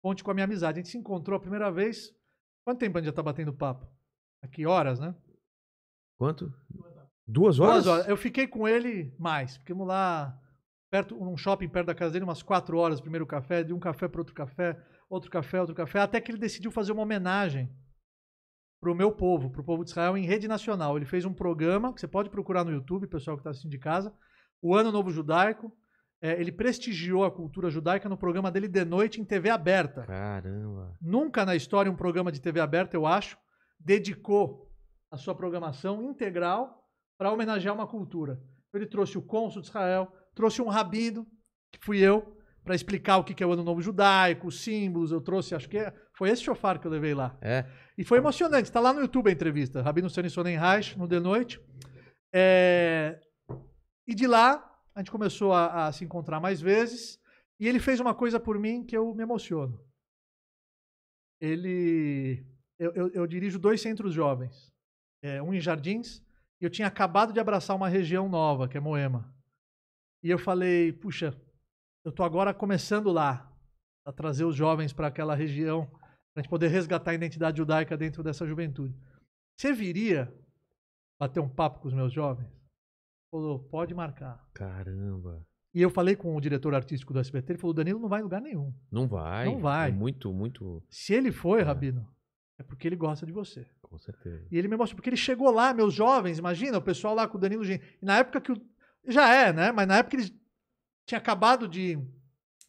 conte com a minha amizade. A gente se encontrou a primeira vez. Quanto tempo a gente já está batendo papo? Aqui, horas, né? Quanto? Duas horas? Duas horas. Eu fiquei com ele mais. Ficamos lá perto, num shopping perto da casa dele, umas quatro horas, primeiro café, de um café para outro café, outro café, outro café, até que ele decidiu fazer uma homenagem para o meu povo, para o povo de Israel em rede nacional. Ele fez um programa que você pode procurar no YouTube, pessoal que está assistindo de casa o Ano Novo Judaico. É, ele prestigiou a cultura judaica no programa dele de noite em TV aberta. Caramba! Nunca na história um programa de TV aberta, eu acho, dedicou a sua programação integral para homenagear uma cultura. Ele trouxe o cônsul de Israel, trouxe um rabino, que fui eu, para explicar o que é o Ano Novo Judaico, os símbolos. Eu trouxe, acho que é, foi esse chofar que eu levei lá. É. E foi emocionante. Está lá no YouTube a entrevista. Rabino Sani Sonnenreich, no De Noite. É, e de lá, a gente começou a, a se encontrar mais vezes. E ele fez uma coisa por mim que eu me emociono. Ele. Eu, eu, eu dirijo dois centros jovens. É, um em Jardins. E eu tinha acabado de abraçar uma região nova, que é Moema. E eu falei, puxa, eu tô agora começando lá a trazer os jovens para aquela região, para a gente poder resgatar a identidade judaica dentro dessa juventude. Você viria bater um papo com os meus jovens? Falou, pode marcar. Caramba. E eu falei com o diretor artístico do SBT, ele falou, Danilo não vai em lugar nenhum. Não vai. Não vai. É muito, muito... Se ele foi, é. Rabino, é porque ele gosta de você. Com certeza. E ele me mostrou, porque ele chegou lá, meus jovens, imagina, o pessoal lá com o Danilo Gen... Na época que o... Já é, né? Mas na época ele tinha acabado de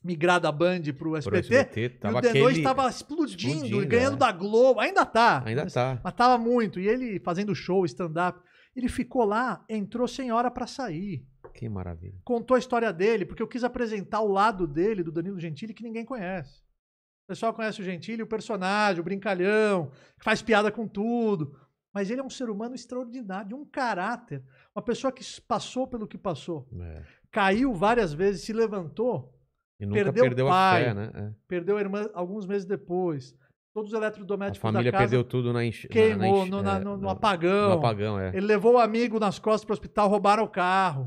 migrar da Band pro SBT. Pro SBT tava e o Danilo estava explodindo, explodindo e ganhando é. da Globo. Ainda tá. Ainda mas, tá. Mas tava muito. E ele fazendo show, stand-up. Ele ficou lá, entrou sem hora para sair. Que maravilha. Contou a história dele, porque eu quis apresentar o lado dele, do Danilo Gentili, que ninguém conhece. O pessoal conhece o Gentili, o personagem, o brincalhão, que faz piada com tudo. Mas ele é um ser humano extraordinário, de um caráter. Uma pessoa que passou pelo que passou. É. Caiu várias vezes, se levantou. E nunca perdeu, perdeu pai, a fé, né? É. Perdeu a irmã alguns meses depois. Todos os eletrodomésticos A família perdeu tudo na enche... Queimou, na, na, é, no, no, no, apagão. No apagão, é. Ele levou o amigo nas costas para o hospital, roubaram o carro.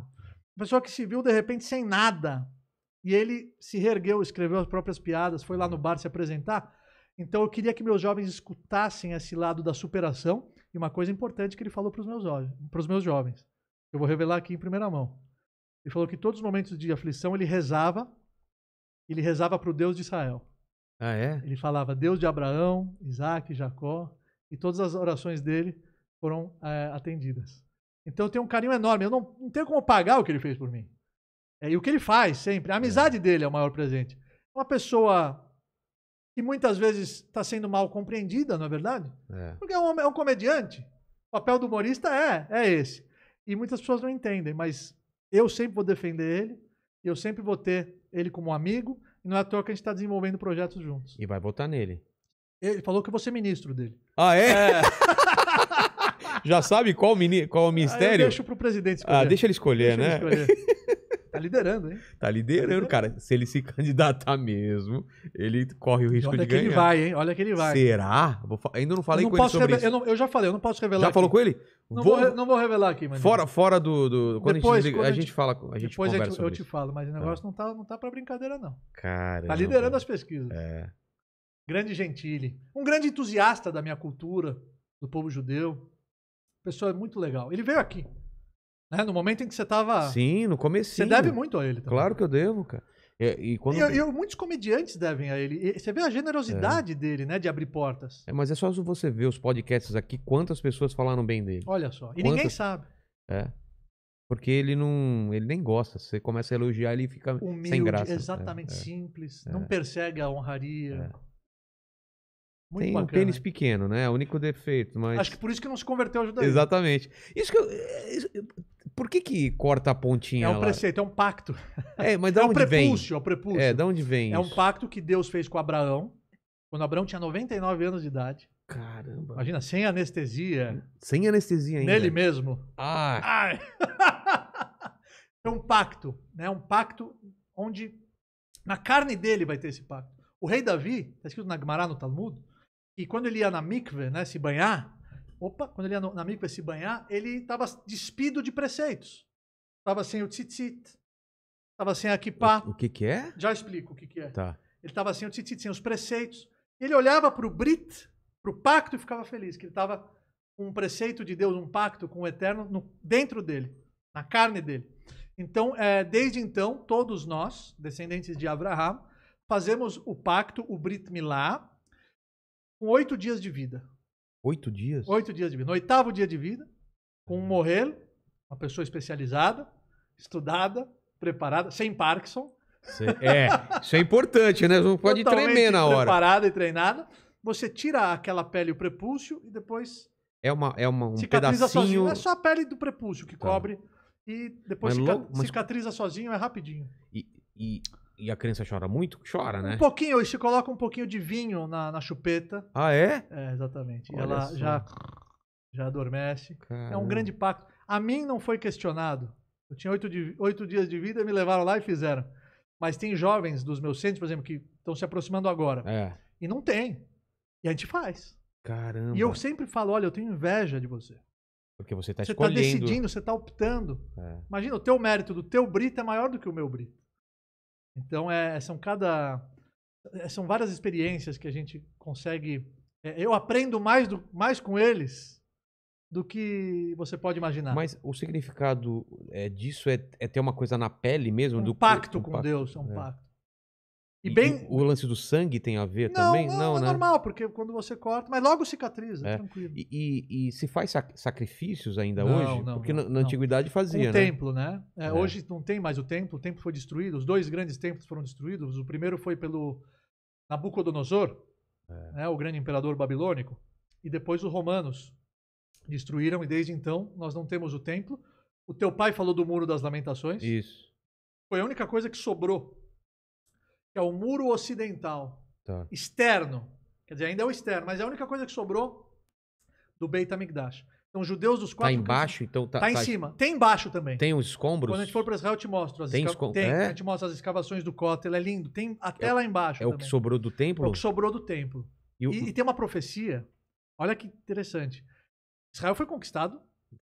Uma pessoa que se viu, de repente, sem nada. E ele se reergueu, escreveu as próprias piadas, foi lá no bar se apresentar. Então eu queria que meus jovens escutassem esse lado da superação e uma coisa importante que ele falou para os meus, meus, jovens. Eu vou revelar aqui em primeira mão. Ele falou que todos os momentos de aflição ele rezava, ele rezava para o Deus de Israel. Ah, é? Ele falava Deus de Abraão, Isaac, Jacó, e todas as orações dele foram é, atendidas. Então eu tenho um carinho enorme, eu não, não tenho como pagar o que ele fez por mim. É, e o que ele faz sempre, a é. amizade dele é o maior presente. Uma pessoa que muitas vezes está sendo mal compreendida, não é verdade? É. Porque é um, é um comediante. O papel do humorista é, é esse. E muitas pessoas não entendem, mas eu sempre vou defender ele, eu sempre vou ter ele como amigo, e não é à toa que a gente está desenvolvendo projetos juntos. E vai votar nele. Ele falou que eu vou ser ministro dele. Ah, é? é. Já sabe qual, mini, qual o ministério? Ah, eu deixo o presidente escolher. Ah, deixa ele escolher, deixa né? Ele escolher. Tá liderando, hein? Tá liderando, tá liderando, cara. Se ele se candidatar mesmo, ele corre o risco Olha de ganhar. Olha que ele vai, hein? Olha que ele vai. Será? Fa... Ainda não falei eu não com ele sobre isso. Eu, não, eu, já falei, eu não posso revelar. Já aqui. falou com ele? Não vou... vou, não vou revelar aqui, mas. Fora, fora do. do... Quando, depois, a gente, quando a, gente, a gente fala. A gente depois conversa eu, eu te falo, mas o tá. negócio é. não, tá, não tá pra brincadeira, não. Cara. Tá liderando as pesquisas. É. Grande Gentile. Um grande entusiasta da minha cultura, do povo judeu. Pessoa muito legal. Ele veio aqui. Né? No momento em que você tava. Sim, no começo. Você deve muito a ele. Também. Claro que eu devo, cara. E, e, quando... e, e, muitos comediantes devem a ele. você vê a generosidade é. dele, né? De abrir portas. É, mas é só você ver os podcasts aqui, quantas pessoas falaram bem dele. Olha só. E ninguém sabe. É. Porque ele não. Ele nem gosta. Você começa a elogiar, ele fica Humilde, sem graça. É, exatamente, é, simples. É. Não persegue a honraria. É. Muito Tem bacana, um pênis pequeno, né? O único defeito, mas... Acho que por isso que não se converteu ao judaísmo. Exatamente. Isso que eu... Isso, por que que corta a pontinha? É um lá? preceito, é um pacto. É, mas da é onde um prepúcio, vem? É um prepúcio. É, da onde vem? É um pacto que Deus fez com Abraão, quando Abraão tinha 99 anos de idade. Caramba. Imagina, sem anestesia. Sem anestesia ainda. Nele mesmo. Ah. Ai. é um pacto, né? Um pacto onde na carne dele vai ter esse pacto. O rei Davi, está escrito na Gemara, no Talmud, que quando ele ia na mikve, né, se banhar, Opa, quando ele ia na mikve se banhar, ele estava despido de preceitos. Estava sem o tzitzit, estava sem a kippah. O, o que, que é? Já explico o que, que é. Tá. Ele estava sem o tzitzit, sem os preceitos. Ele olhava para o brit, para o pacto e ficava feliz, que ele estava com um preceito de Deus, um pacto com o Eterno no, dentro dele, na carne dele. Então, é, desde então, todos nós, descendentes de Abraham, fazemos o pacto, o Brit Milá, com oito dias de vida. Oito dias? Oito dias de vida. No oitavo dia de vida, com um morrelo, uma pessoa especializada, estudada, preparada, sem Parkinson. É, isso é importante, né? Não pode tremer na hora. Preparada e treinada. Você tira aquela pele o prepúcio e depois. É uma, é uma, um pedacinho... sozinho. É só a pele do prepúcio que tá. cobre. E depois mas cica... mas... cicatriza sozinho, é rapidinho. E, e e a criança chora muito? Chora, né? Um pouquinho, se coloca um pouquinho de vinho na, na chupeta. Ah, é? É, exatamente. Olha e ela só. já, já adormece. Caramba. É um grande pacto. A mim não foi questionado. Eu tinha oito, de, oito dias de vida, me levaram lá e fizeram. Mas tem jovens dos meus centros, por exemplo, que estão se aproximando agora. É. E não tem. E a gente faz. Caramba. E eu sempre falo, olha, eu tenho inveja de você. Porque você está tá escolhendo. Você está decidindo, você está optando. É. Imagina, o teu mérito do teu brito é maior do que o meu brito. Então, é, são cada. É, são várias experiências que a gente consegue. É, eu aprendo mais, do, mais com eles do que você pode imaginar. Mas o significado é, disso é, é ter uma coisa na pele mesmo? Um do, pacto um com pacto, Deus, é um é. pacto. E, bem... o lance do sangue tem a ver não, também? Não, não é né? normal, porque quando você corta, mas logo cicatriza, é. tranquilo. E, e, e, se faz sac sacrifícios ainda não, hoje? Não, porque na, na antiguidade fazia, o né? templo, né? É, é. Hoje não tem mais o templo, o templo foi destruído, os dois grandes templos foram destruídos. O primeiro foi pelo Nabucodonosor, é. né, o grande imperador babilônico, e depois os romanos destruíram, e desde então nós não temos o templo. O teu pai falou do Muro das Lamentações. Isso. Foi a única coisa que sobrou que é o muro ocidental tá. externo. Quer dizer, ainda é o externo, mas é a única coisa que sobrou do Beit HaMikdash. Então, os judeus dos tá quatro. Tá embaixo, campos, então tá. Tá em tá... cima. Tem embaixo também. Tem os escombros. Quando a gente for para Israel, eu te mostro. As tem esca... tem. É? Eu te mostro as escavações do Kotel. É lindo. Tem até é, lá embaixo. É também. o que sobrou do templo? É o que sobrou do templo. E, o... e, e tem uma profecia. Olha que interessante. Israel foi conquistado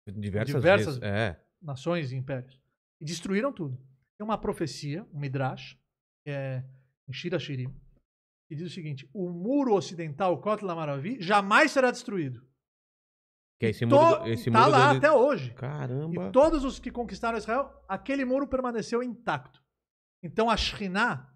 diversas, diversas vezes, é. nações e impérios. E destruíram tudo. Tem uma profecia, um Midrash, é, em Shirashiri, e diz o seguinte: o muro ocidental, Kotla é Maravi, jamais será destruído. Que é esse muro, esse tá muro lá até hoje. Caramba. E todos os que conquistaram Israel, aquele muro permaneceu intacto. Então a Shriná,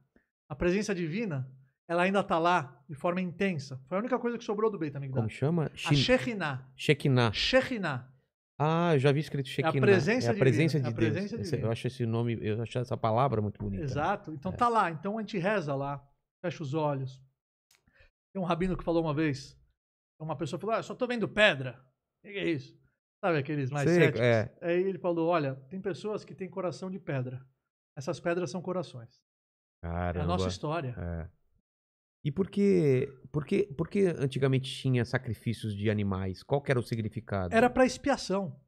a presença divina, ela ainda está lá de forma intensa. Foi a única coisa que sobrou do Beit HaMikdash. Como chama? A Shekinah. Shekinah. Shekinah. Ah, eu já vi escrito é Shekinah. É a presença, é a presença de, Deus. presença De Deus. Eu acho esse nome, eu acho essa palavra muito bonita. Né? Exato. Então é. tá lá. Então a gente reza lá, fecha os olhos. Tem um rabino que falou uma vez, uma pessoa falou, ah, só tô vendo pedra. O que é isso? Sabe aqueles mais Sei, céticos? É. Aí ele falou, olha, tem pessoas que têm coração de pedra. Essas pedras são corações. Caramba. É a nossa história. É. E por que, por que, por que antigamente tinha sacrifícios de animais? Qual era o significado? Era para expiação.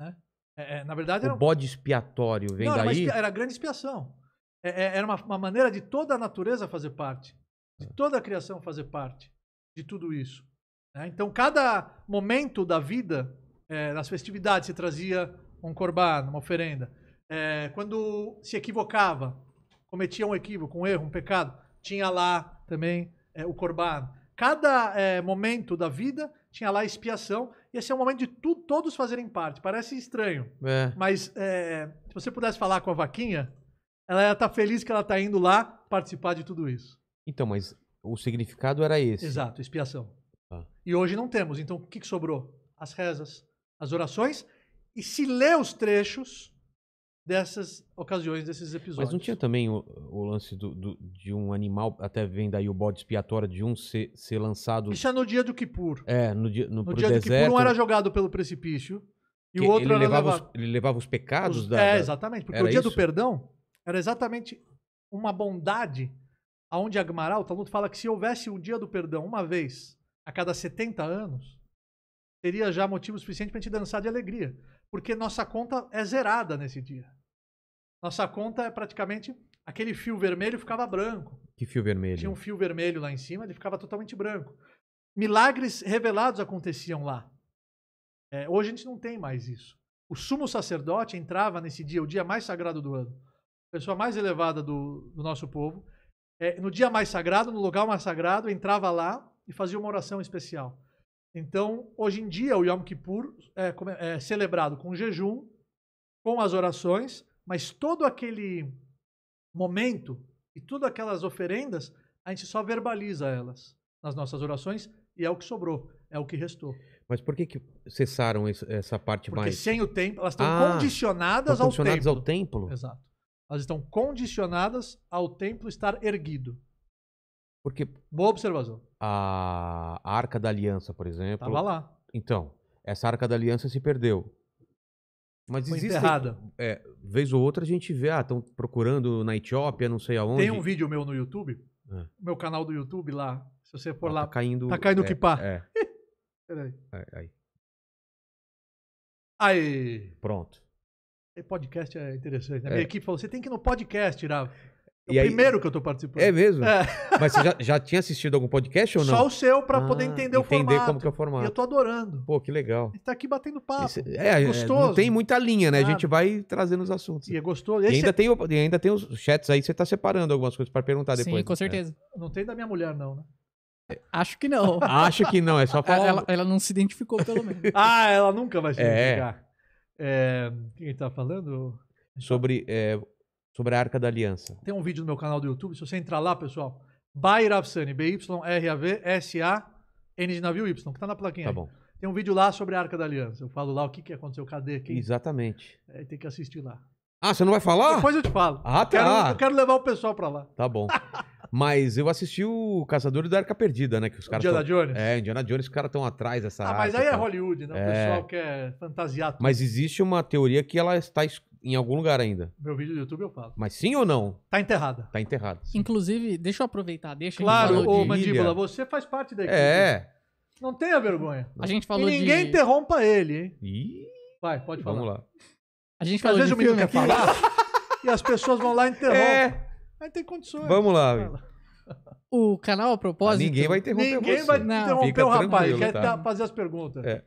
Né? É, é, na verdade, era... O bode expiatório vem Não, daí? Era, era grande expiação. É, é, era uma, uma, maneira de toda a natureza fazer parte, de ah. toda a criação fazer parte de tudo isso. Né? Então, cada momento da vida, é, nas festividades, se trazia um corbá, uma oferenda. É, quando se equivocava, cometia um equívoco, um erro, um pecado, tinha lá também é, o Corban. Cada é, momento da vida tinha lá expiação, e esse é um momento de tu, todos fazerem parte. Parece estranho, é. mas é, se você pudesse falar com a vaquinha, ela ia estar tá feliz que ela está indo lá participar de tudo isso. Então, mas o significado era esse. Exato, expiação. Ah. E hoje não temos. Então, o que, que sobrou? As rezas, as orações, e se lê os trechos dessas ocasiões, desses episódios. Mas não tinha também o, o lance do, do, de um animal, até vem daí o bode expiatório de um ser, ser lançado. Isso é no dia do Kippur. É, no dia, no, no dia deserto, do Kippur um era jogado pelo precipício e o outro ele levava, levava, os, ele levava os pecados os, da. É, exatamente. Porque o dia isso? do perdão era exatamente uma bondade aonde Agmará, o Talmud fala que se houvesse um dia do perdão uma vez a cada 70 anos, teria já motivo suficiente para a gente dançar de alegria porque nossa conta é zerada nesse dia. Nossa conta é praticamente aquele fio vermelho ficava branco. Que fio vermelho? Tinha um fio vermelho lá em cima, ele ficava totalmente branco. Milagres revelados aconteciam lá. É, hoje a gente não tem mais isso. O sumo sacerdote entrava nesse dia, o dia mais sagrado do ano, a pessoa mais elevada do, do nosso povo. É, no dia mais sagrado, no lugar mais sagrado, entrava lá e fazia uma oração especial. Então, hoje em dia, o Yom Kippur é, é celebrado com jejum, com as orações, mas todo aquele momento e todas aquelas oferendas, a gente só verbaliza elas nas nossas orações e é o que sobrou, é o que restou. Mas por que, que cessaram essa parte Porque mais? Porque sem o templo, elas estão ah, condicionadas ao templo. Condicionadas ao templo? Exato. Elas estão condicionadas ao templo estar erguido. Porque. Boa observação. A, Arca da Aliança, por exemplo. Tava lá. Então, essa Arca da Aliança se perdeu. Mas existe. Enterrada. É, vez ou outra a gente vê, ah, estão procurando na Etiópia, não sei aonde. Tem um vídeo meu no YouTube, é. meu canal do YouTube lá. Se você for ah, tá lá. Tá caindo. Tá caindo é, pá. É. Peraí. Aí, aí. aí. Pronto. E podcast é interessante, né? É. Minha equipe falou: você tem que ir no podcast, Irava. É o aí... primeiro que eu tô participando. É mesmo? É. Mas você já, já, tinha assistido algum podcast ou não? Só o seu para ah, poder entender, entender o formato. Entender como que é o formato. E eu tô adorando. Pô, que legal. Ele tá aqui batendo papo. Esse, é, é, gostoso. Não tem muita linha, né? A gente vai trazendo os assuntos. E é gostoso. E, ainda, é... tem, ainda tem os chats aí, você tá separando algumas coisas para perguntar depois. Sim, com né? certeza. É. Não tem da minha mulher não, né? É, acho que não. Acho que não, é só falar. Ela, ela não se identificou, pelo menos. ah, ela nunca vai se é. identificar. É... Quem tá falando? Sobre é, sobre a Arca da Aliança. Tem um vídeo no meu canal do YouTube, se você entrar lá, pessoal, Bayer B-Y-R-A-V-S-A-N de navio Y, que tá na plaquinha. Tá aí. bom. Tem um vídeo lá sobre a Arca da Aliança. Eu falo lá o que, que aconteceu, cadê, quem... Exatamente. É, tem que assistir lá. Ah, você não vai falar? Depois eu te falo. Ah, tá. Quero, eu quero levar o pessoal pra lá. Tá bom. Mas eu assisti o Caçador da Arca Perdida, né? Que os caras Indiana tão... Jones? É, Indiana Jones, os caras estão atrás dessa. Ah, mas aí é Hollywood, né? O é... pessoal quer fantasiar tudo. Mas existe uma teoria que ela está em algum lugar ainda. Meu vídeo do YouTube eu falo. Mas sim ou não? Tá enterrada. Tá enterrada. Inclusive, deixa eu aproveitar, deixa Claro, ô de... Mandíbula, você faz parte da é. equipe. É. Não tenha vergonha. A gente falou e ninguém de... interrompa ele, hein? Ih. Vai, pode falar. Vamos lá. A gente falou Às vezes o menino quer falar e as pessoas vão lá e interrompem. É. Aí tem condições. Vamos lá. O canal, a propósito... Ah, ninguém vai interromper Ninguém você. vai não. interromper Fica o rapaz. Ele quer tá? tá? fazer as perguntas. É.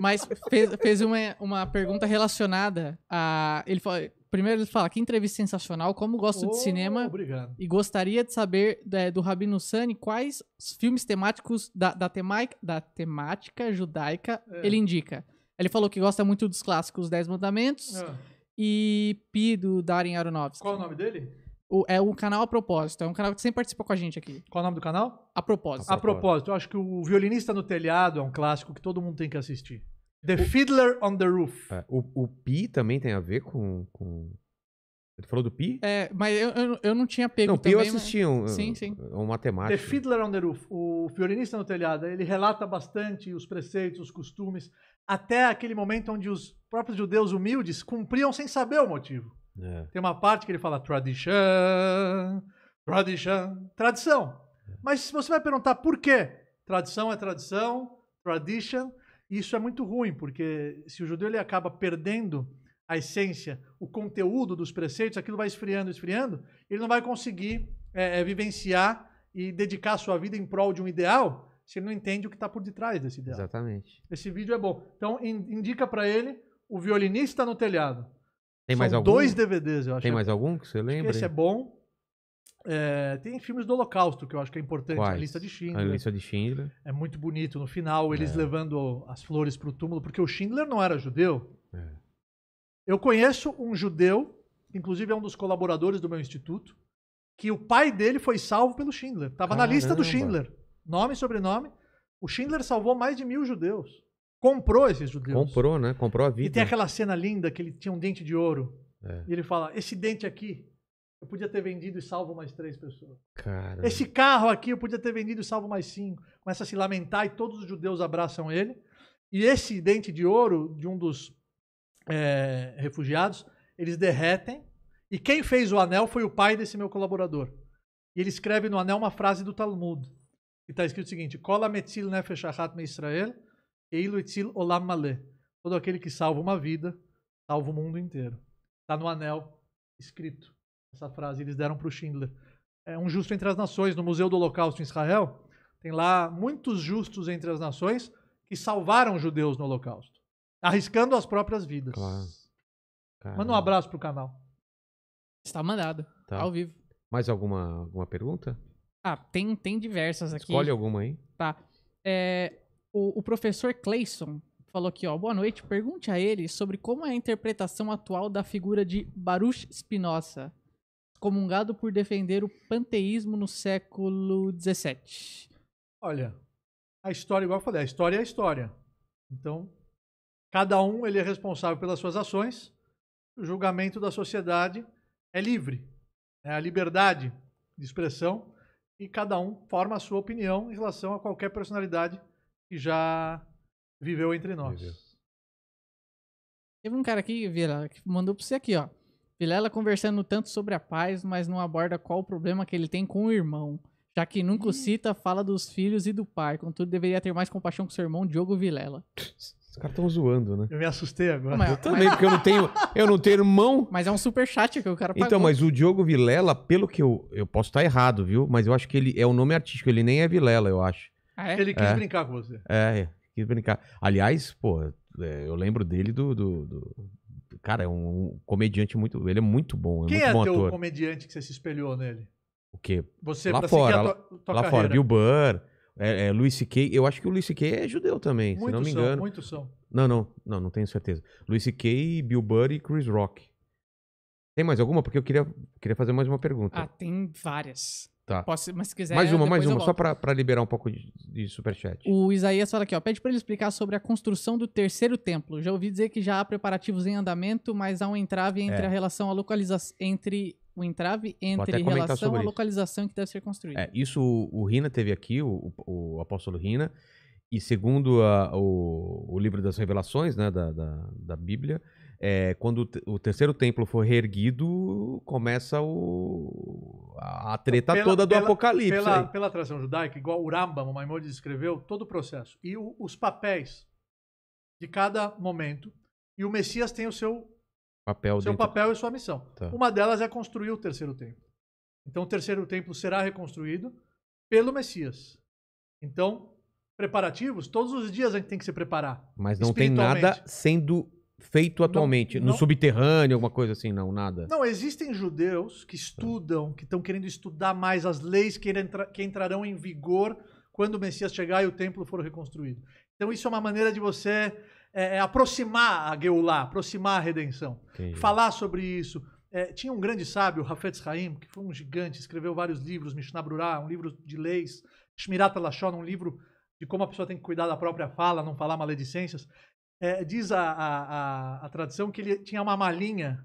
Mas fez, fez uma, uma pergunta relacionada a. Ele fala, primeiro ele fala: que entrevista sensacional, como gosto oh, de cinema. Obrigado. E gostaria de saber é, do Rabino Sani quais filmes temáticos da, da, temaica, da temática judaica é. ele indica. Ele falou que gosta muito dos clássicos Dez Mandamentos é. e Pi do Darren Aronofsky. Qual o nome dele? O, é um canal a propósito, é um canal que sempre participa com a gente aqui. Qual o nome do canal? A propósito. A propósito, eu acho que o Violinista no Telhado é um clássico que todo mundo tem que assistir. The o, Fiddler on the Roof. É, o, o Pi também tem a ver com. com... falou do Pi? É, mas eu, eu, eu não tinha pego não, também. Não, Pi eu assisti mas... um, sim, sim. um matemático. The Fiddler on the Roof, o violinista no telhado, ele relata bastante os preceitos, os costumes, até aquele momento onde os próprios judeus humildes cumpriam sem saber o motivo. É. Tem uma parte que ele fala tradition, tradition, tradição. É. Mas você vai perguntar por quê? Tradição é tradição, tradition. isso é muito ruim, porque se o judeu ele acaba perdendo a essência, o conteúdo dos preceitos, aquilo vai esfriando, esfriando, ele não vai conseguir é, é vivenciar e dedicar a sua vida em prol de um ideal se ele não entende o que está por detrás desse ideal. Exatamente. Esse vídeo é bom. Então, in indica para ele o violinista no telhado. Tem mais algum? dois DVDs, eu acho. Tem é mais algum que você lembra? Esse é bom. É, tem filmes do Holocausto, que eu acho que é importante. Quais? A lista de Schindler. A lista de Schindler. É muito bonito no final, eles é. levando as flores para o túmulo, porque o Schindler não era judeu. É. Eu conheço um judeu, inclusive é um dos colaboradores do meu instituto, que o pai dele foi salvo pelo Schindler. Estava na lista do Schindler. Nome e sobrenome. O Schindler salvou mais de mil judeus comprou esses judeus. Comprou, né? Comprou a vida. E tem aquela cena linda que ele tinha um dente de ouro. É. E ele fala: esse dente aqui eu podia ter vendido e salvo mais três pessoas. Cara. Esse carro aqui eu podia ter vendido e salvo mais cinco. Começa a se lamentar e todos os judeus abraçam ele. E esse dente de ouro de um dos é, refugiados, eles derretem. E quem fez o anel foi o pai desse meu colaborador. E ele escreve no anel uma frase do Talmud. E está escrito o seguinte: Kola metzil nefesh me Israel, Eilutil Olam Malé. Todo aquele que salva uma vida, salva o mundo inteiro. Está no anel escrito essa frase. Eles deram para o Schindler. É um justo entre as nações. No Museu do Holocausto em Israel, tem lá muitos justos entre as nações que salvaram judeus no Holocausto, arriscando as próprias vidas. Claro. Manda um abraço pro canal. Está mandado, tá. ao vivo. Mais alguma, alguma pergunta? Ah, tem, tem diversas aqui. Escolhe alguma aí. Tá. É, o, o professor Clayson falou aqui, ó. Boa noite. Pergunte a ele sobre como é a interpretação atual da figura de Baruch Spinoza, comungado por defender o panteísmo no século XVII. Olha, a história, igual eu falei, a história é a história. Então, cada um ele é responsável pelas suas ações. O julgamento da sociedade é livre, é a liberdade de expressão e cada um forma a sua opinião em relação a qualquer personalidade que já viveu entre nós. Teve um cara aqui, Vilela, que mandou pra você aqui, ó. Vilela conversando tanto sobre a paz, mas não aborda qual o problema que ele tem com o irmão. Já que nunca hum. cita, fala dos filhos e do pai. Contudo, deveria ter mais compaixão com seu irmão, Diogo Vilela. Os caras estão zoando, né? Eu me assustei agora. Mas, eu é também, mas... porque eu não tenho, eu não tenho irmão. Mas é um super chat que o cara então, pagou. Então, mas o Diogo Vilela, pelo que eu eu posso estar errado, viu? Mas eu acho que ele é o um nome artístico, ele nem é Vilela, eu acho. Ah, é? Ele quis é. brincar com você. É, é quis brincar. Aliás, pô, é, eu lembro dele do. do, do... Cara, é um comediante muito. Ele é muito bom. É Quem é, muito é teu ator. comediante que você se espelhou nele? O quê? Você, lá fora, lá, tua, tua lá fora, Bill Burr, é, é, Louis C.K. Eu acho que o Luis C.K. é judeu também, muito se não me são, engano. Muitos são. Não, não, não, não tenho certeza. Luis C.K., Bill Burr e Chris Rock. Tem mais alguma? Porque eu queria, queria fazer mais uma pergunta. Ah, tem várias. Tá. Posso, mas se quiser. Mais uma, mais uma, só para liberar um pouco de, de superchat. O Isaías fala aqui, ó. Pede para ele explicar sobre a construção do terceiro templo. Já ouvi dizer que já há preparativos em andamento, mas há um entrave entre é. a relação à localização. Entre o entrave entre relação à localização isso. que deve ser construída. É, isso o, o Rina teve aqui, o, o, apóstolo Rina, e segundo a, o, o livro das revelações né, da, da, da Bíblia, é, quando o terceiro templo for reerguido, começa o, a, treta pela, toda do pela, Apocalipse. Pela, atração pela tradição judaica, igual o Rambam, o Maimonides escreveu, todo o processo. E o, os papéis de cada momento. E o Messias tem o seu papel, seu papel e sua missão. Tá. Uma delas é construir o terceiro templo. Então, o terceiro templo será reconstruído pelo Messias. Então, preparativos, todos os dias a gente tem que se preparar. Mas não tem nada sendo feito atualmente? Não, não, no subterrâneo, alguma coisa assim? Não, nada. Não, existem judeus que estudam, que estão querendo estudar mais as leis que, entra, que entrarão em vigor quando o Messias chegar e o templo for reconstruído. Então, isso é uma maneira de você é, é aproximar a gueulá aproximar a redenção. Entendi. Falar sobre isso. É, tinha um grande sábio, Hafetz Haim, que foi um gigante, escreveu vários livros, Mishnah Brurah, um livro de leis, Shmirat Lashon, um livro de como a pessoa tem que cuidar da própria fala, não falar maledicências. É, diz a, a, a, a tradição que ele tinha uma malinha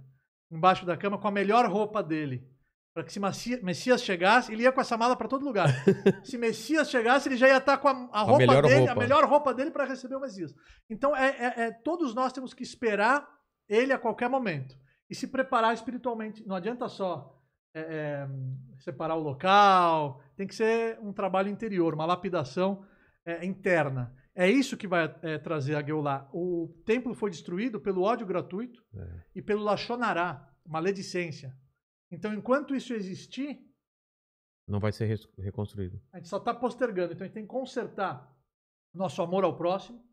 embaixo da cama com a melhor roupa dele para que se Messias chegasse, ele ia com essa mala para todo lugar. se Messias chegasse, ele já ia estar tá com a, a roupa a dele, roupa. a melhor roupa dele para receber o Messias. Então, é, é, é, todos nós temos que esperar ele a qualquer momento e se preparar espiritualmente. Não adianta só é, é separar o local, tem que ser um trabalho interior, uma lapidação é, interna. É isso que vai é, trazer a Geulá. O templo foi destruído pelo ódio gratuito é. e pelo Lachonará, maledicência. Então, enquanto isso existir. Não vai ser reconstruído. A gente só está postergando. Então, a gente tem que consertar nosso amor ao próximo,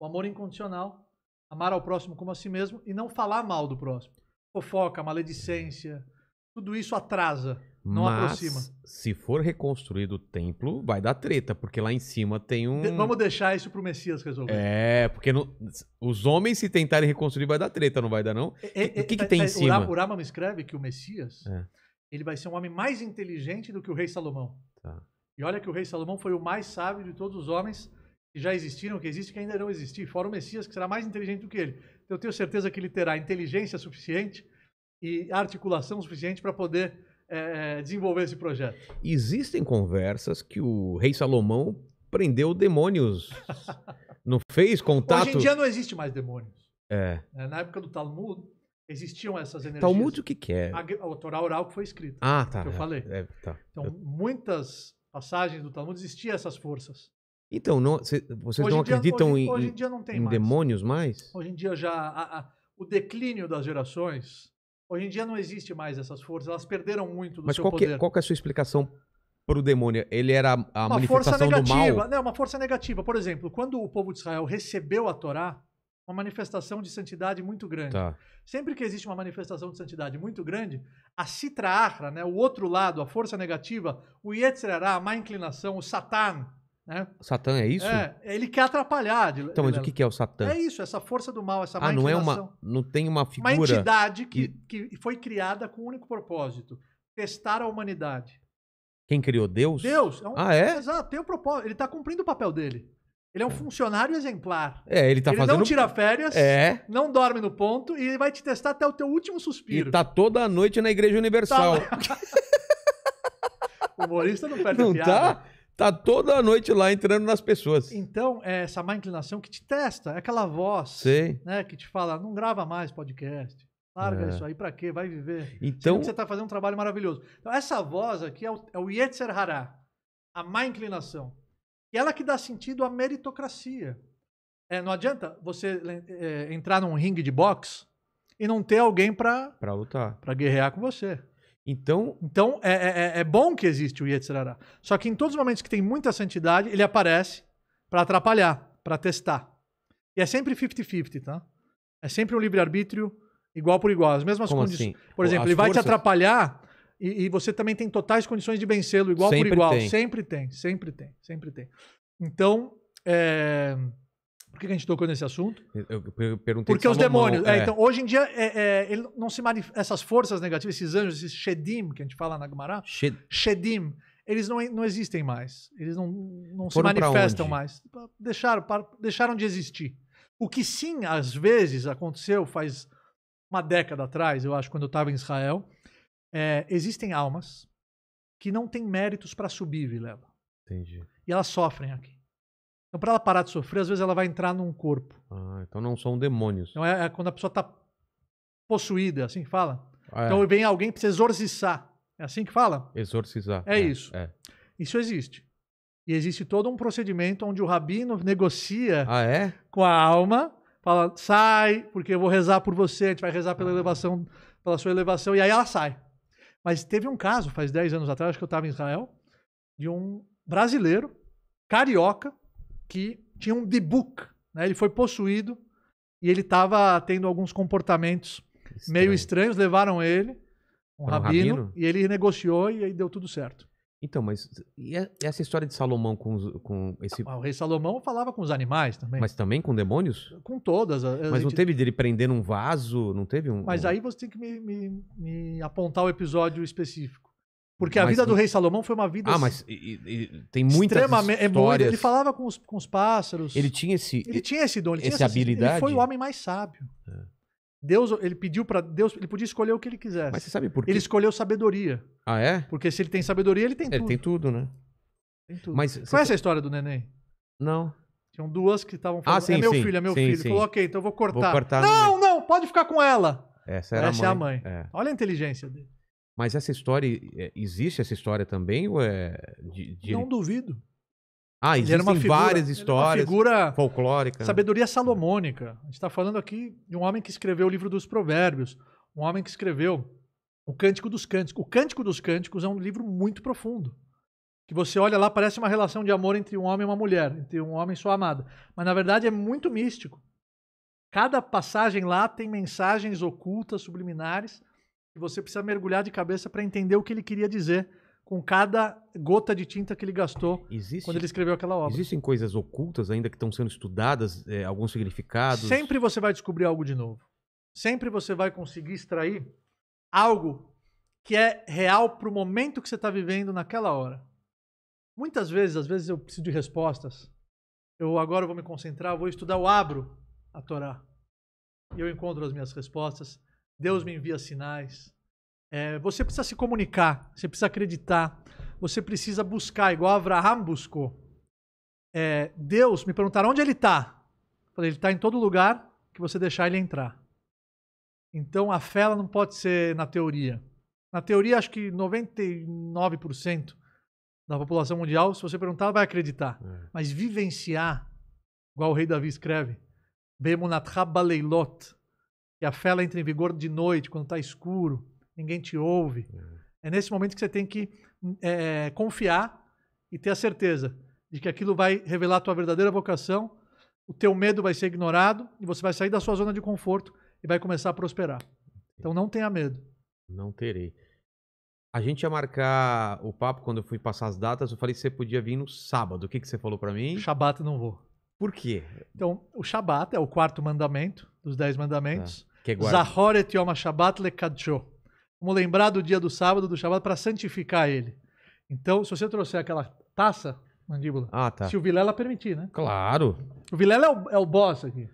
o amor incondicional, amar ao próximo como a si mesmo e não falar mal do próximo. Fofoca, maledicência, tudo isso atrasa, não Mas, aproxima. Se for reconstruído o templo, vai dar treta, porque lá em cima tem um. De vamos deixar isso pro Messias resolver. É, porque os homens, se tentarem reconstruir, vai dar treta, não vai dar, não? É, é, o que, é, que é, tem em é, cima? O Rama me escreve que o Messias é. ele vai ser um homem mais inteligente do que o rei Salomão. Tá. E olha que o rei Salomão foi o mais sábio de todos os homens que já existiram, que existem, que ainda irão existir, fora o Messias, que será mais inteligente do que ele. Então, eu tenho certeza que ele terá inteligência suficiente e articulação suficiente para poder é, é, desenvolver esse projeto. Existem conversas que o rei Salomão prendeu demônios. não fez contato. Hoje em dia não existe mais demônios. É. é. Na época do Talmud, existiam essas energias. Talmud o que, que é? A, a Torá oral que foi escrita. Ah, tá. Que eu é, falei. É, tá. Então, eu... muitas passagens do Talmud existiam essas forças. Então, não, cê, vocês hoje não dia, acreditam hoje, em, hoje em, em mais. demônios mais? Hoje em dia já... A, a, o declínio das gerações Hoje em dia não existe mais essas forças, elas perderam muito do Mas seu qual é, poder. Mas qual é a sua explicação para o demônio? Ele era a uma manifestação do mal? Não, uma força negativa. Por exemplo, quando o povo de Israel recebeu a Torá, uma manifestação de santidade muito grande. Tá. Sempre que existe uma manifestação de santidade muito grande, a citra achra, né, o outro lado, a força negativa, o yetzerará, a má inclinação, o satan, né? Satã é isso? É, ele quer atrapalhar. De, então, mas o que é o Satã? É isso, essa força do mal, essa ah, não é uma, não tem uma figura. Uma entidade que, que foi criada com o um único propósito: testar a humanidade. Quem criou Deus? Deus. É um, ah, é? Exato, tem o um propósito. Ele está cumprindo o papel dele. Ele é um funcionário exemplar. É, ele tá ele fazendo. Ele não tira férias, é. não dorme no ponto e ele vai te testar até o teu último suspiro. E tá toda a noite na Igreja tá Universal. Tá... o humorista não perde não a piada. Tá? tá toda noite lá entrando nas pessoas. Então, é essa má inclinação que te testa, é aquela voz Né, que te fala, não grava mais podcast. Larga é. isso aí, pra quê? Vai viver. Então... Você tá fazendo um trabalho maravilhoso. Então, essa voz aqui é o, é o Yetzer Hará, a má inclinação. E ela que dá sentido à meritocracia. É, não adianta você é, entrar num ringue de boxe e não ter alguém para lutar, para guerrear com você. Então, então é, é, é, é, bom que existe o Yetzirará. Só que em todos os momentos que tem muita santidade, ele aparece para atrapalhar, para testar. E é sempre 50-50, tá? É sempre um livre-arbítrio igual por igual. As mesmas Como condições. Assim? Por exemplo, As ele vai forças... te atrapalhar e, e, você também tem totais condições de vencê-lo igual sempre por igual. Tem. Sempre tem, sempre tem, sempre tem. Então, é... Por que a gente tocou nesse assunto? Eu, eu perguntei Porque os demônios. É, é. Então, hoje em dia, é, é, ele não se manif... essas forças negativas, esses anjos, esses Shedim, que a gente fala na Gemara, She... Shedim, eles não, não existem mais. Eles não, não se manifestam mais. Deixaram, deixaram de existir. O que sim, às vezes, aconteceu faz uma década atrás, eu acho, quando eu estava em Israel, é, existem almas que não têm méritos para subir, Vilela. Entendi. E elas sofrem aqui. Então, para ela parar de sofrer, às vezes ela vai entrar num corpo. Ah, então não são demônios. Então é, é quando a pessoa está possuída, é assim que fala. é. Então vem alguém para se exorcizar. É assim que fala? Exorcizar. É, é isso. É. Isso existe. E existe todo um procedimento onde o rabino negocia ah, é? com a alma, fala, sai, porque eu vou rezar por você, a gente vai rezar pela ah. elevação, pela sua elevação, e aí ela sai. Mas teve um caso, faz 10 anos atrás, acho que eu estava em Israel, de um brasileiro, carioca, que tinha um debug. Né? Ele foi possuído e ele estava tendo alguns comportamentos Estranho. meio estranhos, levaram ele, um, rabino, rabino, e ele negociou e aí deu tudo certo. Então, mas e essa história de Salomão com, os, com esse. Ah, o rei Salomão falava com os animais também. Mas também com demônios? Com todas. As, mas gente... não teve dele prender um vaso? Não teve um. Mas aí você tem que me, me, me apontar o episódio específico. Porque a mas, vida do rei Salomão foi uma vida. Ah, mas e, e, tem muitas extremamente, é histórias. Ele falava com os, com os pássaros. Ele tinha esse. Ele tinha esse dom. Ele essa, habilidade. Ele foi o homem mais sábio. É. Deus, ele pediu para Deus, ele podia escolher o que ele quisesse. Mas você sabe por quê? Ele escolheu sabedoria. Ah é? Porque se ele tem sabedoria, ele tem ele tudo. Ele tem tudo, né? Tem tudo. Mas Conhece sabe... a história do neném? Não. Tinham duas que estavam ah, falando, ah, sim, é meu sim, filho, é meu sim, filho. Sim. Falou, ok, então eu vou cortar. Vou cortar não, não, pode ficar com ela. Essa, era Essa a é a mãe. É. Olha a inteligência dele. Mas essa história, eh, existe essa história também? Ou é de, de... Não duvido. Ah, existem era uma figura, várias histórias. Uma figura folclórica. Né? Sabedoria salomônica. A gente está falando aqui de um homem que escreveu o livro dos Provérbios, um homem que escreveu o Cântico dos Cânticos. O Cântico dos Cânticos é um livro muito profundo. Que você olha lá, parece uma relação de amor entre um homem e uma mulher, entre um homem e sua amada. Mas na verdade é muito místico. Cada passagem lá tem mensagens ocultas, subliminares, você precisa mergulhar de cabeça para entender o que ele queria dizer com cada gota de tinta que ele gastou Existe, quando ele escreveu aquela obra. Existem coisas ocultas ainda que estão sendo estudadas, é, alguns significados. Sempre você vai descobrir algo de novo. Sempre você vai conseguir extrair algo que é real para o momento que você está vivendo naquela hora. Muitas vezes, às vezes eu preciso de respostas. Eu agora vou me concentrar, vou estudar o abro a Torá. E eu encontro as minhas respostas Deus me envia sinais. É, você precisa se comunicar, você precisa acreditar, você precisa buscar, igual Abraham buscou. É, Deus me perguntaram onde ele está. Falei, ele está em todo lugar que você deixar ele entrar. Então a fé ela não pode ser na teoria. Na teoria, acho que 99% da população mundial, se você perguntar, vai acreditar. É. Mas vivenciar, igual o rei Davi escreve, Bemunatha Baleilot, e a fé ela entra em vigor de noite, quando está escuro, ninguém te ouve. É. é nesse momento que você tem que é, confiar e ter a certeza de que aquilo vai revelar a tua verdadeira vocação, o teu medo vai ser ignorado e você vai sair da sua zona de conforto e vai começar a prosperar. Então não tenha medo. Não terei. A gente ia marcar o papo quando eu fui passar as datas. Eu falei que você podia vir no sábado. O que, que você falou para mim? Shabat não vou. Por quê? Então, o Shabat é o quarto mandamento dos dez mandamentos. Tá. Que guarda. Zahoret Yom Shabbat Lekadcho. Vamos lembrar do dia do sábado, do Shabbat, para santificar ele. Então, se você trouxer aquela taça, mandíbula, ah, tá. se o Vilela permitir, né? Claro. O Vilela é o, é o boss aqui.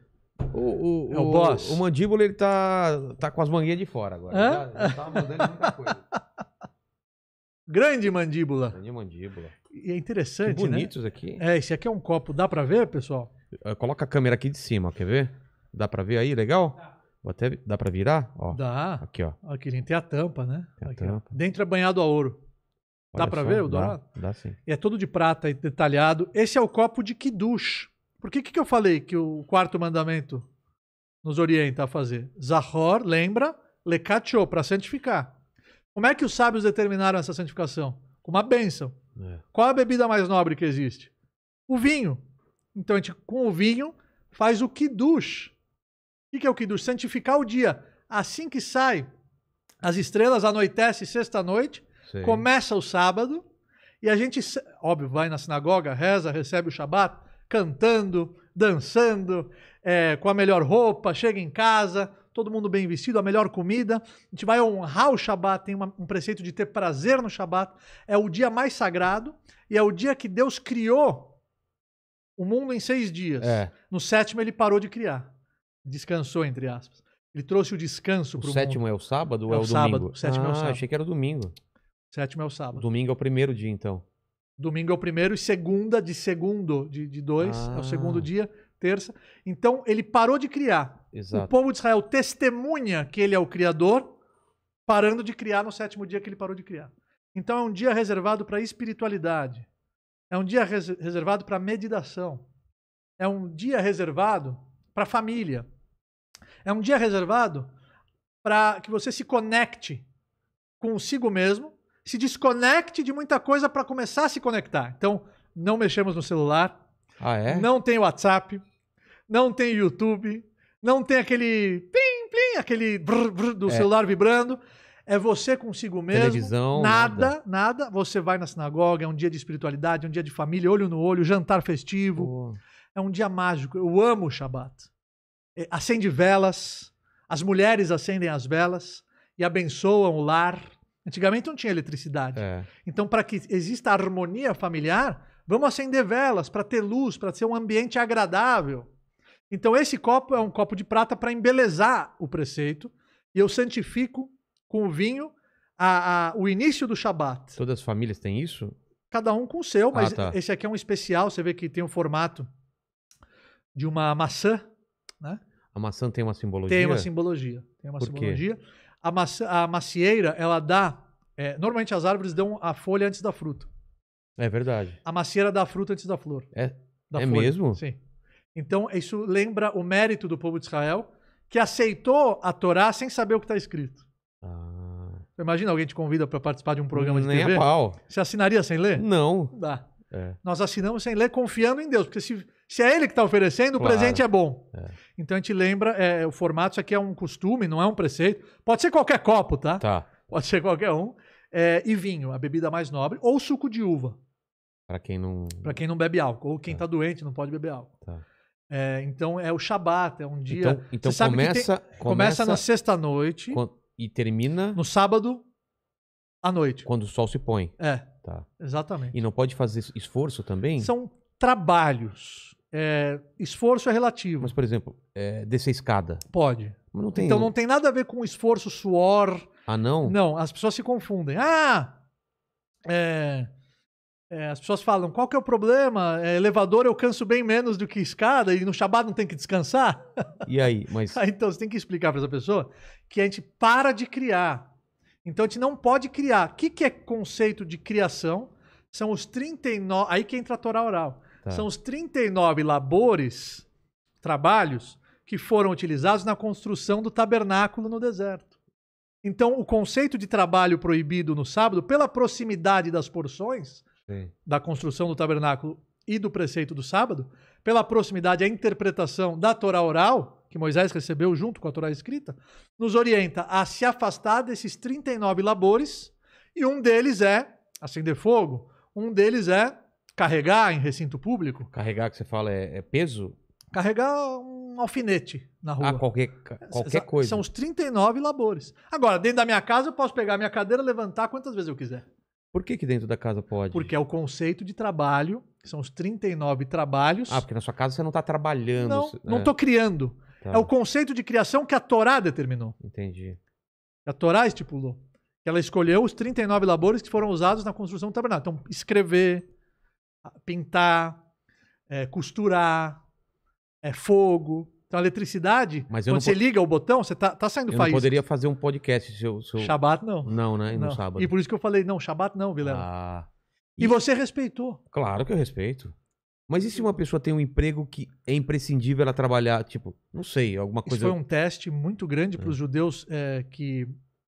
O, o, é o, o boss. O, mandíbula, ele tá, tá com as manguinhas de fora agora. Já, já tá muita coisa. Grande mandíbula. Grande mandíbula. E é interessante, que né? bonitos né? aqui. É, esse aqui é um copo. Dá para ver, pessoal? Coloca a câmera aqui de cima, quer ver? Dá para ver aí? Legal? Tá. Vou até, dá para virar? Ó, dá. Aqui, ó. Aqui tem a tampa, né? A aqui, tampa. Dentro é banhado a ouro. Olha dá para ver o dourado? Dá, dá sim. E é todo de prata e detalhado. Esse é o copo de Kiddush. Por que, que eu falei que o quarto mandamento nos orienta a fazer? Zahor, lembra? Lekatio, para santificar. Como é que os sábios determinaram essa santificação? Com uma bênção. É. Qual a bebida mais nobre que existe? O vinho. Então a gente, com o vinho, faz o Kiddush o que é o Kiddush? Santificar o dia. Assim que sai, as estrelas anoitece sexta-noite, começa o sábado, e a gente, óbvio, vai na sinagoga, reza, recebe o Shabat, cantando, dançando, é, com a melhor roupa, chega em casa, todo mundo bem vestido, a melhor comida. A gente vai honrar o Shabat, tem uma, um preceito de ter prazer no Shabat. É o dia mais sagrado e é o dia que Deus criou o mundo em seis dias. É. No sétimo, ele parou de criar descansou, entre aspas. Ele trouxe o descanso para o sétimo é o sábado ou é, o, sábado. domingo? sétimo ah, é o é ah, sábado. achei que era domingo. sétimo é o sábado. Domingo é o primeiro dia, então. Domingo é o primeiro e segunda, de segundo, de, de dois, ah. é o segundo ah. dia, terça. Então, ele parou de criar. Exato. O povo de Israel testemunha que ele é o Criador, parando de criar no sétimo dia que ele parou de criar. Então, é um dia reservado para espiritualidade. É um dia res reservado para meditação. É um dia reservado para a família. É um dia reservado para que você se conecte consigo mesmo, se desconecte de muita coisa para começar a se conectar. Então, não mexemos no celular, ah, é? não tem WhatsApp, não tem YouTube, não tem aquele plim, plim, aquele brr, brr do é. celular vibrando. É você consigo mesmo. Televisão, nada, nada, nada, Você vai na sinagoga, é um dia de espiritualidade, é um dia de família, olho no olho, jantar festivo. Oh é um dia mágico. Eu amo o Shabat. É, acende velas, as mulheres acendem as velas e abençoam o lar. Antigamente não tinha eletricidade. É. Então, para que exista harmonia familiar, vamos acender velas para ter luz, para ser um ambiente agradável. Então, esse copo é um copo de prata para embelezar o preceito. E eu santifico com o vinho a, a, o início do Shabat. Todas as famílias têm isso? Cada um com o seu, mas ah, tá. esse aqui é um especial. Você vê que tem um formato de uma maçã, né? A maçã tem uma simbologia? Tem uma simbologia. Tem uma Por simbologia. Quê? A, maçã, a macieira, ela dá. É, normalmente as árvores dão a folha antes da fruta. É verdade. A macieira dá a fruta antes da flor. É, da é folha. mesmo? Sim. Então, isso lembra o mérito do povo de Israel, que aceitou a Torá sem saber o que está escrito. Ah. Então, imagina alguém te convida para participar de um programa de TV. Nem a pau. Você assinaria sem ler? Não. Dá. É. Nós assinamos sem ler, confiando em Deus. Porque se se é ele que está oferecendo, claro. o presente é bom. É. Então a gente lembra, é, o formato, isso aqui é um costume, não é um preceito. Pode ser qualquer copo, tá? tá. Pode ser qualquer um. É, e vinho, a bebida mais nobre, ou suco de uva. Para quem não. Para quem não bebe álcool, ou quem está tá doente não pode beber álcool. Tá. É, então é o Shabat, é um dia. Então, então começa, tem, começa, começa na sexta-noite. E termina. No sábado à noite. Quando o sol se põe. É. Tá. Exatamente. E não pode fazer esforço também? São trabalhos. É, esforço é relativo. Mas, por exemplo, é, descer escada. Pode. Mas não tem... Então não tem nada a ver com esforço, suor. Ah, não? Não, as pessoas se confundem. Ah! É, é, as pessoas falam, qual que é o problema? É, elevador eu canso bem menos do que escada e no Shabbat não tem que descansar? E aí? Mas... Ah, então você tem que explicar para essa pessoa que a gente para de criar. Então a gente não pode criar. O que, que é conceito de criação? São os 39... Aí que entra a Torá oral. Tá. São os 39 labores, trabalhos, que foram utilizados na construção do tabernáculo no deserto. Então, o conceito de trabalho proibido no sábado, pela proximidade das porções Sim. da construção do tabernáculo e do preceito do sábado, pela proximidade à interpretação da Torá oral, que Moisés recebeu junto com a Torá escrita, nos orienta a se afastar desses 39 labores, e um deles é acender fogo, um deles é Carregar em recinto público? Carregar, que você fala, é, é peso? Carregar um alfinete na ah, rua. Ah, qualquer, é, qualquer coisa. São os 39 labores. Agora, dentro da minha casa, eu posso pegar a minha cadeira, levantar quantas vezes eu quiser. Por que, que dentro da casa pode? Porque é o conceito de trabalho, que são os 39 trabalhos. Ah, porque na sua casa você não está trabalhando. Não, é. não estou criando. Tá. É o conceito de criação que a Torá determinou. Entendi. A Torá estipulou. Ela escolheu os 39 labores que foram usados na construção do tabernáculo. Então, escrever, pintar, é, costurar, é, fogo. Então, a eletricidade, quando você po... liga o botão, você tá, tá saindo eu faísca. Eu poderia fazer um podcast se eu... Shabat, não. Não, né? E não. no sábado. E por isso que eu falei, não, Shabat não, Vilela. Ah, e... e você respeitou. Claro que eu respeito. Mas e se uma pessoa tem um emprego que é imprescindível ela trabalhar, tipo, não sei, alguma coisa... Isso foi um teste muito grande para os é. judeus é, que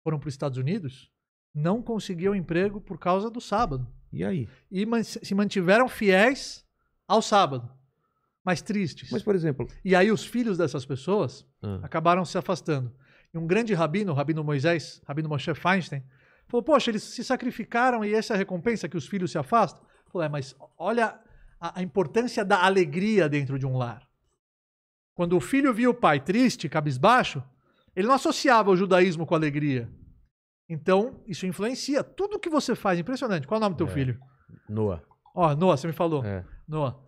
foram para os Estados Unidos, não conseguiam emprego por causa do sábado. E aí? E man se mantiveram fiéis ao sábado, mas tristes. Mas, por exemplo. E aí os filhos dessas pessoas ah. acabaram se afastando. E um grande rabino, o rabino Moisés, rabino Moshe Feinstein, falou: Poxa, eles se sacrificaram e essa é a recompensa que os filhos se afastam? Falou: É, mas olha a, a importância da alegria dentro de um lar. Quando o filho via o pai triste, cabisbaixo, ele não associava o judaísmo com alegria. Então, isso influencia. Tudo que você faz, impressionante. Qual é o nome do teu é. filho? Noah. Ó, Noah, você me falou. É. Noah.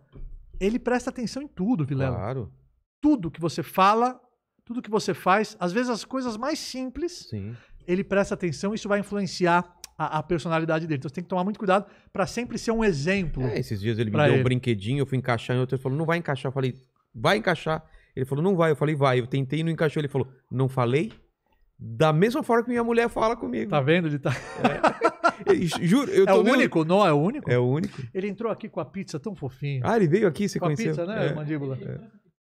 Ele presta atenção em tudo, Vilela. Claro. Tudo que você fala, tudo que você faz, às vezes as coisas mais simples, Sim. ele presta atenção, isso vai influenciar a, a, personalidade dele. Então você tem que tomar muito cuidado para sempre ser um exemplo. É, esses dias ele me deu ele. um brinquedinho, eu fui encaixar em outro, ele falou, não vai encaixar. Eu falei, vai encaixar. Ele falou, não vai. Eu falei, vai. Eu tentei e não encaixou. Ele falou, não falei? Da mesma forma que minha mulher fala comigo. Tá vendo? Ele tá. É. Juro, eu é tô. o único, não? É o único? É o único. Ele entrou aqui com a pizza tão fofinho. Ah, ele veio aqui, você com conheceu? Com a pizza, né, é. mandíbula? É.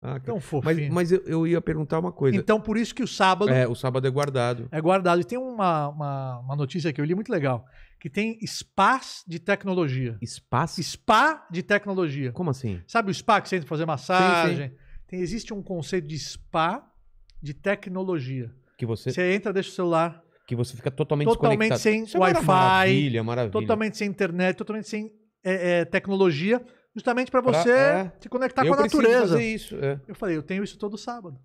Ah, tão fofinho. Mas, mas eu, eu, ia perguntar uma coisa. Então, por isso que o sábado. É, o sábado é guardado. É guardado. E tem uma, uma, uma notícia que eu li muito legal: que tem spas de tecnologia. Spas? Spa de tecnologia. Como assim? Sabe o spa que você entra fazer massagem? Sim, sim. Tem, existe um conceito de spa de tecnologia. Que você... você entra, deixa o celular. Que você fica totalmente, totalmente sem é Wi-Fi. É maravilha, maravilha. Totalmente sem internet, totalmente sem é, é, tecnologia. Justamente para você pra, é. se conectar com a natureza. Fazer isso, é. Eu falei, eu tenho isso todo sábado.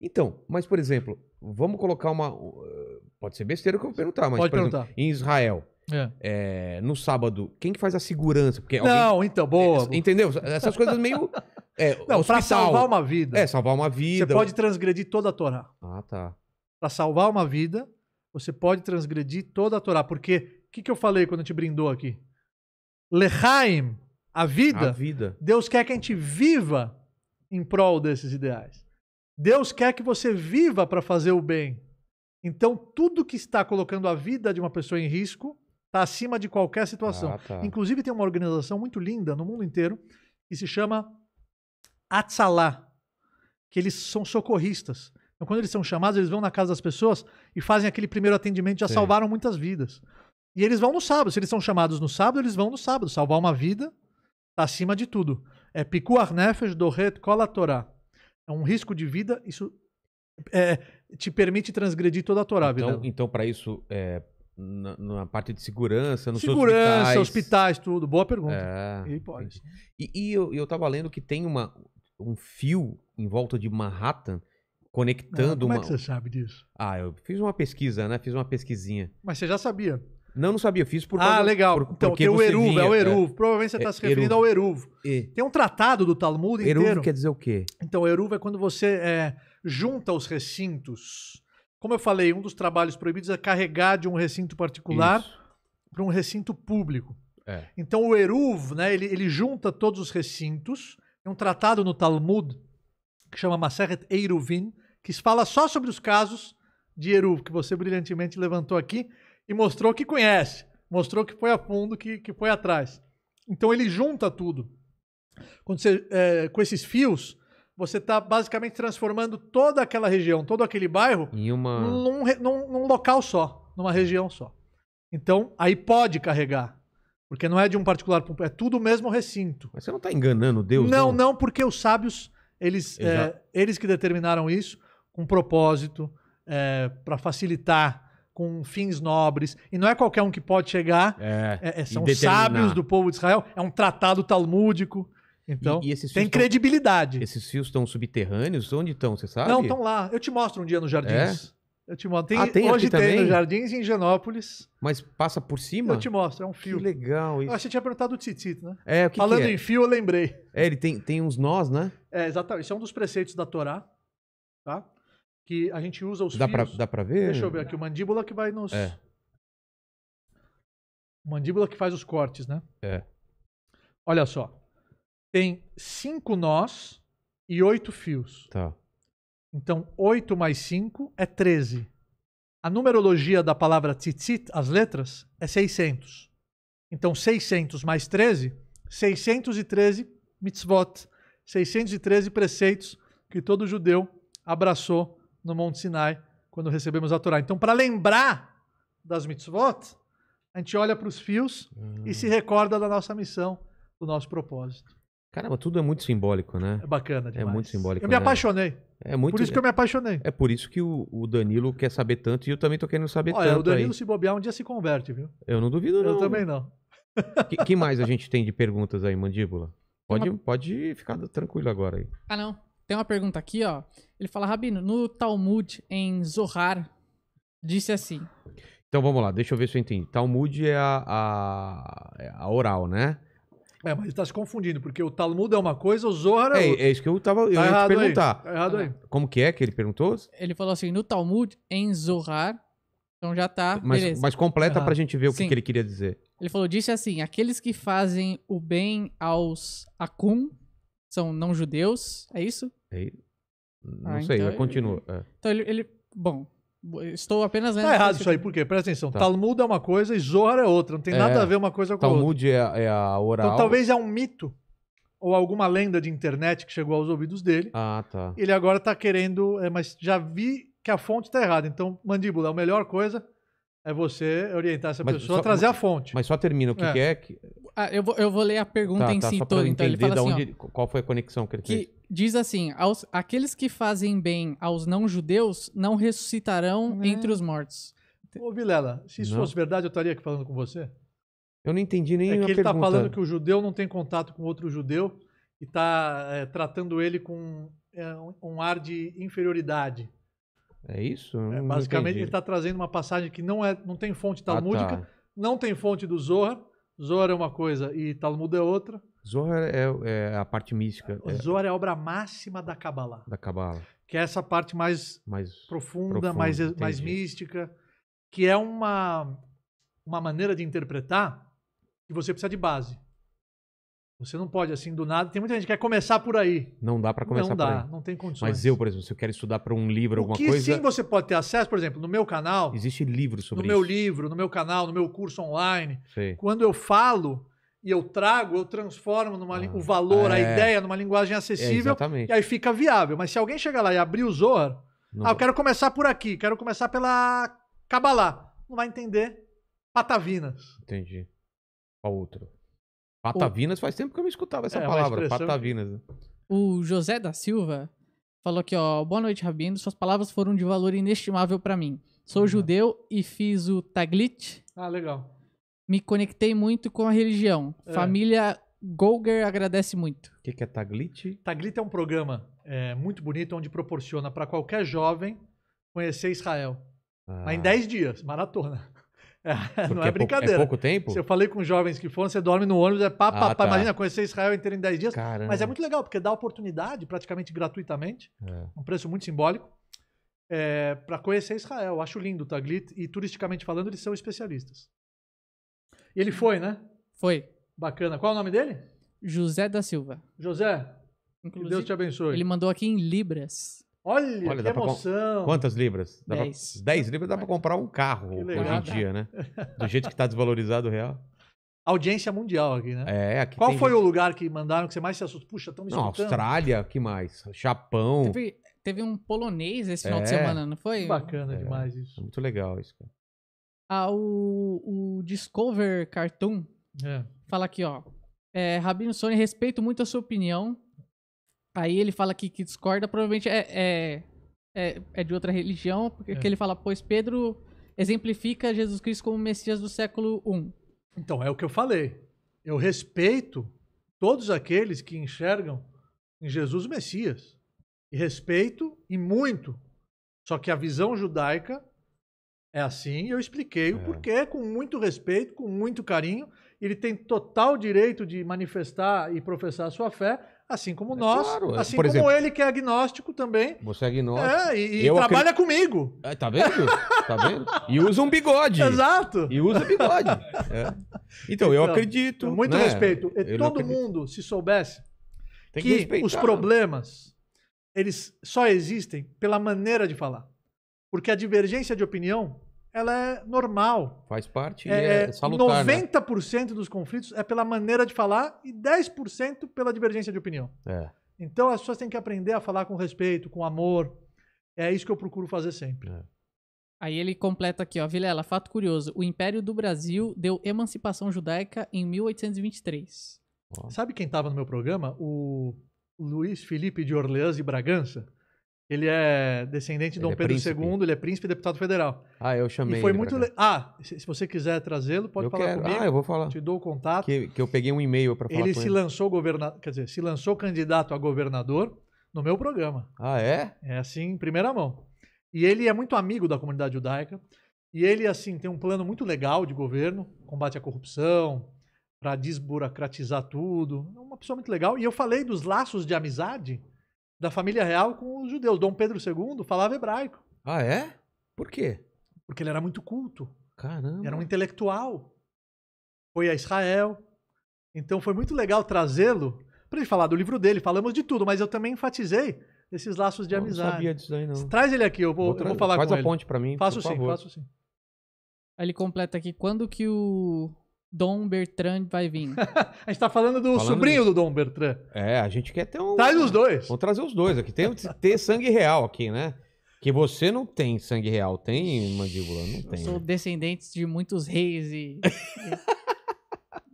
Então, mas por exemplo, vamos colocar uma. Uh, pode ser besteira que eu vou perguntar, mas Pode perguntar. Exemplo, em Israel, é. É, no sábado, quem que faz a segurança? Porque alguém... não, então, boa. É, entendeu? Essas coisas meio. É, não, hospital. pra salvar uma vida. É, salvar uma vida. Você pode transgredir toda a Torá. Ah, tá para salvar uma vida, você pode transgredir toda a Torá. Porque o que, que eu falei quando a gente brindou aqui? Lehaim, a vida, a vida. Deus quer que a gente viva em prol desses ideais. Deus quer que você viva para fazer o bem. Então, tudo que está colocando a vida de uma pessoa em risco está acima de qualquer situação. Ah, tá. Inclusive, tem uma organização muito linda no mundo inteiro que se chama Atsalá, que eles são socorristas. Então, quando eles são chamados, eles vão na casa das pessoas e fazem aquele primeiro atendimento, já Sim. salvaram muitas vidas. E eles vão no sábado. Se eles são chamados no sábado, eles vão no sábado. Salvar uma vida está acima de tudo. É Pikuar Nefesh Dohet Kol Torá. É um risco de vida, isso é, te permite transgredir toda a Torá. Então, então para isso, é, na, na, parte de segurança, nos segurança, hospitais... hospitais... tudo. Boa pergunta. É, e pode. E, e eu, eu tava lendo que tem uma, um fio em volta de Manhattan conectando não, como uma. Como é que você sabe disso? Ah, eu fiz uma pesquisa, né? Fiz uma pesquisinha. Mas você já sabia? Não, não sabia. Eu Fiz por ah, causa, Ah, legal. Por, então, porque o Eruv, é o é. Eruv. É, Provavelmente você está é, se referindo eruv. ao Eruv. E. Tem um tratado do Talmud eruv inteiro. Eruv quer dizer o quê? Então, Eruv é quando você é, junta os recintos. Como eu falei, um dos trabalhos proibidos é carregar de um recinto particular para um recinto público. É. Então, o Eruv, né, ele, ele junta todos os recintos. Tem um tratado no Talmud que chama Maseret Eiruvin, que fala só sobre os casos de Eru, que você brilhantemente levantou aqui e mostrou que conhece, mostrou que foi a fundo, que, que foi atrás. Então ele junta tudo. Quando você, é, com esses fios, você está basicamente transformando toda aquela região, todo aquele bairro, em uma... num, num, num local só, numa região só. Então, aí pode carregar. Porque não é de um particular É tudo o mesmo recinto. Mas você não está enganando Deus, não? Não, não, porque os sábios, eles, já... É, eles que determinaram isso com propósito, é, para facilitar com fins nobres. E não é qualquer um que pode chegar. É, é, é são sábios do povo de Israel. É um tratado talmúdico. Então, e, e tem credibilidade. esses fios estão subterrâneos? Onde estão? Você sabe? Não, estão lá. Eu te mostro um dia nos Jardins. É? Eu te mostro. Tem, ah, tem hoje tem também? Jardins em Genópolis. Mas passa por cima? Eu te mostro, é um fio. Que legal isso. Eu, você tinha perguntado do Tzitzit, né? É, o que Falando que é? em fio, eu lembrei. É, ele tem, tem uns nós, né? É, exatamente. Isso é um dos preceitos da Torá. Tá? que a gente usa os dá fios. Pra, dá pra ver? Deixa eu ver aqui. O mandíbula que vai nos. É. mandíbula que faz os cortes, né? É. Olha só. Tem cinco nós e oito fios. Tá. Então, oito mais cinco é treze. A numerologia da palavra tzitzit, as letras, é seiscentos. Então, seiscentos mais treze, seiscentos e treze mitzvot, seiscentos e treze preceitos que todo judeu abraçou no Monte Sinai, quando recebemos a Torá. Então, para lembrar das mitzvot, a gente olha para os fios hum. e se recorda da nossa missão, do nosso propósito. Caramba, tudo é muito simbólico, né? É bacana é demais. É muito simbólico. Eu me né? apaixonei. É muito... Por isso que eu me apaixonei. É por isso que o, Danilo quer saber tanto e eu também tô querendo saber Olha, tanto. Olha, o Danilo aí. se bobear um dia se converte, viu? Eu não duvido, não. Eu também não. Que, que mais a gente tem de perguntas aí, mandíbula? Pode, uma... pode ficar tranquilo agora aí. Ah, não. Tem uma pergunta aqui, ó. Ele fala, Rabino, no Talmud, em Zohar, disse assim. Então vamos lá, deixa eu ver se eu entendi. Talmud é a, a, é a oral, né? É, mas está se confundindo, porque o Talmud é uma coisa, o Zohar é, é outra. É isso que eu estava eu tá ia te perguntar. Tá errado aí. Ah. Como que é que ele perguntou? Ele falou assim, no Talmud, em Zohar, então já tá. Mas, beleza. mas completa para pra gente ver o que, que, ele queria dizer. Ele falou: disse assim: aqueles que fazem o bem aos Akum são não judeus, é isso? Aí, é não ah, sei, então, continua. é. Então ele, ele, Bom, estou apenas Tá errado isso aí, por quê? Presta atenção. Tá. Talmud é uma coisa e Zohar é outra. Não tem é, nada a ver uma coisa com Talmud a outra. Talmud é, é a oral. Então talvez é um mito ou alguma lenda de internet que chegou aos ouvidos dele. Ah, tá. Ele agora está querendo. É, mas já vi que a fonte está errada. Então, mandíbula, a melhor coisa é você orientar essa mas pessoa só, a trazer a fonte. Mas só termina o que é. Que é que... Ah, eu, vou, eu vou ler a pergunta tá, em tá, si toda. Então ele fala assim, onde, ó, qual foi a conexão que ele que, fez diz assim: aos, aqueles que fazem bem aos não-judeus não ressuscitarão é. entre os mortos. Ô, Vilela, se isso não. fosse verdade, eu estaria aqui falando com você? Eu não entendi nem é que ele está falando que o judeu não tem contato com outro judeu e está é, tratando ele com é, um ar de inferioridade. É isso? É, basicamente, ele está trazendo uma passagem que não, é, não tem fonte talmúdica, ah, tá. não tem fonte do Zohar. Zohar é uma coisa e Talmud é outra. Zohar é, é a parte mística. O é Zohar é a obra máxima da Kabbalah. Da Kabbalah. Que é essa parte mais, mais profunda, mais, mais mística, que é uma, uma maneira de interpretar que você precisa de base. Você não pode, assim, do nada. Tem muita gente que quer começar por aí. Não dá para começar não por dá, aí. Não dá, não tem condições. Mas eu, por exemplo, se eu quero estudar para um livro, o alguma que, coisa... sim, você pode ter acesso, por exemplo, no meu canal... Existe livro sobre no isso. No meu livro, no meu canal, no meu curso online. Sei. Quando eu falo, e eu trago, eu transformo numa, ah, o valor, é, a ideia, numa linguagem acessível. É, e aí fica viável. Mas se alguém chegar lá e abrir o Zohar, não. ah, eu quero começar por aqui, quero começar pela Kabbalah. Não vai entender Patavinas. Entendi. Qual outro? Patavinas, o... faz tempo que eu não escutava essa é, é palavra, Patavinas. O José da Silva falou aqui, ó, boa noite, Rabino, suas palavras foram de valor inestimável para mim. Sou uhum. judeu e fiz o Taglit. Ah, legal me conectei muito com a religião. É. Família Golger agradece muito. O que, que, é Taglit? Taglit é um programa é, muito bonito onde proporciona para qualquer jovem conhecer Israel. Ah. Mas em 10 dias, maratona. É, não é, brincadeira. É pouco, é pouco tempo? Se eu falei com jovens que foram, você dorme no ônibus, é pá, pá, ah, pá. Tá. Imagina, conhecer Israel inteiro em 10 dias. Caramba. Mas é muito legal, porque dá oportunidade, praticamente gratuitamente, é. um preço muito simbólico, é, para conhecer Israel. acho lindo o Taglit e, turisticamente falando, eles são especialistas. E ele foi, né? Foi. Bacana. Qual é o nome dele? José da Silva. José, Inclusive, que Deus te abençoe. Ele mandou aqui em libras. Olha, Olha que emoção. Quantas libras? Dez. Pra... Dez libras dá para comprar um carro hoje em dia, né? Do jeito que está desvalorizado o real. Audiência mundial aqui, né? É, aqui Qual tem... foi o lugar que mandaram que você mais se assustou? Puxa, estão me escutando. Não, Austrália, que mais? Japão. Teve, teve um polonês esse final é. de semana, não foi? Bacana é. demais isso. É muito legal isso, cara. Ah, o, o Discover Cartoon é. fala aqui, ó. É, Rabino Sony, respeito muito a sua opinião. Aí ele fala aqui que discorda, provavelmente é, é, é, é de outra religião, porque é. ele fala, pois Pedro exemplifica Jesus Cristo como Messias do século I. Então, é o que eu falei. Eu respeito todos aqueles que enxergam em Jesus o Messias. E respeito e muito. Só que a visão judaica é assim, eu expliquei é. o porquê, com muito respeito, com muito carinho. Ele tem total direito de manifestar e professar a sua fé, assim como é nós, claro, é. assim como exemplo, ele que é agnóstico também. Você é agnóstico. É, e, e trabalha comigo. É, tá vendo? Tá vendo? E usa um bigode. Exato. E usa bigode. É. Então, então, eu acredito. Com muito né? respeito. Eu Todo mundo, se soubesse que, que os né? problemas, eles só existem pela maneira de falar. Porque a divergência de opinião, ela é normal. Faz parte é, é, é salutar, 90% né? dos conflitos é pela maneira de falar e 10% pela divergência de opinião. É. Então as pessoas têm que aprender a falar com respeito, com amor. É isso que eu procuro fazer sempre. É. Aí ele completa aqui, ó. Vilela, fato curioso. O Império do Brasil deu emancipação judaica em 1823. Sabe quem estava no meu programa? O Luiz Felipe de Orleans e Bragança? Ele é descendente de Dom é Pedro príncipe. II, ele é príncipe e deputado federal. Ah, eu chamei. E foi muito. Le... Ah, se você quiser trazê-lo, pode eu falar quero. comigo. Ah, eu vou falar. Te dou o contato. Que, que eu peguei um e-mail para falar. Ele se ele. lançou governador, quer dizer, se lançou candidato a governador no meu programa. Ah, é? É assim, em primeira mão. E ele é muito amigo da comunidade judaica. E ele, assim, tem um plano muito legal de governo, combate à corrupção, para desburocratizar tudo. É uma pessoa muito legal. E eu falei dos laços de amizade da família real com os judeus. Dom Pedro II falava hebraico. Ah, é? Por quê? Porque ele era muito culto. Caramba. Era um intelectual. Foi a Israel. Então foi muito legal trazê-lo para ele falar do livro dele. Falamos de tudo, mas eu também enfatizei esses laços de eu amizade. Não sabia disso aí, não. Traz ele aqui, eu vou, vou, eu vou falar com ele. Faz a ponte para mim. Faço sim, favor. faço sim. Ele completa aqui: quando que o Dom Bertrand vai vir. a gente tá falando do falando sobrinho do Dom Bertrand. É, a gente quer ter um. Traz os dois. Vamos trazer os dois aqui. Tem ter sangue real aqui, né? Que você não tem sangue real, tem mandíbula? Não tem. Eu sou né? descendente de muitos reis e.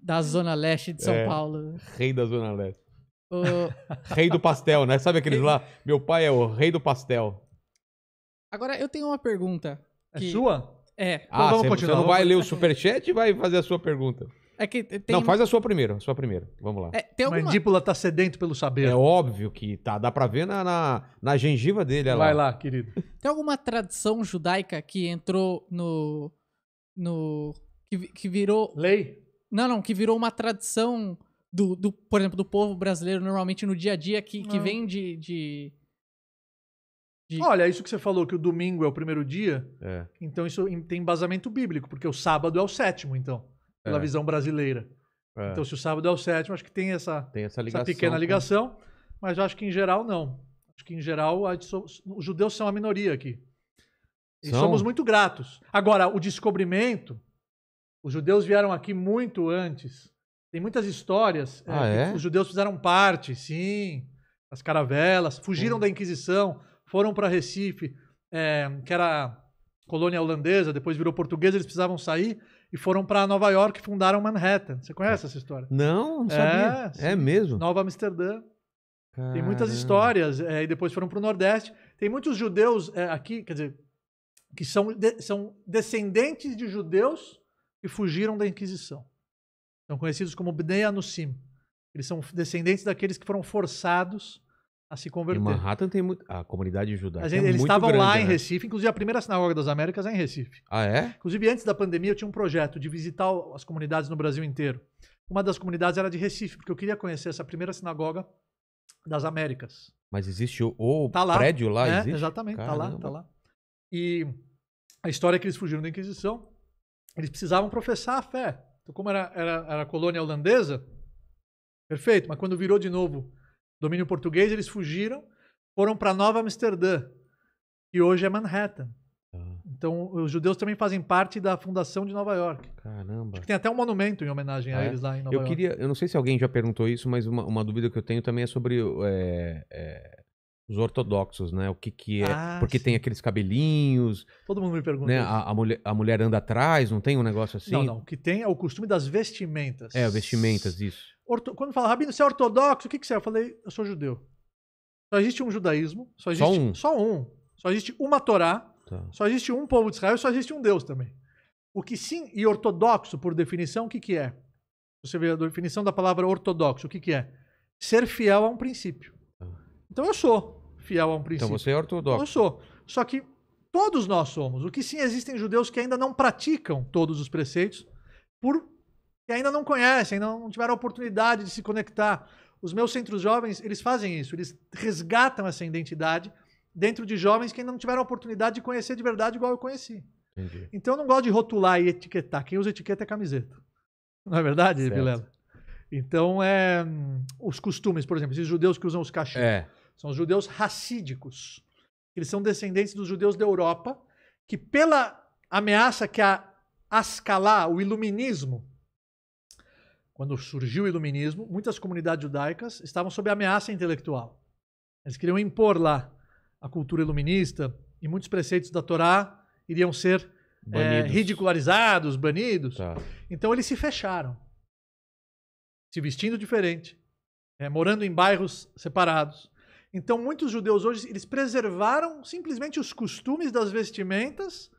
da Zona Leste de São é, Paulo. Rei da Zona Leste. O... rei do pastel, né? Sabe aqueles lá? Meu pai é o rei do pastel. Agora, eu tenho uma pergunta. É que... É sua? É. ah, vamos você, você não vai ler o superchat e vai fazer a sua pergunta. É que tem... Não, faz a sua primeira, a sua primeira. Vamos lá. É, tem alguma... Mandíbula tá sedento pelo saber. É óbvio que tá, dá para ver na, na, na, gengiva dele. Vai lá. lá, querido. Tem alguma tradição judaica que entrou no... no que, que virou... Lei? Não, não, que virou uma tradição do, do, por exemplo, do povo brasileiro normalmente no dia a dia que, que ah. vem de... de de... Olha, isso que você falou, que o domingo é o primeiro dia, é. então isso tem embasamento bíblico, porque o sábado é o sétimo, então, é. pela é. visão brasileira. É. Então, se o sábado é o sétimo, acho que tem essa, tem essa, ligação, essa pequena né? ligação, com... mas acho que em geral não. Acho que em geral os judeus são a minoria aqui. E são... somos muito gratos. Agora, o descobrimento, os judeus vieram aqui muito antes. Tem muitas histórias. É, ah, é, Os judeus fizeram parte, sim. As caravelas, fugiram hum. da Inquisição foram para Recife, é, que era colônia holandesa, depois virou portuguesa, eles precisavam sair e foram para Nova York e fundaram Manhattan. Você conhece essa história? Não, não sabia. É, é mesmo? Nova Amsterdã. Caramba. Tem muitas histórias. É, e depois foram para o Nordeste. Tem muitos judeus é, aqui, quer dizer, que são, de, são descendentes de judeus que fugiram da Inquisição. São conhecidos como Bnei Anussim. Eles são descendentes daqueles que foram forçados a se converter. Em Manhattan tem muito. A comunidade judaica. gente, é eles estavam grande, lá né? em Recife, inclusive a primeira sinagoga das Américas é em Recife. Ah, é? Inclusive, antes da pandemia, eu tinha um projeto de visitar as comunidades no Brasil inteiro. Uma das comunidades era de Recife, porque eu queria conhecer essa primeira sinagoga das Américas. Mas existe o, o tá lá, prédio lá? Né? existe? Exatamente, Caramba. tá lá, tá lá. E a história é que eles fugiram da Inquisição, eles precisavam professar a fé. Então, como era, era, era colônia holandesa, perfeito, mas quando virou de novo domínio português, eles fugiram, foram para Nova Amsterdã, que hoje é Manhattan. Tá. Então, os judeus também fazem parte da fundação de Nova York. Caramba. tem até um monumento em homenagem é. a eles lá em Nova eu York. Queria, eu não sei se alguém já perguntou isso, mas uma, uma dúvida que eu tenho também é sobre é, é, os ortodoxos, né? O que que é? Ah, porque sim. tem aqueles cabelinhos. Todo mundo me pergunta. Né? A, a, mulher, a mulher anda atrás, não tem um negócio assim? Não, não. O que tem é o costume das vestimentas. É, vestimentas, isso. Orto... Quando fala, Rabino, você é ortodoxo? O que, que você é? Eu falei, eu sou judeu. Só existe um judaísmo, só existe só um. Só, um, só existe uma Torá, tá. só existe um povo de Israel, só existe um Deus também. O que sim, e ortodoxo, por definição, o que, que é? Você vê a definição da palavra ortodoxo, o que, que é? Ser fiel a um princípio. Tá. Então eu sou fiel a um então princípio. Então você é ortodoxo. Eu sou. Só que todos nós somos. O que sim existem judeus que ainda não praticam todos os preceitos por que ainda não conhecem, ainda não tiveram a oportunidade de se conectar. Os meus centros jovens, eles fazem isso, eles resgatam essa identidade dentro de jovens que ainda não tiveram a oportunidade de conhecer de verdade igual eu conheci. Entendi. Então eu não gosto de rotular e etiquetar. Quem usa etiqueta é camiseta. Não é verdade, Vilela? Então, é, hum, os costumes, por exemplo, esses judeus que usam os cachimbo é. são os judeus racídicos. Eles são descendentes dos judeus da Europa, que pela ameaça que a Ascalá, o iluminismo, quando surgiu o iluminismo, muitas comunidades judaicas estavam sob ameaça intelectual. Eles queriam impor lá a cultura iluminista e muitos preceitos da Torá iriam ser eh, banidos. É, ridicularizados, banidos. Tá. Então eles se fecharam, se vestindo diferente, é, morando em bairros separados. Então muitos judeus hoje eles preservaram simplesmente os costumes das vestimentas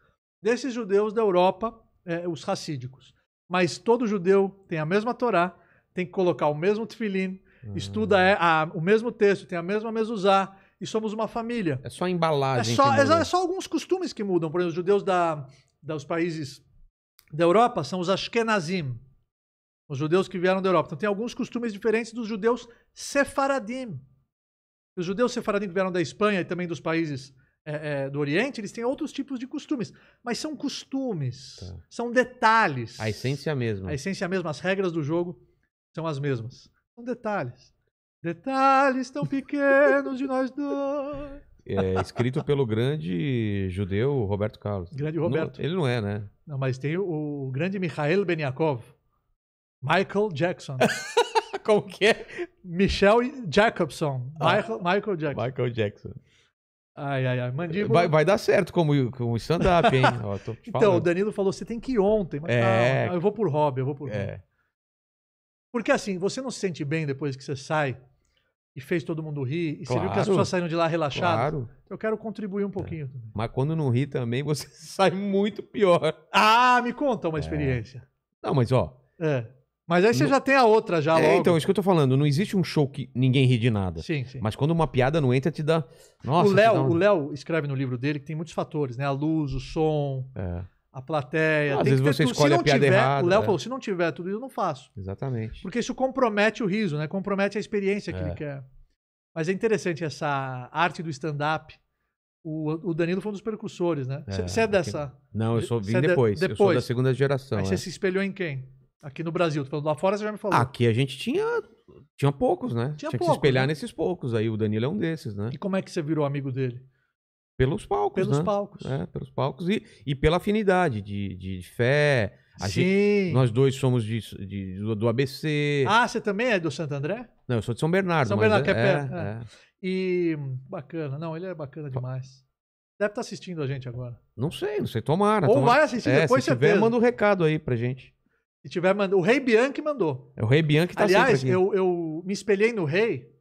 desses judeus da Europa, é, os racídicos. Mas todo judeu tem a mesma Torá, tem que colocar o mesmo tefilim, hum. estuda a, é, a, o mesmo texto, tem a mesma mezuzá, e somos uma família. É só embalagem. É só, é, é só alguns costumes que mudam. Por exemplo, os judeus da, dos países da Europa são os Ashkenazim, os judeus que vieram da Europa. Então tem alguns costumes diferentes dos judeus sefaradim. Os judeus sefaradim que vieram da Espanha e também dos países é, é, do Oriente, eles têm outros tipos de costumes. Mas são costumes, tá. são detalhes. A essência é a mesma. A essência é a mesma, as regras do jogo são as mesmas. São detalhes. Detalhes tão pequenos de nós dois. É, escrito pelo grande judeu Roberto Carlos. Grande Roberto. Não, ele não é, né? Não, mas tem o, grande Mikhail Benyakov Michael Jackson. Como que é? Michelle Jacobson. Ah. Michael, Michael Jackson. Michael Jackson. Ai, ai, ai. Mandíbula. Vai, vai dar certo como, como stand-up, hein? Ó, então, o Danilo falou: você tem que ir ontem. Mas é... eu vou por hobby, eu vou por é. Porque assim, você não se sente bem depois que você sai e fez todo mundo rir, e claro. você viu que as pessoas saíram de lá relaxadas. Claro. Então, eu quero contribuir um pouquinho. É. Mas quando não ri também, você sai muito pior. Ah, me conta uma é. experiência. Não, mas ó. É. Mas aí você no... já tem a outra já é, logo. Então, isso que eu tô falando. Não existe um show que ninguém ri de nada. Sim, sim. Mas quando uma piada não entra, te dá... Nossa, o Léo, um... o Léo escreve no livro dele que tem muitos fatores, né? A luz, o som, é. a plateia. às vezes você tudo. escolhe a piada tiver, errada. O Léo é. falou, se não tiver tudo isso, eu não faço. Exatamente. Porque isso compromete o riso, né? Compromete a experiência que é. ele quer. Mas é interessante essa arte do stand-up. O, Danilo foi um dos percursores, né? Você é, é, dessa... Não, eu sou, vim é depois. depois. Eu sou da segunda geração. Mas você é. se espelhou em quem? Aqui no Brasil, tu falou, lá fora você já me falou. Aqui a gente tinha tinha poucos, né? Tinha, tinha que poucos, se espelhar né? nesses poucos. Aí o Danilo é um desses, né? E como é que você virou amigo dele? Pelos palcos. Pelos né? palcos. É, pelos palcos e, e pela afinidade de, de, de fé. A Sim. Gente, nós dois somos de, de, do ABC. Ah, você também é do Santo André? Não, eu sou de São Bernardo. São Bernardo, é, que é perto. É, é. E bacana. Não, ele é bacana demais. Deve estar tá assistindo a gente agora. Não sei, não sei. Tomara. Ou tomara. vai assistir é, depois, se você tiver, manda um recado aí pra gente. E tiver mandando. O Rei Bianchi mandou. É o Rei Bianchi tá Aliás, sempre aqui. Eu, eu me espelhei no Rei.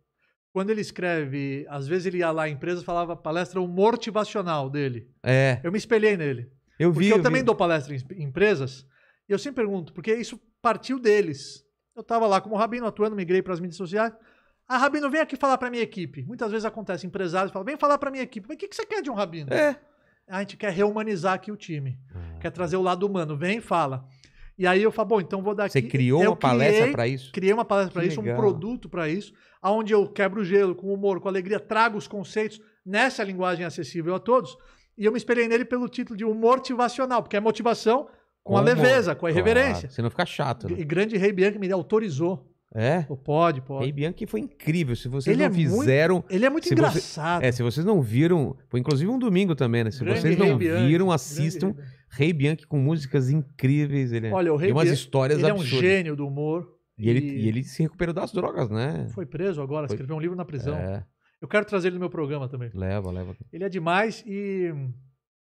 Quando ele escreve, às vezes ele ia lá, a empresa falava palestra motivacional dele. É. Eu me espelhei nele. Eu vi. Porque eu, eu também vi. dou palestra em empresas. E eu sempre pergunto, porque isso partiu deles. Eu estava lá como rabino, atuando, migrei para as mídias sociais. Ah, rabino, vem aqui falar para minha equipe. Muitas vezes acontece, empresários falam, vem falar para minha equipe. Mas o que, que você quer de um rabino? É. A gente quer reumanizar aqui o time. Ah. Quer trazer o lado humano. Vem e fala. E aí eu falo, bom, então vou dar aqui. Você criou eu uma criei, palestra para isso? Criei uma palestra para isso, legal. um produto para isso, aonde eu quebro o gelo com humor, com alegria, trago os conceitos nessa linguagem acessível a todos. E eu me esperei nele pelo título de motivacional, porque é motivação com, a leveza, com a irreverência. Claro. Você não fica chato. Né? E grande Rei Bianchi me autorizou. É? Pô, pode, pode. Rei Bianchi foi incrível. Se vocês ele não é fizeram. Muito, ele é muito engraçado. Você, é, se vocês não viram. Foi inclusive um domingo também, né? Se grande vocês não viram, assistam. Grande Rei Bianchi com músicas incríveis. Ele é Olha, o Rei umas Bianchi, histórias ele é um gênio do humor. E, e... Ele, e ele se recuperou das drogas, né? Foi preso agora, Foi... escreveu um livro na prisão. É. Eu quero trazer ele no meu programa também. Leva, leva. Ele é demais e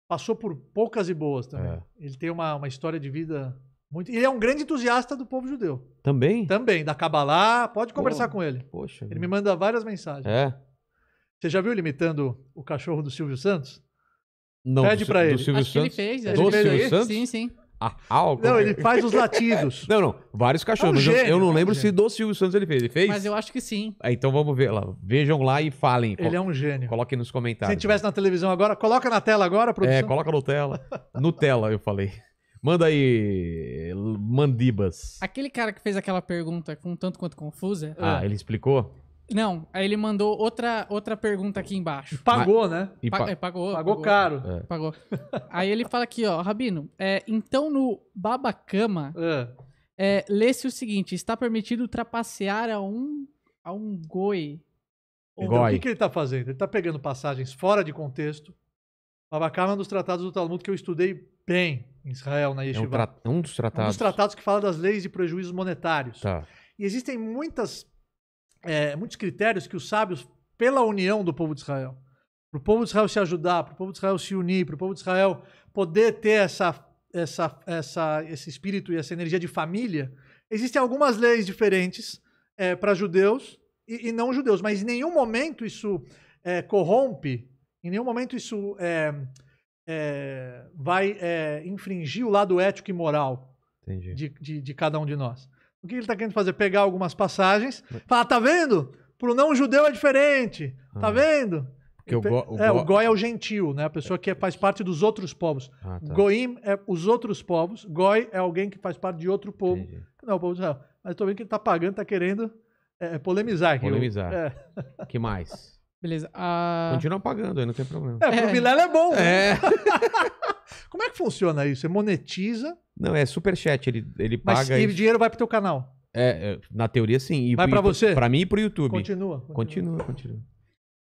passou por poucas e boas também. É. Ele tem uma, uma história de vida muito. Ele é um grande entusiasta do povo judeu. Também? Também, da Kabbalah. Pode conversar Pô, com ele. Poxa. Ele meu. me manda várias mensagens. É. Você já viu ele imitando o cachorro do Silvio Santos? Não, Pede para pra ele. Silvio Acho Santos. que ele fez. Do Silvio Santos? Sim, sim. Ah, ah, Não, ele faz os latidos. Não, não. Vários cachorros. É um eu- eu não é lembro se do Silvio Santos ele fez. Ele fez? Mas eu acho que sim. Ah, então vamos ver lá. Vejam lá e falem. Ele é um gênio. Coloquem nos comentários. Se tivesse na televisão agora, coloca na tela agora, é, produção. É, coloca No Nutella, eu falei. Manda aí, Mandibas. Aquele cara que fez aquela pergunta com tanto quanto confusa, Ah, ele explicou? Não, aí ele mandou outra, outra pergunta aqui embaixo. Pagou, né? pa- é, pagou, pagou. Pagou caro. É. Pagou. Aí ele fala aqui, ó, Rabino, é, então no Babacama, É. é, lê-se o seguinte, está permitido trapacear a um, a um goi. Então, o Goi. que, que ele está fazendo? Ele está pegando passagens fora de contexto. Babacama é um dos tratados do Talmud que eu estudei bem em Israel, na É Yeshiva. um, um dos tratados. um dos tratados que fala das leis de prejuízos monetários. Tá. E existem muitas é, muitos critérios que os sábios, pela união do povo de Israel, para o povo de Israel se ajudar, para o povo de Israel se unir, para o povo de Israel poder ter essa, essa, essa, esse espírito e essa energia de família, existem algumas leis diferentes é, para judeus e, e, não judeus, mas em nenhum momento isso é, corrompe, em nenhum momento isso é, é, vai é, infringir o lado ético e moral de, de, de cada um de nós. O que ele está querendo fazer? Pegar algumas passagens, falar, tá vendo? Para o não judeu é diferente, tá ah. vendo? Porque o, go, o, é, go... o goi é o gentil, né? A pessoa que é, faz parte dos outros povos. Ah, tá. Goim é os outros povos. Goi é alguém que faz parte de outro povo. Entendi. Não, o povo de Israel. Mas estou vendo que ele está pagando, está querendo é, é, polemizar. Aqui, polemizar. é. que mais? Beleza. Uh... Continua pagando, aí não tem problema. É, pro é. Vilela é bom. Né? É. Como é que funciona isso? Você monetiza não, é superchat, ele, ele paga. Mas o dinheiro vai pro teu canal. É, é na teoria sim. E Vai para pra você? Pra mim e pro YouTube. Continua. Continua, continua.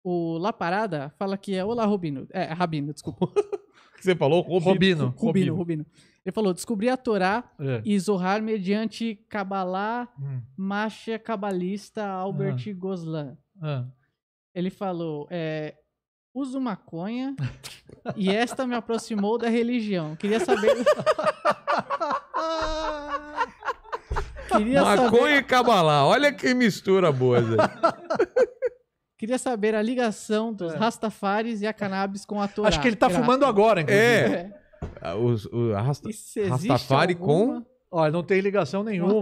O La Parada fala que é Olá, Rubino. É, é, Rabino, desculpa. O que você falou? Rubino. Rubino, Rubino. Ele falou: descobri a Torá É. e Zohar mediante Kabbalah, Hum. Masha Cabalista Albert ah. Goslan. Ah. Ele falou: é, uso maconha e esta me aproximou da religião. Queria saber. Queria Maconha saber... e cabalá. Olha que mistura boa, Queria saber a ligação dos é. Rastafares e a cannabis com a Torá. Acho que ele tá Grato. fumando agora, inclusive. É. é. Ah, os, o, Rasta... Rastafari alguma... com... Olha, não tem ligação nenhuma.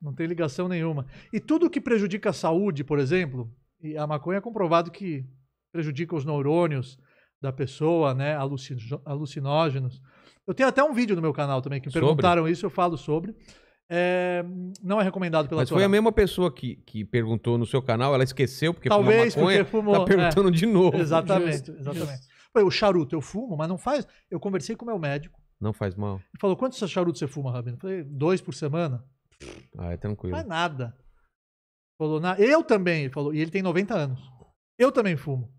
Não tem ligação nenhuma. E tudo que prejudica a saúde, por exemplo, e a maconha é comprovado que prejudica os neurônios da pessoa, né? Alucinógenos. Eu tenho até um vídeo no meu canal também que me perguntaram isso, eu falo sobre. É, não é recomendado pela Mas Torá. foi a mesma pessoa que, que perguntou no seu canal, ela esqueceu porque Talvez fumou maconha, porque tá fumou. Tá perguntando é. de novo. Exatamente, exatamente. Falei, o charuto eu fumo, mas não faz. Eu conversei com o meu médico. Não faz mal. Ele falou: quantos charutos você fuma, Rabino? Falei, dois por semana. Ah, é tranquilo. Não faz nada. Falou, na... eu também, ele falou, e ele tem 90 anos. Eu também fumo.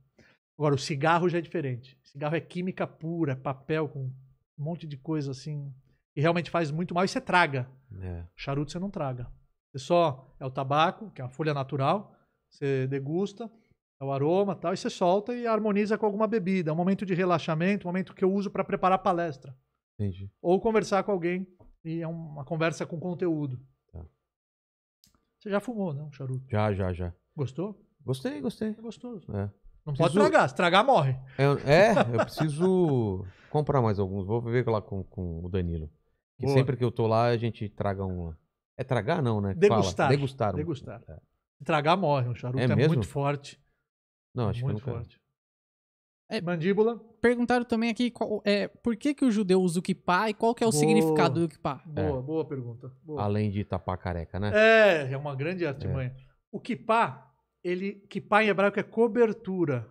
Agora, o cigarro já é diferente. O cigarro é química pura, papel com um monte de coisa assim e realmente faz muito mal e você traga. É. Charuto você não traga. Você só é o tabaco, que é a folha natural, você degusta, é o aroma tal, e você solta e harmoniza com alguma bebida. É um momento de relaxamento, um momento que eu uso para preparar palestra. Entendi. Ou conversar com alguém e é uma conversa com conteúdo. Tá. Você já fumou, né? Um charuto? Já, já, já. Gostou? Gostei, gostei. É gostoso. É. Não preciso... pode tragar, se tragar morre. É, é eu preciso comprar mais alguns. Vou ver lá com, com o Danilo. Que sempre que eu tô lá, a gente traga uma. É tragar, não, né? Degustar. Fala. Degustar. Um... Degustar. É. Tragar morre, um charuto é, é muito forte. Não, acho muito que Muito forte. É, Mandíbula. Perguntaram também aqui qual, é, por que, que o judeu usa o kipá e qual que é o boa. significado do kipá. É. Boa, é. boa pergunta. Boa. Além de tapar careca, né? É, é uma grande é. artimanha. É. O kipá, ele, kipá em hebraico é cobertura.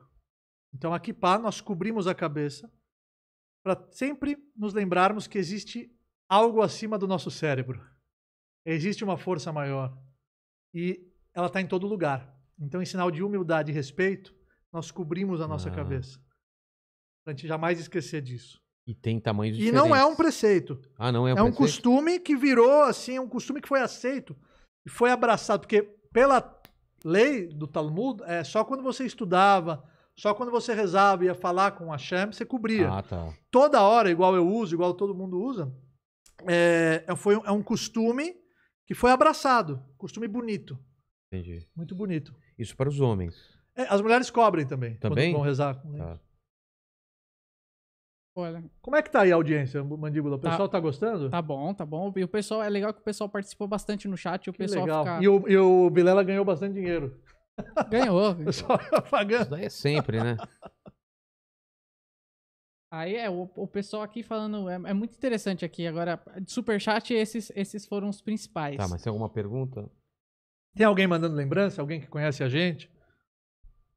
Então, a kipá, nós cobrimos a cabeça para sempre nos lembrarmos que existe algo acima do nosso cérebro. Existe uma força maior e ela está em todo lugar. Então, em sinal de humildade e respeito, nós cobrimos a nossa ah. cabeça. Para a gente jamais esquecer disso. E tem tamanhos diferentes. E não é um preceito. Ah, não é um É um costume que virou, assim, um costume que foi aceito e foi abraçado. Porque pela lei do Talmud, é só quando você estudava, só quando você rezava e ia falar com Hashem, você cobria. Ah, tá. Toda hora, igual eu uso, igual todo mundo usa, é, é, foi, é um costume que foi abraçado. Costume bonito. Entendi. Muito bonito. Isso para os homens. É, as mulheres cobrem também. Também? vão rezar com tá. Olha. Como é que tá aí a audiência, Mandíbula? O tá. pessoal tá, tá, gostando? Tá bom, tá bom. E o pessoal, é legal que o pessoal participou bastante no chat. E o que pessoal legal. Fica... E, o, e o Bilela ganhou bastante dinheiro. Ganhou. Viu? Só tá pagando. Isso daí é sempre, né? Aí é o, o pessoal aqui falando, é, é muito interessante aqui agora. De superchat, esses, esses foram os principais. Tá, mas tem alguma pergunta? Tem alguém mandando lembrança? Alguém que conhece a gente?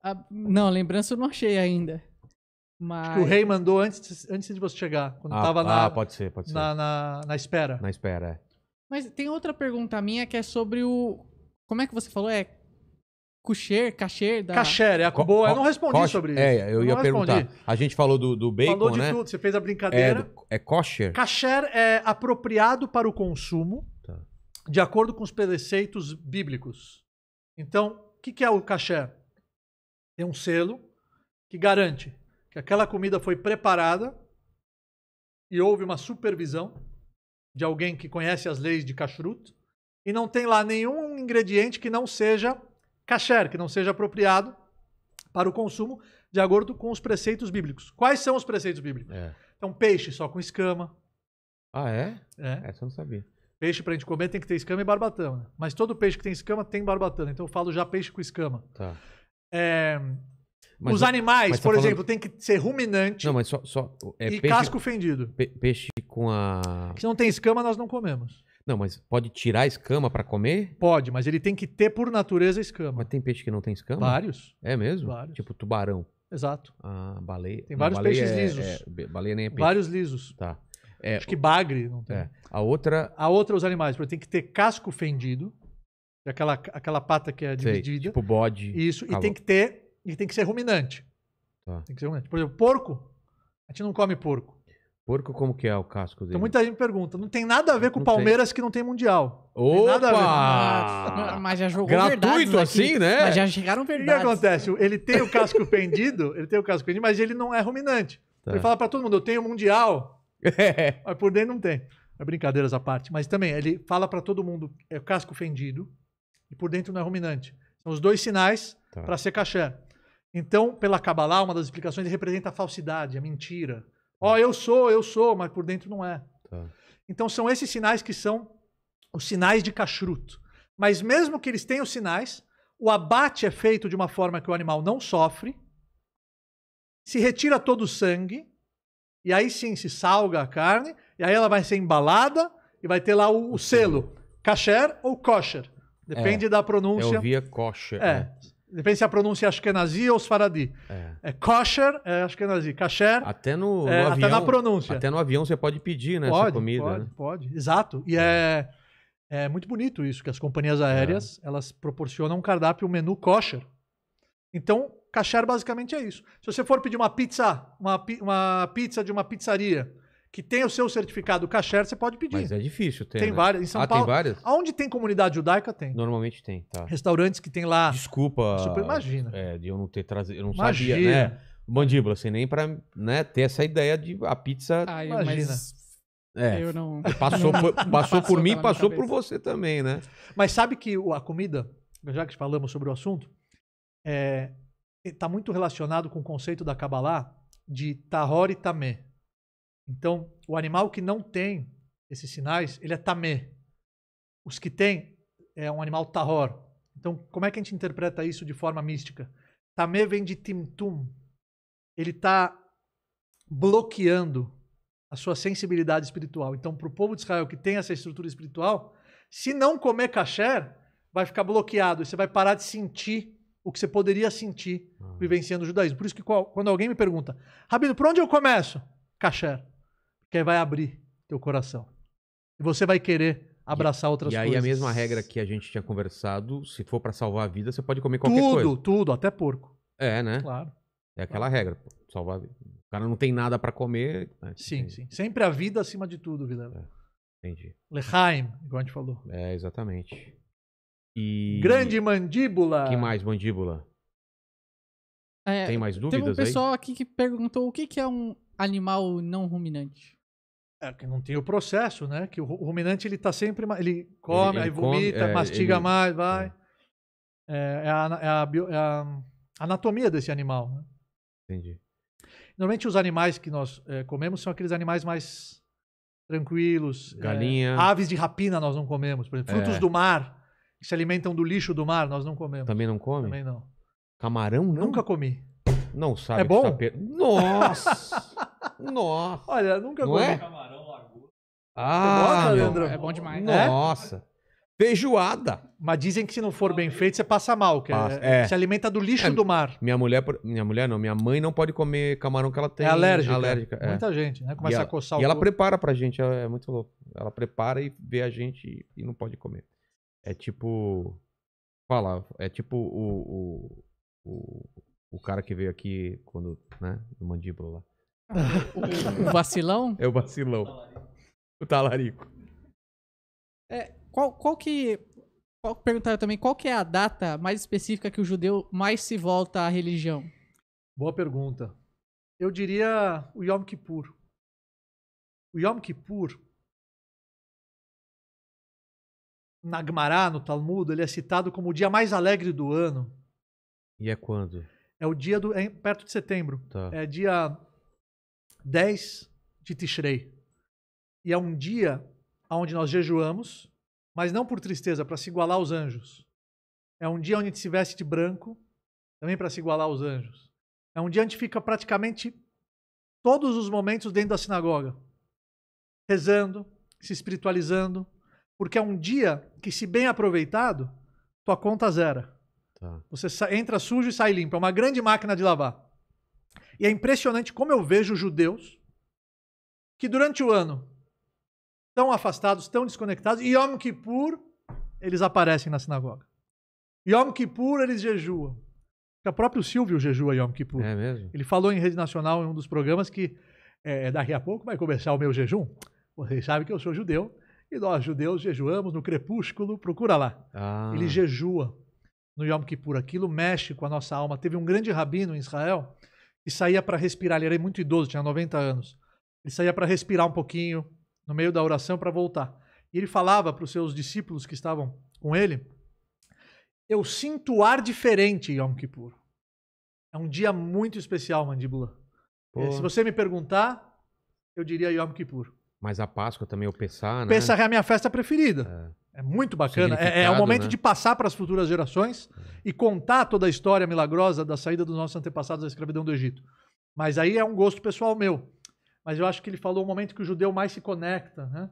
Ah, não, lembrança eu não achei ainda. Mas... Acho que o rei mandou antes de, antes de você chegar, quando ah, tava na, ah, pode ser, pode ser. Na, na, na espera. Na espera, é. Mas tem outra pergunta minha que é sobre o. Como é que você falou? É Cuxer, Cacher da. Cacher, é a boa. Eu não respondi sobre é, isso. É, eu, ia perguntar. A gente falou do, do bacon, Falou de né? tudo, você fez a é brincadeira. É, é kosher? Cacher é apropriado para o consumo tá. de acordo com os preceitos bíblicos. Então, o que, que é o cachê? É um selo que garante que aquela comida foi preparada e houve uma supervisão de alguém que conhece as leis de cachorro e não tem lá nenhum ingrediente que não seja kasher, que não seja apropriado para o consumo, de acordo com os preceitos bíblicos. Quais são os preceitos bíblicos? É. Então, peixe só com escama. Ah, é? É. Essa é, eu não sabia. Peixe para a gente comer tem que ter escama e barbatana. Né? Mas todo peixe que tem escama tem barbatana. Então eu falo já peixe com escama. Tá. É, os animais, tá por tá exemplo, falando... tem que ser ruminante não, mas só, só é e peixe, casco fendido. peixe com a. Se não tem escama, nós não comemos. Não, mas pode tirar a escama para comer? Pode, mas ele tem que ter por natureza escama. Mas tem peixe que não tem escama? Vários. É mesmo? Vários. Tipo tubarão. Exato. Ah, baleia. Tem não, vários baleia peixes é, lisos. É, baleia nem é peixe. Vários lisos. Tá. É, Acho que bagre não tem. É, a outra. A outra, os animais. Porque tem que ter casco fendido. É aquela, aquela pata que é dividida. Sei, tipo bode. Isso. E tem que ter. E tem que ser ruminante. Tá. Tem que ser ruminante. Por exemplo, porco. A gente não come porco. Porco, como que é o casco dele? Então muita gente pergunta. Não tem nada a ver com o Palmeiras tem. que não tem Mundial. Opa! Mas já jogou Gratuito assim, aqui. né? Mas já chegaram verdades. O que acontece? Ele tem o casco pendido, ele tem o casco pendido, mas ele não é ruminante. Tá. Ele fala para todo mundo, eu tenho Mundial. É. Mas por dentro não tem. É brincadeiras à parte. Mas também, ele fala para todo mundo, é casco fendido e por dentro não é ruminante. São os dois sinais tá. para ser caché. Então, pela Kabbalah, uma das explicações, ele representa a falsidade, a mentira Ó, oh, eu sou, eu sou, mas por dentro não é. Tá. Então são esses sinais que são os sinais de cachruto Mas mesmo que eles tenham sinais, o abate é feito de uma forma que o animal não sofre, se retira todo o sangue, e aí sim se salga a carne, e aí ela vai ser embalada e vai ter lá o, o selo, kasher ou kosher. Depende é, da pronúncia. Eu via kosher. É. Né? Depende se a pronúncia é Ashkenazi ou Sfaradi. É. é kosher, é Ashkenazi. Kasher. Até no é, avião. Até na pronúncia. Até no avião você pode pedir, né? Pode, essa comida. Pode, né? pode. Exato. E é. é. é muito bonito isso, que as companhias é. aéreas elas proporcionam um cardápio, um menu kosher. Então, kasher basicamente é isso. Se você for pedir uma pizza, uma, uma pizza de uma pizzaria que tem o seu certificado kasher, você pode pedir. Mas é difícil ter. Tem né? várias. Em São ah, Paulo. Tem várias? Onde tem comunidade judaica, tem. Normalmente tem, tá. Restaurantes que tem lá. Desculpa. Super, imagina. É, de eu não ter trazido. Eu não imagina. sabia, né? Mandíbula, assim, nem pra né, ter essa ideia de a pizza. imagina. É, eu não. É, passou, não, por, passou, passou por mim, passou por você também, né? Mas sabe que a comida, já que falamos sobre o assunto, é, tá muito relacionado com o conceito da Kabbalah de Tahor e Tamé. Então, o animal que não tem esses sinais, ele é tamê. Os que têm é um animal tahor. Então, como é que a gente interpreta isso de forma mística? Tamê vem de timtum. Ele está bloqueando a sua sensibilidade espiritual. Então, para o povo de Israel que tem essa estrutura espiritual, se não comer kasher, vai ficar bloqueado. Você vai parar de sentir o que você poderia sentir uhum. vivenciando o judaísmo. Por isso que quando alguém me pergunta, Rabino, por onde eu começo? Kasher. Porque aí vai abrir teu coração. E você vai querer abraçar e, outras coisas. E aí coisas. a mesma regra que a gente tinha conversado, se for para salvar a vida, você pode comer qualquer tudo, coisa. Tudo, tudo, até porco. É, né? Claro. É aquela claro. regra, salvar a vida. O cara não tem nada para comer. Né? Sim, tem... sim. Sempre a vida acima de tudo, vida. É, entendi. Leheim, igual a gente falou. É, exatamente. E... Grande mandíbula. Que mais mandíbula? É, tem mais dúvidas aí? Tem um pessoal aí? aqui que perguntou o que, que é um animal não ruminante. É, que não tem o processo, né? Que o ruminante ele tá sempre. Ele come, ele, ele aí vomita, come, é, mastiga ele, mais, vai. É. é, é, a, é, a bio, é, a, anatomia desse animal. Né? Entendi. Normalmente os animais que nós é, comemos são aqueles animais mais tranquilos. É, Galinha. aves de rapina nós não comemos. Por exemplo, frutos do mar, que se alimentam do lixo do mar, nós não comemos. Também não come? Também não. Camarão, não? Nunca comi. Não sabe. É tá bom? Tá per... Nossa! Nossa. Olha, nunca comi é? Camarão, lagosta. Ah, gosta, é bom demais. né? Nossa. Feijoada. Mas dizem que se não for bem feito, você passa mal, que é- passa. É, é. se alimenta do lixo é, do mar. Minha mulher, minha mulher não, minha mãe não pode comer camarão que ela tem. É alérgica. alérgica é. Muita gente, né? Começa e a coçar o E ela prepara pra gente, é, é muito louco. Ela prepara e vê a gente e não pode comer. É tipo. Fala, é tipo o. o, o, o cara que veio aqui quando, né? No mandíbula lá o, vacilão? É o vacilão. O talarico. É, qual, qual que. Qual, perguntaram também qual que é a data mais específica que o judeu mais se volta à religião? Boa pergunta. Eu diria o Yom Kippur. O Yom Kippur, na Gemara, no Talmud, ele é citado como o dia mais alegre do ano. E é quando? É o dia do. É perto de setembro. Tá. É dia 10 de Tishrei. E é um dia onde nós jejuamos, mas não por tristeza, para se igualar aos anjos. É um dia onde a gente se veste de branco, também para se igualar aos anjos. É um dia onde fica praticamente todos os momentos dentro da sinagoga, rezando, se espiritualizando, porque é um dia que, se bem aproveitado, tua conta zera. Tá. Você entra sujo e sai limpo. É uma grande máquina de lavar. E é impressionante como eu vejo judeus que durante o ano estão afastados, estão desconectados, e Yom Kippur eles aparecem na sinagoga. Yom Kippur eles jejuam. O próprio Silvio jejua Yom Kippur. É mesmo? Ele falou em rede nacional em um dos programas que é, daqui a pouco vai começar o meu jejum. Vocês sabem que eu sou judeu e nós judeus jejuamos no crepúsculo, procura lá. Ah. Ele jejua no Yom Kippur. Aquilo mexe com a nossa alma. Teve um grande rabino em Israel e saía para respirar. Ele era muito idoso, tinha 90 anos. Ele saía para respirar um pouquinho no meio da oração para voltar. E ele falava para os seus discípulos que estavam com ele: Eu sinto ar diferente em Yom Kippur. É um dia muito especial, mandíbula. Eh, se você me perguntar, eu diria Yom Kippur. Mas a Páscoa também, o Pessah, né? Pessah é a minha festa preferida. É, é muito bacana. É, é o momento né? de passar para as futuras gerações é. e contar toda a história milagrosa da saída dos nossos antepassados da escravidão do Egito. Mas aí é um gosto pessoal meu. Mas eu acho que ele falou o momento que o judeu mais se conecta, né?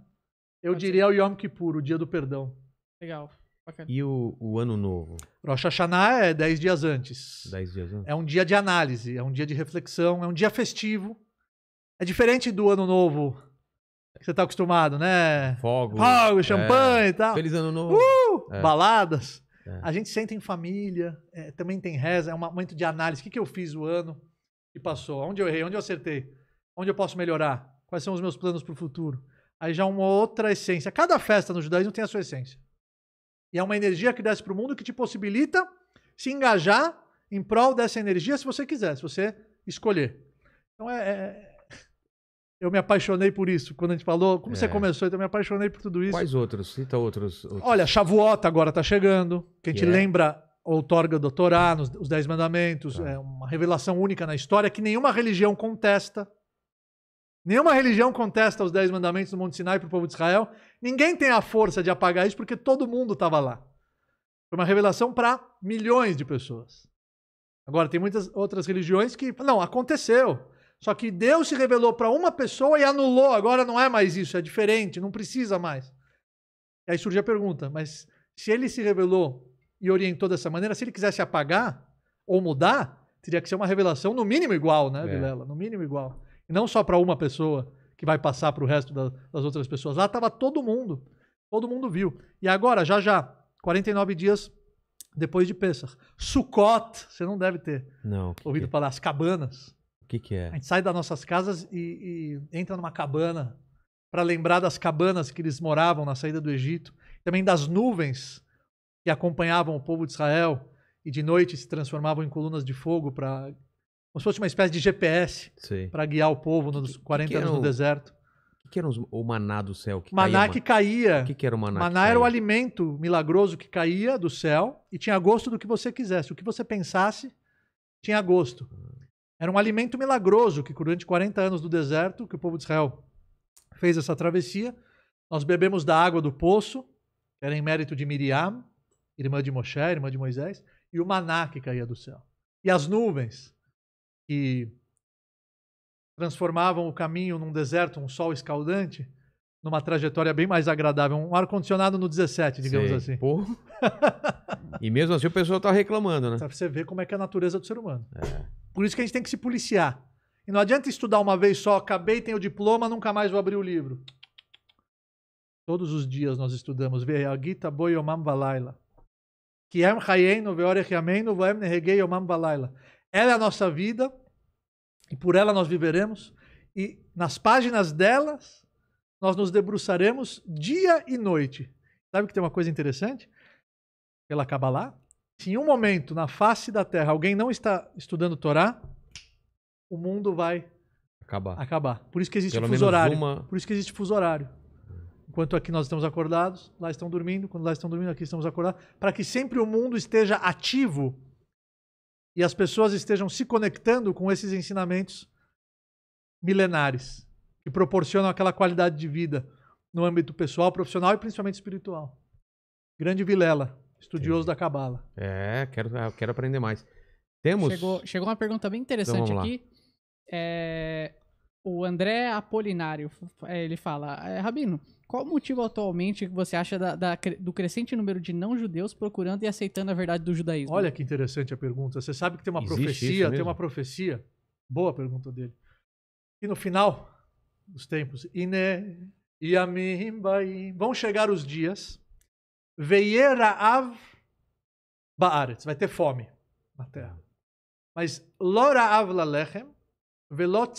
Eu Pode diria ser. o Yom Kippur, o dia do perdão. Legal. Bacana. E o, o, ano novo? Rosh Hashanah é 10 dias antes. 10 dias antes. É um dia de análise, é um dia de reflexão, é um dia festivo. É diferente do ano novo você tá acostumado, né? Fogo. Fogo, é. champanhe é. e tal. Feliz ano novo. Uh, é. Baladas. É. A gente senta em família, é, também tem reza, é um momento de análise. O que, que eu fiz o ano que passou? Onde eu errei? Onde eu acertei? Onde eu posso melhorar? Quais são os meus planos para o futuro? Aí já é uma outra essência. Cada festa no judaísmo tem a sua essência. E é uma energia que desce para o mundo que te possibilita se engajar em prol dessa energia se você quiser, se você escolher. Então é, eu me apaixonei por isso. Quando a gente falou, como é. você começou, então eu me apaixonei por tudo isso. Quais outros? Cita outros. outros. Olha, Chavuota agora está chegando, que a gente yeah. É? lembra outorga do Torá, nos, os Dez Mandamentos, tá. é uma revelação única na história que nenhuma religião contesta. Nenhuma religião contesta os Dez Mandamentos do Monte Sinai para o povo de Israel. Ninguém tem a força de apagar isso porque todo mundo estava lá. Foi uma revelação para milhões de pessoas. Agora, tem muitas outras religiões que. Não, aconteceu. Só que Deus se revelou para uma pessoa e anulou. Agora não é mais isso, é diferente, não precisa mais. E aí surge a pergunta: mas se ele se revelou e orientou dessa maneira, se ele quisesse apagar ou mudar, teria que ser uma revelação no mínimo igual, né, é. Vilela? No mínimo igual. E não só para uma pessoa que vai passar para o resto da, das outras pessoas. Lá estava todo mundo. Todo mundo viu. E agora, já já, 49 dias depois de Pessah. Sukkot, você não deve ter não, ouvido que... É? falar, as cabanas. O que, que é? A gente sai das nossas casas e, e entra numa cabana para lembrar das cabanas que eles moravam na saída do Egito, também das nuvens que acompanhavam o povo de Israel e de noite se transformavam em colunas de fogo para como se fosse uma espécie de GPS para guiar o povo nos 40 que que anos no deserto. O que, era o maná do céu? Que maná caía, que caía. O que, que era o maná? Maná era o alimento milagroso que caía do céu e tinha gosto do que você quisesse. O que você pensasse tinha gosto. Hum. Era um alimento milagroso que durante 40 anos do deserto, que o povo de Israel fez essa travessia, nós bebemos da água do poço, que era em mérito de Miriam, irmã de Moshe, irmã de Moisés, e o maná que caía do céu. E as nuvens que transformavam o caminho num deserto, um sol escaldante, numa trajetória bem mais agradável. Um ar-condicionado no 17, digamos Sei. assim. e mesmo assim o pessoal está reclamando, né? Pra você ver como é que é a natureza do ser humano. É. Por isso que a gente tem que se policiar. E não adianta estudar uma vez só, acabei, tenho o diploma, nunca mais vou abrir o livro. Todos os dias nós estudamos. Ela é a nossa vida e por ela nós viveremos. E nas páginas delas nós nos debruçaremos dia e noite. Sabe que tem uma coisa interessante? Pela Kabbalah, se em um momento na face da Terra alguém não está estudando Torá, o mundo vai acabar. acabar. Por isso que existe Pelo fuso horário. Uma... Por isso que existe fuso horário. Enquanto aqui nós estamos acordados, lá estão dormindo. Quando lá estão dormindo, aqui estamos acordados. Para que sempre o mundo esteja ativo e as pessoas estejam se conectando com esses ensinamentos milenares que proporcionam aquela qualidade de vida no âmbito pessoal, profissional e principalmente espiritual. Grande Vilela. Estudioso Sim. da cabala. É, quero, ah, quero aprender mais. Temos. Chegou, chegou uma pergunta bem então, interessante então, aqui. É, o André Apolinário, é, ele fala, é, Rabino, qual o motivo atualmente que você acha da, da, do crescente número de não-judeus procurando e aceitando a verdade do judaísmo? Olha que interessante a pergunta. Você sabe que tem uma Existe profecia, tem uma profecia, boa pergunta dele, e no final dos tempos, iné, Yamim, Baim, vão chegar os dias Veierav ba'aretz. Vai ter fome na terra. Uhum. Mas loraav lalechem velot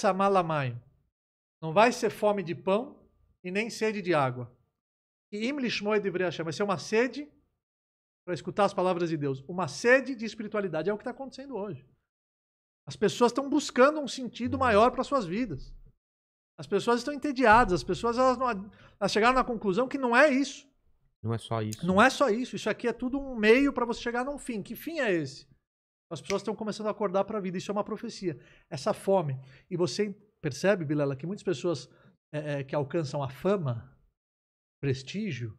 Não vai ser fome de pão e nem sede de água. E imlishmoe Vai ser uma sede para escutar as palavras de Deus. Uma sede de espiritualidade. É o que está acontecendo hoje. As pessoas estão buscando um sentido uhum. maior para suas vidas. As pessoas estão entediadas, as pessoas elas, não, elas chegaram na conclusão que não é isso. Não é só isso. Não né? é só isso. Isso aqui é tudo um meio para você chegar num fim. Que fim é esse? As pessoas estão começando a acordar para a vida. Isso é uma profecia. Essa fome. E você percebe, Bilela, que muitas pessoas é, é, que alcançam a fama, prestígio,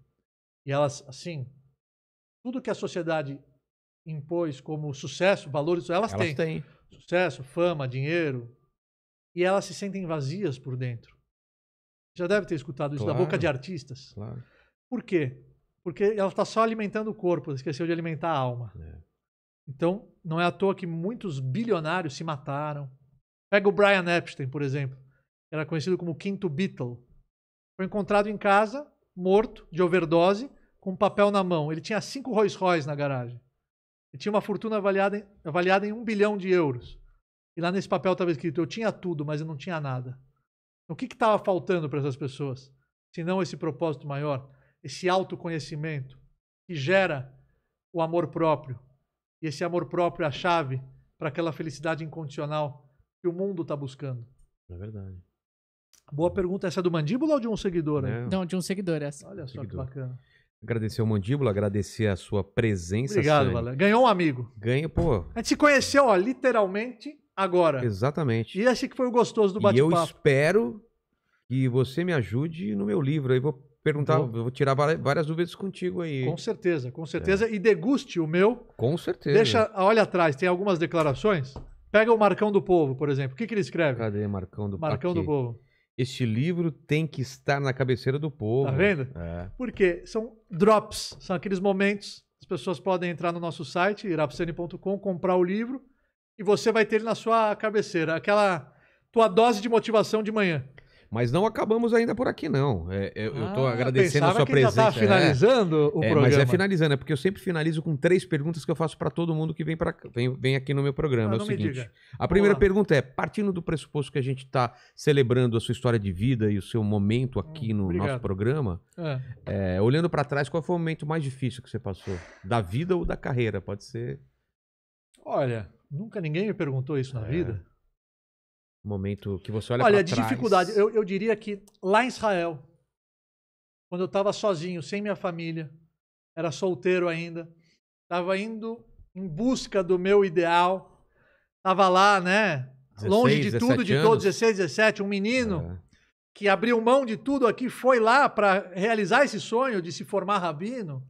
e elas, assim, tudo que a sociedade impôs como sucesso, valores, elas, elas têm. têm. Sucesso, fama, dinheiro. E elas se sentem vazias por dentro. Já deve ter escutado isso claro, da boca de artistas. Claro. Por quê? porque ela está só alimentando o corpo, esqueceu de alimentar a alma. É. Então, não é à toa que muitos bilionários se mataram. Pega o Brian Epstein, por exemplo, que era conhecido como o quinto Beatle. Foi encontrado em casa, morto, de overdose, com um papel na mão. Ele tinha cinco Rolls Royce na garagem. Ele tinha uma fortuna avaliada em, avaliada em um bilhão de euros. E lá nesse papel estava escrito: eu tinha tudo, mas eu não tinha nada. Então, o que estava faltando para essas pessoas? Se não esse propósito maior? esse autoconhecimento que gera o amor próprio. E esse amor próprio é a chave para aquela felicidade incondicional que o mundo está buscando. É verdade. Boa pergunta. Essa é do Mandíbula ou de um seguidor? né Não, de um seguidor essa. Olha só seguidor. que bacana. Agradecer o Mandíbula, agradecer a sua presença. Obrigado, Sani. Ganhou um amigo. Ganha, pô. A gente se conheceu, ó, literalmente agora. Exatamente. E esse que foi o gostoso do bate-papo. E eu espero que você me ajude no meu livro. Aí vou perguntar, vou, vou tirar várias dúvidas contigo aí. Com certeza, com é. certeza. É. E deguste o meu. Com certeza. Deixa, olha atrás, tem algumas declarações. Pega o Marcão do Povo, por exemplo. O que, que ele escreve? Cadê Marcão do Povo? Marcão Aqui. do Povo. Este livro tem que estar na cabeceira do povo. Tá vendo? É. Porque são drops, são aqueles momentos. As pessoas podem entrar no nosso site, irapsene.com, comprar o livro e você vai ter ele na sua cabeceira. Aquela tua dose de motivação de manhã. Mas não acabamos ainda por aqui, não. É, é eu ah, estou agradecendo a sua que presença. Já é. tá finalizando é, o é, programa. Mas é finalizando, é porque eu sempre finalizo com três perguntas que eu faço para todo mundo que vem, pra, vem, vem aqui no meu programa. Ah, é o seguinte: a primeira Olá. pergunta é: partindo do pressuposto que a gente está celebrando a sua história de vida e o seu momento aqui no Obrigado. nosso programa, é. é olhando para trás, qual foi o momento mais difícil que você passou? Da vida ou da carreira? Pode ser. Olha, nunca ninguém me perguntou isso na vida. Momento que você olha Olha, de trás. dificuldade. Eu, eu diria que lá em Israel, quando eu estava sozinho, sem minha família, era solteiro ainda, estava indo em busca do meu ideal, estava lá, né? 16, longe de tudo, de todos, 16, 17, um menino é. que abriu mão de tudo aqui, foi lá para realizar esse sonho de se formar rabino.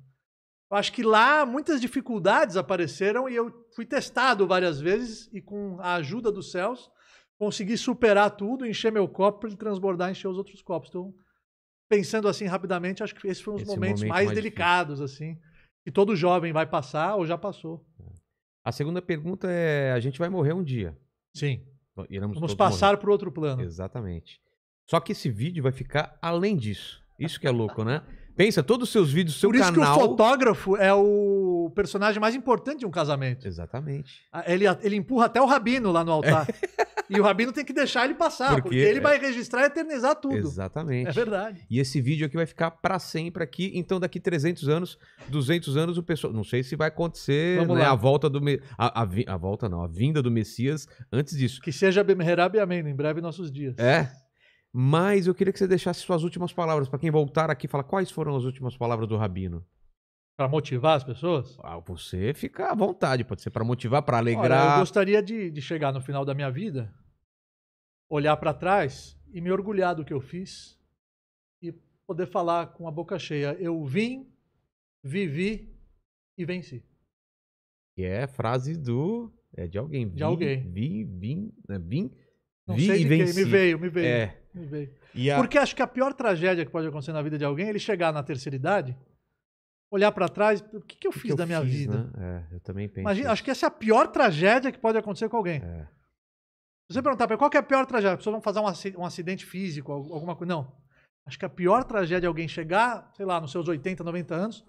Eu acho que lá muitas dificuldades apareceram e eu fui testado várias vezes e com a ajuda dos céus consegui superar tudo, encher meu copo para ele transbordar e encher os outros copos. Então, pensando assim rapidamente, acho que esse foi um dos momentos momento mais, mais, delicados, assim, que todo jovem vai passar ou já passou. É. A segunda pergunta é: a gente vai morrer um dia. Sim. Então, iremos Vamos passar para outro plano. Exatamente. Só que esse vídeo vai ficar além disso. Isso que é louco, né? Pensa, todos os seus vídeos, seu Por isso canal... que o fotógrafo é o personagem mais importante de um casamento. Exatamente. Ah, ele, ele empurra até o rabino lá no altar. É. E o rabino tem que deixar ele passar, porque, porque ele é... vai registrar e eternizar tudo. Exatamente. É verdade. E esse vídeo aqui vai ficar para sempre aqui. Então, daqui 300 anos, 200 anos, o pessoal. Não sei se vai acontecer né, a volta do. A, a, a, volta não, a vinda do Messias antes disso. Que seja bem e Amém, em breve nossos dias. É. Mas eu queria que você deixasse suas últimas palavras para quem voltar aqui e falar quais foram as últimas palavras do Rabino. Para motivar as pessoas? Ah, você fica à vontade, pode ser para motivar, para alegrar. Olha, eu gostaria de, de chegar no final da minha vida, olhar para trás e me orgulhar do que eu fiz e poder falar com a boca cheia: eu vim, vivi e venci. Que é frase do. É de alguém. De vim, alguém. Vim, vim, né? vim não Vi sei e venci. Me veio, me veio. É. Me veio. A... Porque acho que a pior tragédia que pode acontecer na vida de alguém é ele chegar na terceira idade, olhar para trás, o que, que eu o fiz que da minha fiz, vida? Né? É, eu também penso. Imagina, acho que essa é a pior tragédia que pode acontecer com alguém. É. Se você perguntar para qual é a pior tragédia, as pessoas vão fazer um acidente físico, alguma coisa. Não. Acho que a pior tragédia é alguém chegar, sei lá, nos seus 80, 90 anos,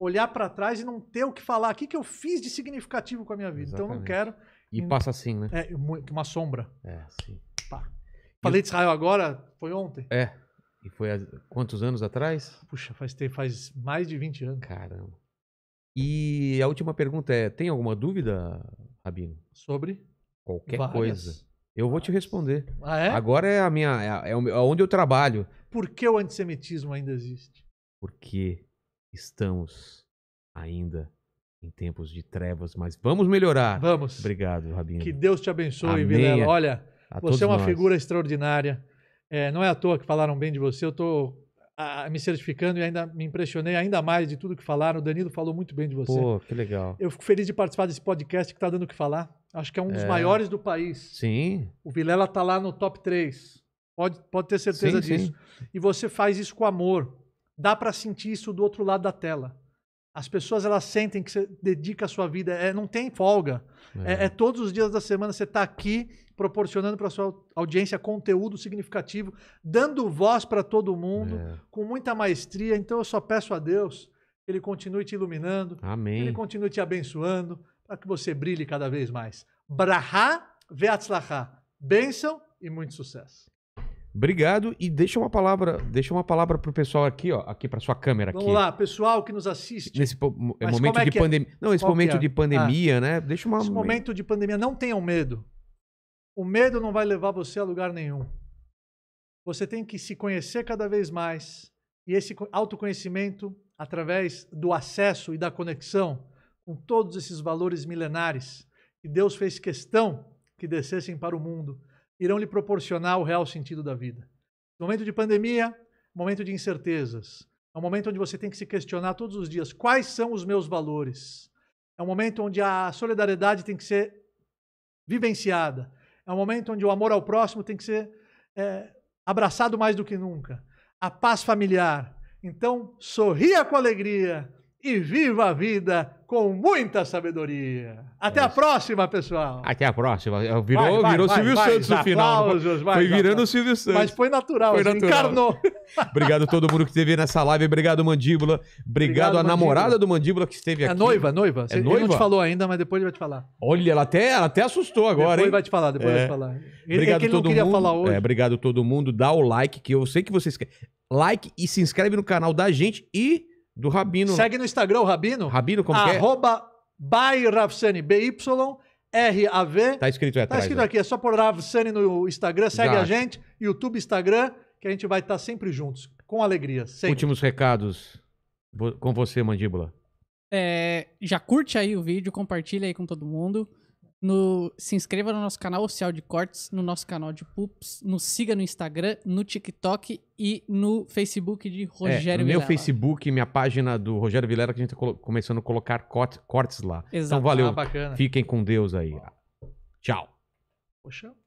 olhar para trás e não ter o que falar. O que, que eu fiz de significativo com a minha vida? Exatamente. Então eu não quero e hum. passa assim, né? É, uma sombra. É, sim. Falei de Israel agora, foi ontem. É. E foi há quantos anos atrás? Puxa, faz, ter, faz mais de 20 anos. Caramba. E a última pergunta é: tem alguma dúvida, Rabino? Sobre? Qualquer Várias. coisa. Eu vou te responder. Ah, é? Agora é a minha. É, é, é, onde eu trabalho. Por que o antissemitismo ainda existe? Porque estamos ainda em tempos de trevas, mas vamos melhorar. Vamos. Obrigado, Rabino. Que Deus te abençoe, Vilela. Olha, você é uma nós. figura extraordinária. É, não é à toa que falaram bem de você. Eu estou me certificando e ainda me impressionei ainda mais de tudo que falaram. O Danilo falou muito bem de você. Pô, que legal. Eu fico feliz de participar desse podcast que está dando o que falar. Acho que é um dos é. maiores do país. Sim. O Vilela está lá no top 3. Pode, pode ter certeza sim, disso. Sim. E você faz isso com amor. Dá para sentir isso do outro lado da tela. As pessoas elas sentem que você dedica a sua vida, é, não tem folga. É. É, é todos os dias da semana você está aqui proporcionando para sua audiência conteúdo significativo, dando voz para todo mundo, é. com muita maestria. Então eu só peço a Deus que Ele continue te iluminando, Amém. que Ele continue te abençoando, para que você brilhe cada vez mais. Braha veatzlachá. Bênção e muito sucesso. Obrigado e deixa uma palavra, deixa uma palavra pro pessoal aqui, ó, aqui para sua câmera Vamos lá, pessoal que nos assiste. Nesse é Mas momento é de pandemia. É? Não, esse Qual momento é? de pandemia, ah, né? Deixa uma Esse momento de pandemia, não tenham medo. O medo não vai levar você a lugar nenhum. Você tem que se conhecer cada vez mais e esse autoconhecimento através do acesso e da conexão com todos esses valores milenares que Deus fez questão que descessem para o mundo irão lhe proporcionar o real sentido da vida. Momento de pandemia, momento de incertezas. É um momento onde você tem que se questionar todos os dias: quais são os meus valores? É um momento onde a solidariedade tem que ser vivenciada. É um momento onde o amor ao próximo tem que ser é, abraçado mais do que nunca. A paz familiar. Então, sorria com alegria e viva a vida com muita sabedoria. Até é. a próxima, pessoal. Até a próxima. É, virou, vai, vai, virou vai, Silvio vai, Santos no final. Aplausos, foi virando o Silvio Santos. Mas foi natural, foi natural. encarnou. Obrigado a todo mundo que esteve nessa live. Obrigado, Mandíbula. Obrigado, Obrigado à namorada do Mandíbula que esteve é aqui. É noiva, noiva. É ele noiva? não te falou ainda, mas depois ele vai te falar. Olha, ela até, ela até assustou agora, depois hein? Depois vai te falar, depois é. vai te é. falar. obrigado é todo mundo. É, obrigado todo mundo. Dá o like, que eu sei que vocês querem. Like e se inscreve no canal da gente e do Rabino. Segue no Instagram o Rabino. Rabino, como que é? Ravsani, B-Y-R-A-V. Tá escrito aí tá atrás. Tá escrito né? aqui, é só por Ravsani no Instagram, segue Já. a gente, YouTube, Instagram, que a gente vai estar tá sempre juntos, com alegria, sempre. Últimos recados com você, Mandíbula. É, já curte aí o vídeo, compartilha aí com todo mundo. No, se inscreva no nosso canal oficial de cortes, no nosso canal de pups, nos siga no Instagram, no TikTok e no Facebook de é, Rogério é, no Vilela. meu Facebook, minha página do Rogério Vilela, que a gente tá começando a colocar cortes lá. Exato. Então valeu. Ah, Fiquem com Deus aí. Tchau. Poxa.